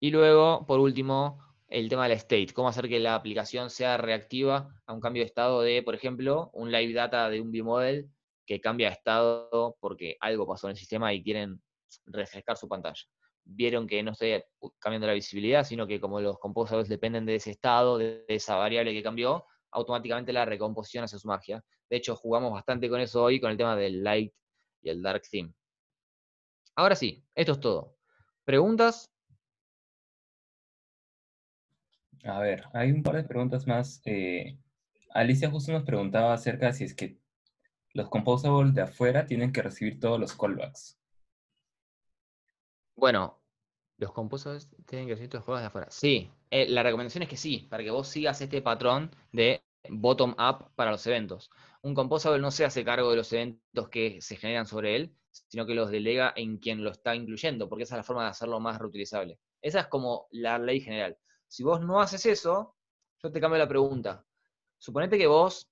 Y luego, por último, el tema del state, cómo hacer que la aplicación sea reactiva a un cambio de estado de, por ejemplo, un live data de un B-model que cambia de estado porque algo pasó en el sistema y quieren refrescar su pantalla. Vieron que no estoy cambiando la visibilidad, sino que como los compositores dependen de ese estado, de esa variable que cambió, automáticamente la recomposición hace su magia de hecho, jugamos bastante con eso hoy, con el tema del light y el dark theme. Ahora sí, esto es todo. ¿Preguntas? A ver, hay un par de preguntas más. Eh, Alicia justo nos preguntaba acerca de si es que los composables de afuera tienen que recibir todos los callbacks. Bueno, los composables tienen que recibir todos los callbacks de afuera. Sí, eh, la recomendación es que sí, para que vos sigas este patrón de bottom-up para los eventos. Un composable no se hace cargo de los eventos que se generan sobre él, sino que los delega en quien lo está incluyendo, porque esa es la forma de hacerlo más reutilizable. Esa es como la ley general. Si vos no haces eso, yo te cambio la pregunta. Suponete que vos,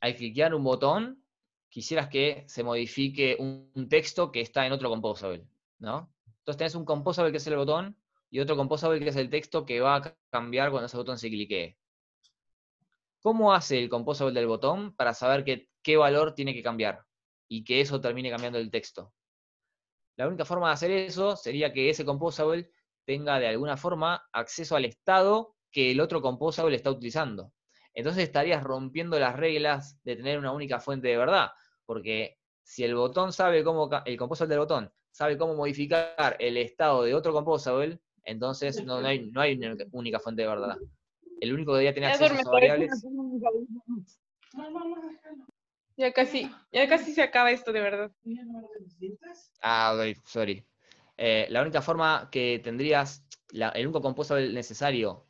al cliquear un botón, quisieras que se modifique un texto que está en otro composable, ¿no? Entonces tenés un composable que es el botón y otro composable que es el texto que va a cambiar cuando ese botón se cliquee. ¿Cómo hace el composable del botón para saber qué valor tiene que cambiar y que eso termine cambiando el texto? La única forma de hacer eso sería que ese composable tenga de alguna forma acceso al estado que el otro composable está utilizando. Entonces estarías rompiendo las reglas de tener una única fuente de verdad, porque si el botón sabe cómo, el composable del botón sabe cómo modificar el estado de otro composable, entonces no hay una única fuente de verdad. El único que debía tener acceso a variables. Ya casi, ya casi se acaba esto de verdad. Ah, sorry. Eh, la única forma que tendrías, el único composable necesario,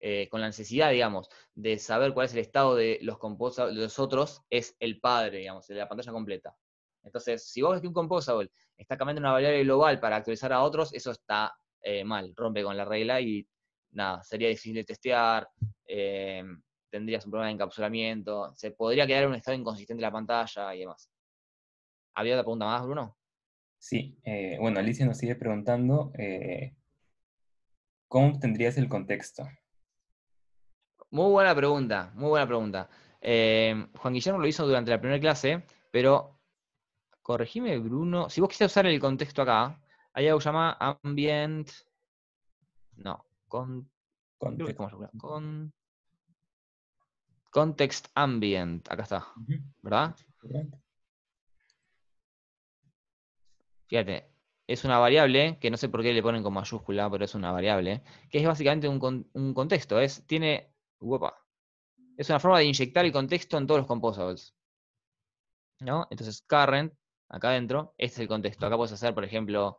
eh, con la necesidad, digamos, de saber cuál es el estado de los de los otros, es el padre, digamos, de la pantalla completa. Entonces, si vos ves que un composable está cambiando una variable global para actualizar a otros, eso está eh, mal, rompe con la regla y nada, sería difícil de testear, eh, tendrías un problema de encapsulamiento, se podría quedar en un estado inconsistente la pantalla y demás. ¿Había otra pregunta más, Bruno? Sí, eh, bueno, Alicia nos sigue preguntando, eh, ¿cómo obtendrías el contexto? Muy buena pregunta, muy buena pregunta. Juan Guillermo lo hizo durante la primera clase, pero corregime, Bruno, si vos quisieras usar el contexto acá, hay algo llama ambient... No, con, Con, context ambient. Acá está. ¿Verdad? Fíjate, es una variable, que no sé por qué le ponen con mayúscula, pero es una variable, que es básicamente un, contexto. Es, tiene, guapa es una forma de inyectar el contexto en todos los composables. ¿No? Entonces, current, acá adentro, este es el contexto. Acá puedes hacer, por ejemplo,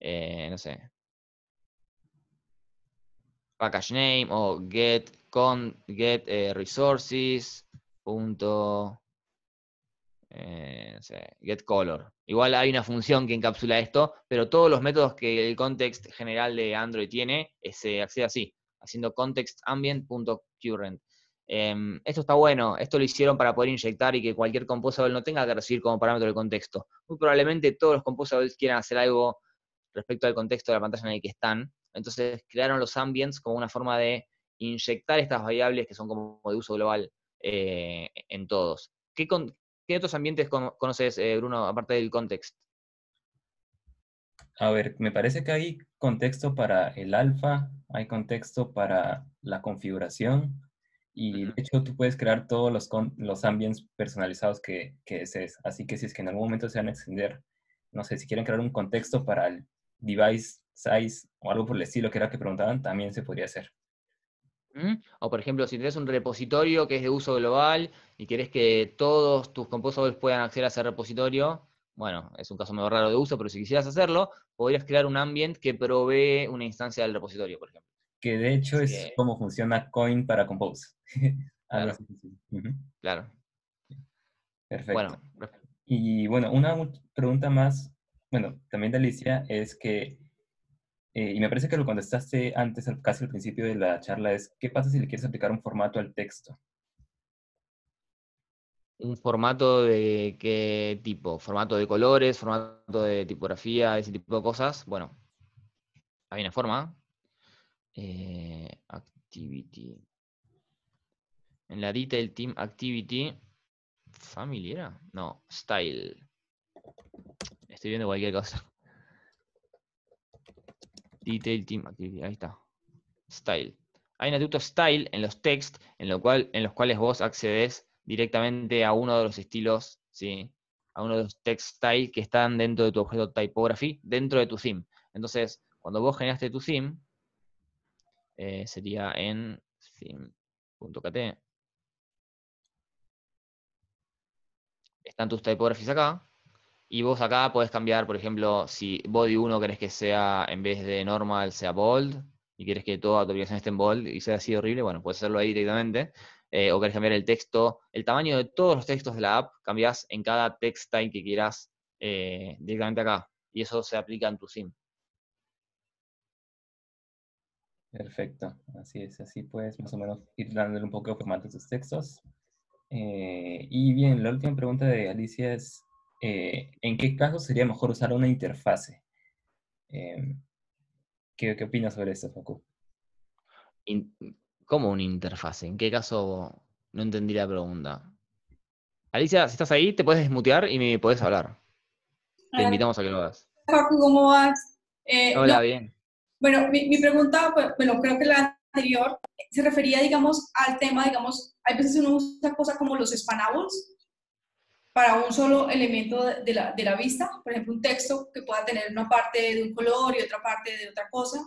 eh, no sé, package name o get con get eh, resources punto eh, get color. Igual hay una función que encapsula esto, pero todos los métodos que el context general de Android tiene se eh, accede así, haciendo contextambient.current. Em, esto está bueno, esto lo hicieron para poder inyectar y que cualquier composable no tenga que recibir como parámetro el contexto. Muy probablemente todos los composables quieran hacer algo respecto al contexto de la pantalla en el que están, entonces crearon los ambients como una forma de inyectar estas variables que son como de uso global eh, en todos. ¿Qué, con, otros ambientes conoces, eh, Bruno, aparte del context? A ver, me parece que hay contexto para el alfa, hay contexto para la configuración y de hecho tú puedes crear todos los, los ambients personalizados que, que desees. Así que si es que en algún momento se van a extender, no sé, si quieren crear un contexto para el device size o algo por el estilo que era que preguntaban, también se podría hacer. O por ejemplo, si tienes un repositorio que es de uso global y querés que todos tus composables puedan acceder a ese repositorio, bueno, es un caso medio raro de uso, pero si quisieras hacerlo, podrías crear un ambient que provee una instancia del repositorio, por ejemplo. Que de hecho es como funciona Coin para Compose. claro. perfecto. Y bueno, una pregunta más, bueno, también de Alicia, es que eh, y me parece que lo contestaste antes, casi al principio de la charla, es ¿qué pasa si le quieres aplicar un formato al texto? ¿Un formato de qué tipo? ¿Formato de colores? ¿Formato de tipografía? Ese tipo de cosas. Bueno, hay una forma. Eh, activity. En la detail team activity. ¿Familiar? No, style. Estoy viendo cualquier cosa. Detail Team Activity. Ahí está. Style. Hay un atributo style en los text, en, lo cual, en los cuales vos accedes directamente a uno de los estilos, ¿sí? a uno de los text style que están dentro de tu objeto typography, dentro de tu theme. Entonces, cuando vos generaste tu theme, eh, sería en theme.kt. Están tus typographies acá. Y vos acá podés cambiar, por ejemplo, si body 1 querés que sea, en vez de normal, sea bold, y quieres que toda tu aplicación esté en bold y sea así horrible, bueno, puedes hacerlo ahí directamente. Eh, o querés cambiar el texto, el tamaño de todos los textos de la app, cambiás en cada text type que quieras eh, directamente acá. Y eso se aplica en tu sim. Perfecto, así es, así puedes más o menos ir dándole un poco de formato a tus textos. Eh, y bien, la última pregunta de Alicia es, eh, ¿en qué caso sería mejor usar una interfase? Em, ¿qué, opinas sobre esto, Facu? ¿Cómo una interfase? ¿En qué caso? No entendí la pregunta. Alicia, si estás ahí, te puedes desmutear y me puedes hablar. Te ah, invitamos a que lo hagas. Facu, ¿cómo vas? Eh, Hola, bien. Bueno, mi, pregunta, pues, bueno, creo que la anterior eh, se refería, digamos, al tema, digamos, hay veces uno usa cosas como los spanables, para un solo elemento de la, de la, vista, por ejemplo, un texto que pueda tener una parte de un color y otra parte de otra cosa.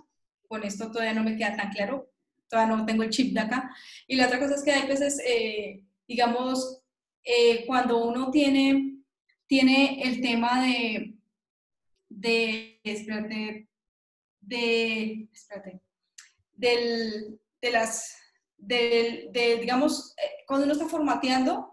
Con esto todavía no me queda tan claro, todavía no tengo el chip de acá. Y la otra cosa es que hay veces, eh, digamos, eh, cuando uno tiene, tiene el tema de, de, espérate, de, espérate, del, de las, del, de, digamos, eh, cuando uno está formateando,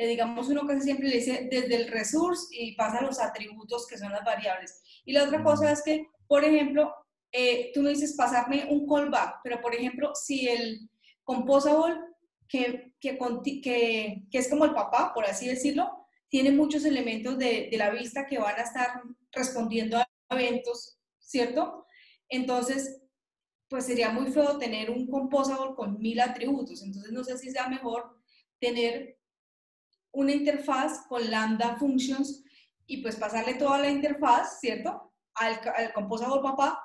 eh, digamos, uno casi siempre le dice desde el resource y pasa a los atributos que son las variables. Y la otra cosa es que, por ejemplo, eh, tú me dices pasarme un callback, pero por ejemplo, si el composable, que, que, que, es como el papá, por así decirlo, tiene muchos elementos de, de, la vista que van a estar respondiendo a eventos, ¿cierto? Entonces, pues sería muy feo tener un composable con mil atributos. Entonces, no sé si sea mejor tener una interfaz con lambda functions y pues pasarle toda la interfaz, ¿cierto? Al, composador papá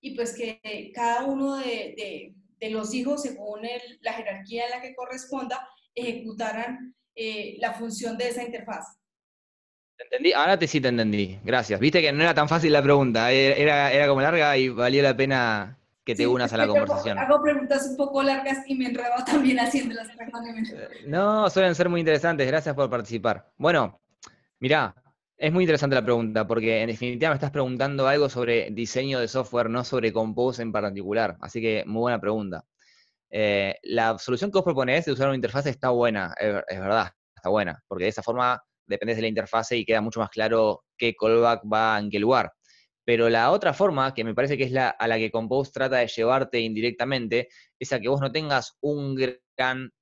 y pues que cada uno de, de, los hijos, según la jerarquía en la que corresponda, ejecutaran eh, la función de esa interfaz. ¿Te entendí? Ahora te sí te entendí. Gracias. Viste que no era tan fácil la pregunta. Era, era como larga y valió la pena que te unas a la conversación. Hago preguntas un poco largas y me enredo también haciendo haciéndolas. No, suelen ser muy interesantes. Gracias por participar. Bueno, mirá, es muy interesante la pregunta, porque en definitiva me estás preguntando algo sobre diseño de software, no sobre Compose en particular. Así que muy buena pregunta. Eh, la solución que vos proponés de usar una interfaz está buena, es, verdad, está buena, porque de esa forma dependés de la interfaz y queda mucho más claro qué callback va en qué lugar. Pero la otra forma, que me parece que es la a la que Compose trata de llevarte indirectamente, es a que vos no tengas un gran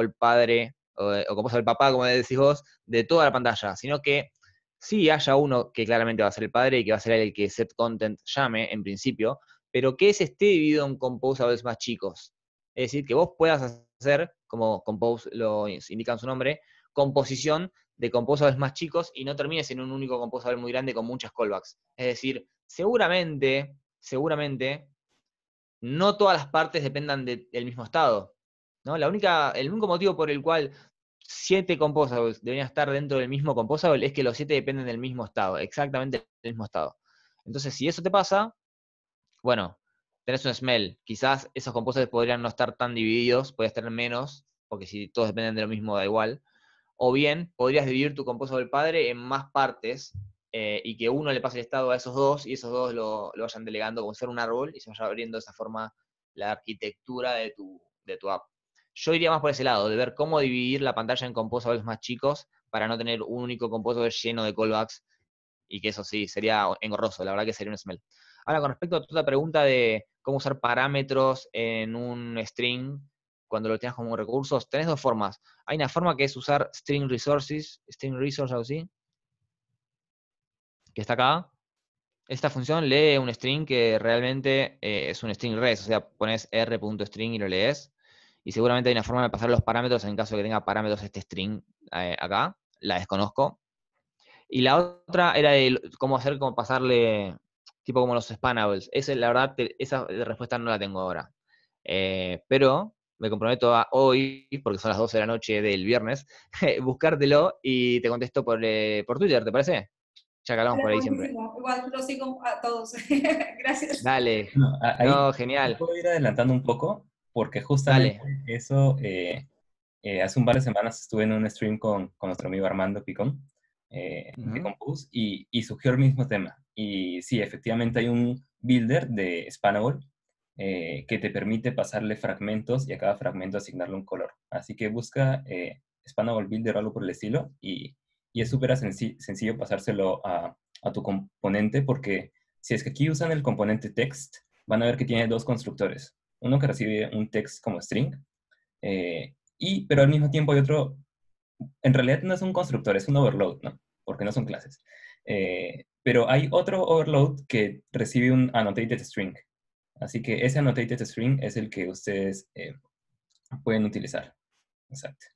el padre o, eh, o papá, como decís vos, de toda la pantalla, sino que sí haya uno que claramente va a ser el padre y que va a ser el que set content llame en principio, pero que ese esté dividido en veces más chicos. Es decir, que vos puedas hacer, como Compose lo indica en su nombre, composición de composables más chicos y no termines en un único composable muy grande con muchas callbacks. Es decir, seguramente, seguramente, no todas las partes dependan del mismo estado. ¿no? La única, el único motivo por el cual siete composables deberían estar dentro del mismo composable es que los siete dependen del mismo estado, exactamente del mismo estado. Entonces, si eso te pasa, bueno, tenés un smell. Quizás esos composables podrían no estar tan divididos, podrías tener menos, porque si todos dependen de lo mismo, da igual o bien podrías dividir tu compuesto padre en más partes eh, y que uno le pase el estado a esos dos y esos dos lo, vayan delegando como ser un árbol y se vaya abriendo de esa forma la arquitectura de tu, app. Yo iría más por ese lado, de ver cómo dividir la pantalla en composables más chicos para no tener un único composable lleno de callbacks y que eso sí, sería engorroso, la verdad que sería un smell. Ahora, con respecto a tu pregunta de cómo usar parámetros en un string cuando lo tengas como recursos, tenés dos formas. Hay una forma que es usar String Resources, String resources, algo así, que está acá. Esta función lee un string que realmente eh, es un string res, o sea, pones r.string y lo lees. Y seguramente hay una forma de pasar los parámetros en caso de que tenga parámetros este string eh, acá. La desconozco. Y la otra era de cómo hacer, cómo pasarle, tipo como los spanables. la verdad, esa respuesta no la tengo ahora. Eh, pero me comprometo a hoy, porque son las 12 de la noche del viernes, buscártelo y te contesto por, eh, por Twitter, ¿te parece? Ya por ahí siempre. Igual lo sigo a todos. Gracias. Dale. No, genial. Puedo ir adelantando un poco, porque justamente eso, eh, eh, hace un par de semanas estuve en un stream con, nuestro amigo Armando Picón, eh, de y, surgió el mismo tema. Y sí, efectivamente hay un builder de español. Eh, que te permite pasarle fragmentos y a cada fragmento asignarle un color. Así que busca eh, Builder o algo por el estilo y, es súper sencillo pasárselo a, tu componente porque si es que aquí usan el componente text, van a ver que tiene dos constructores. Uno que recibe un text como string, eh, y, pero al mismo tiempo hay otro, en realidad no es un constructor, es un overload, Porque no son clases. Eh, pero hay otro overload que recibe un annotated string, Así que ese annotated string es el que ustedes eh, pueden utilizar. Exacto.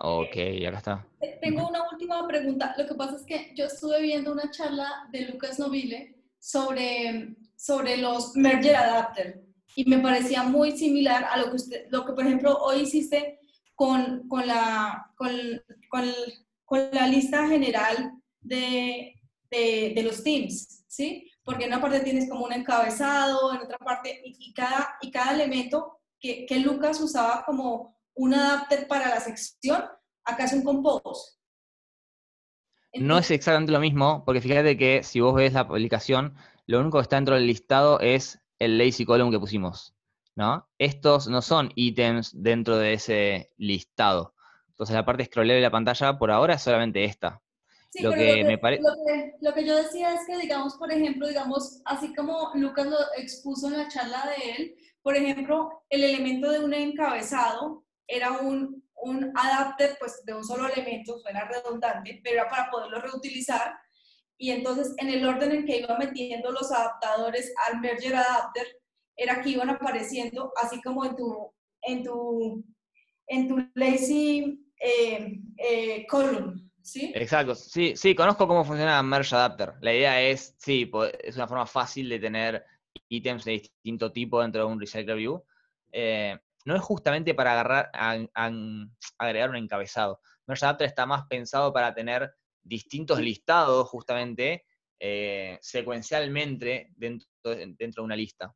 Ok, ya está. Eh, tengo una última pregunta. Lo que pasa es que yo estuve viendo una charla de Lucas Nobile sobre, sobre los merger adapter y me parecía muy similar a lo que usted, lo que por ejemplo hoy hiciste con, la, con, la lista general de, de, los teams, ¿sí? porque en una parte tienes como un encabezado, en otra parte, y, cada, elemento que, Lucas usaba como un adapter para la sección, acá es un compose. no es exactamente lo mismo, porque fíjate que si vos ves la publicación, lo único que está dentro del listado es el lazy column que pusimos, ¿no? Estos no son ítems dentro de ese listado. Entonces la parte scrollable de la pantalla por ahora es solamente esta lo, que me lo, que, yo decía es que, digamos, por ejemplo, digamos, así como Lucas lo expuso en la charla de él, por ejemplo, el elemento de un encabezado era un, un adapter pues, de un solo elemento, suena redundante, pero era para poderlo reutilizar. Y entonces, en el orden en que iba metiendo los adaptadores al merger adapter, era que iban apareciendo, así como en tu, en tu, en tu lazy eh, eh, column ¿sí? Exacto, sí, sí, conozco cómo funciona Merge Adapter. La idea es, sí, es una forma fácil de tener ítems de distinto tipo dentro de un Recycler eh, no es justamente para agarrar, agregar un encabezado. Merge Adapter está más pensado para tener distintos listados justamente eh, secuencialmente dentro, de una lista.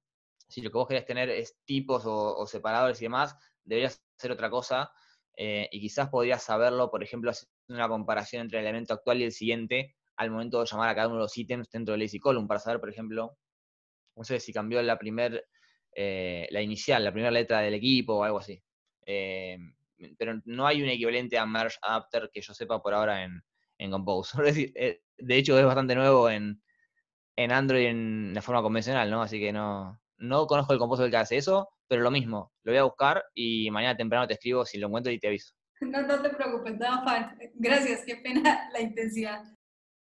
Si lo que vos querés tener es tipos o, separadores y demás, deberías hacer otra cosa eh, y quizás podrías saberlo, por ejemplo, una comparación entre el elemento actual y el siguiente al momento de llamar a cada uno de los ítems dentro del lazy column para saber, por ejemplo, no sé si cambió la primer, eh, la inicial, la primera letra del equipo o algo así. Eh, pero no hay un equivalente a merge adapter que yo sepa por ahora en, en Compose. Eh, de hecho, es bastante nuevo en, en Android en la forma convencional, ¿no? Así que no, no conozco el Compose del que hace eso, pero lo mismo, lo voy a buscar y mañana temprano te escribo si lo encuentro y te aviso. No, no te preocupes, no, Gracias, qué pena la intensidad.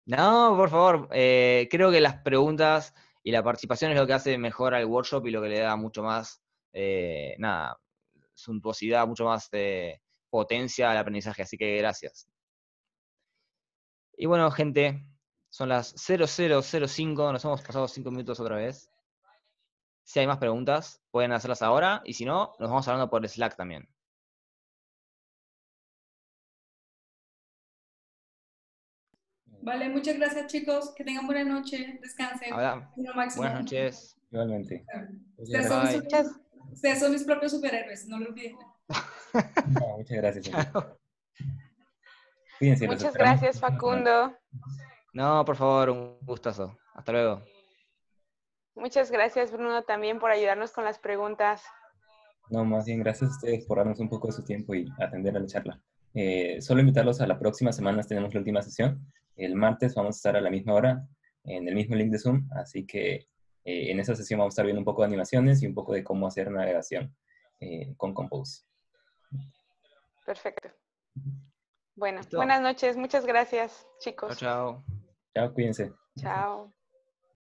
No, por favor, eh, creo que las preguntas y la participación es lo que hace mejor al workshop y lo que le da mucho más, eh, nada, suntuosidad, mucho más eh, potencia al aprendizaje. Así que gracias. Y bueno, gente, son las 0005, nos hemos pasado cinco minutos otra vez. Si hay más preguntas, pueden hacerlas ahora y si no, nos vamos hablando por Slack también. Vale, muchas gracias chicos. Que tengan buena noche. Descansen. Hola. Buenas noches. Igualmente. Ustedes son, mis, ustedes son, mis, propios superhéroes, no lo olviden. no, muchas gracias. muchas gracias Facundo. No, por favor, un gustazo. Hasta luego. Muchas gracias Bruno también por ayudarnos con las preguntas. No, más bien gracias a ustedes por darnos un poco de su tiempo y atender a la charla. Eh, solo invitarlos a la próxima semana, tenemos la última sesión. El martes vamos a estar a la misma hora en el mismo link de Zoom, así que eh, en esa sesión vamos a estar viendo un poco de animaciones y un poco de cómo hacer navegación eh, con Compose. Perfecto. buenas noches. Muchas gracias, chicos. Chao, chao. Chao, cuídense. Chao.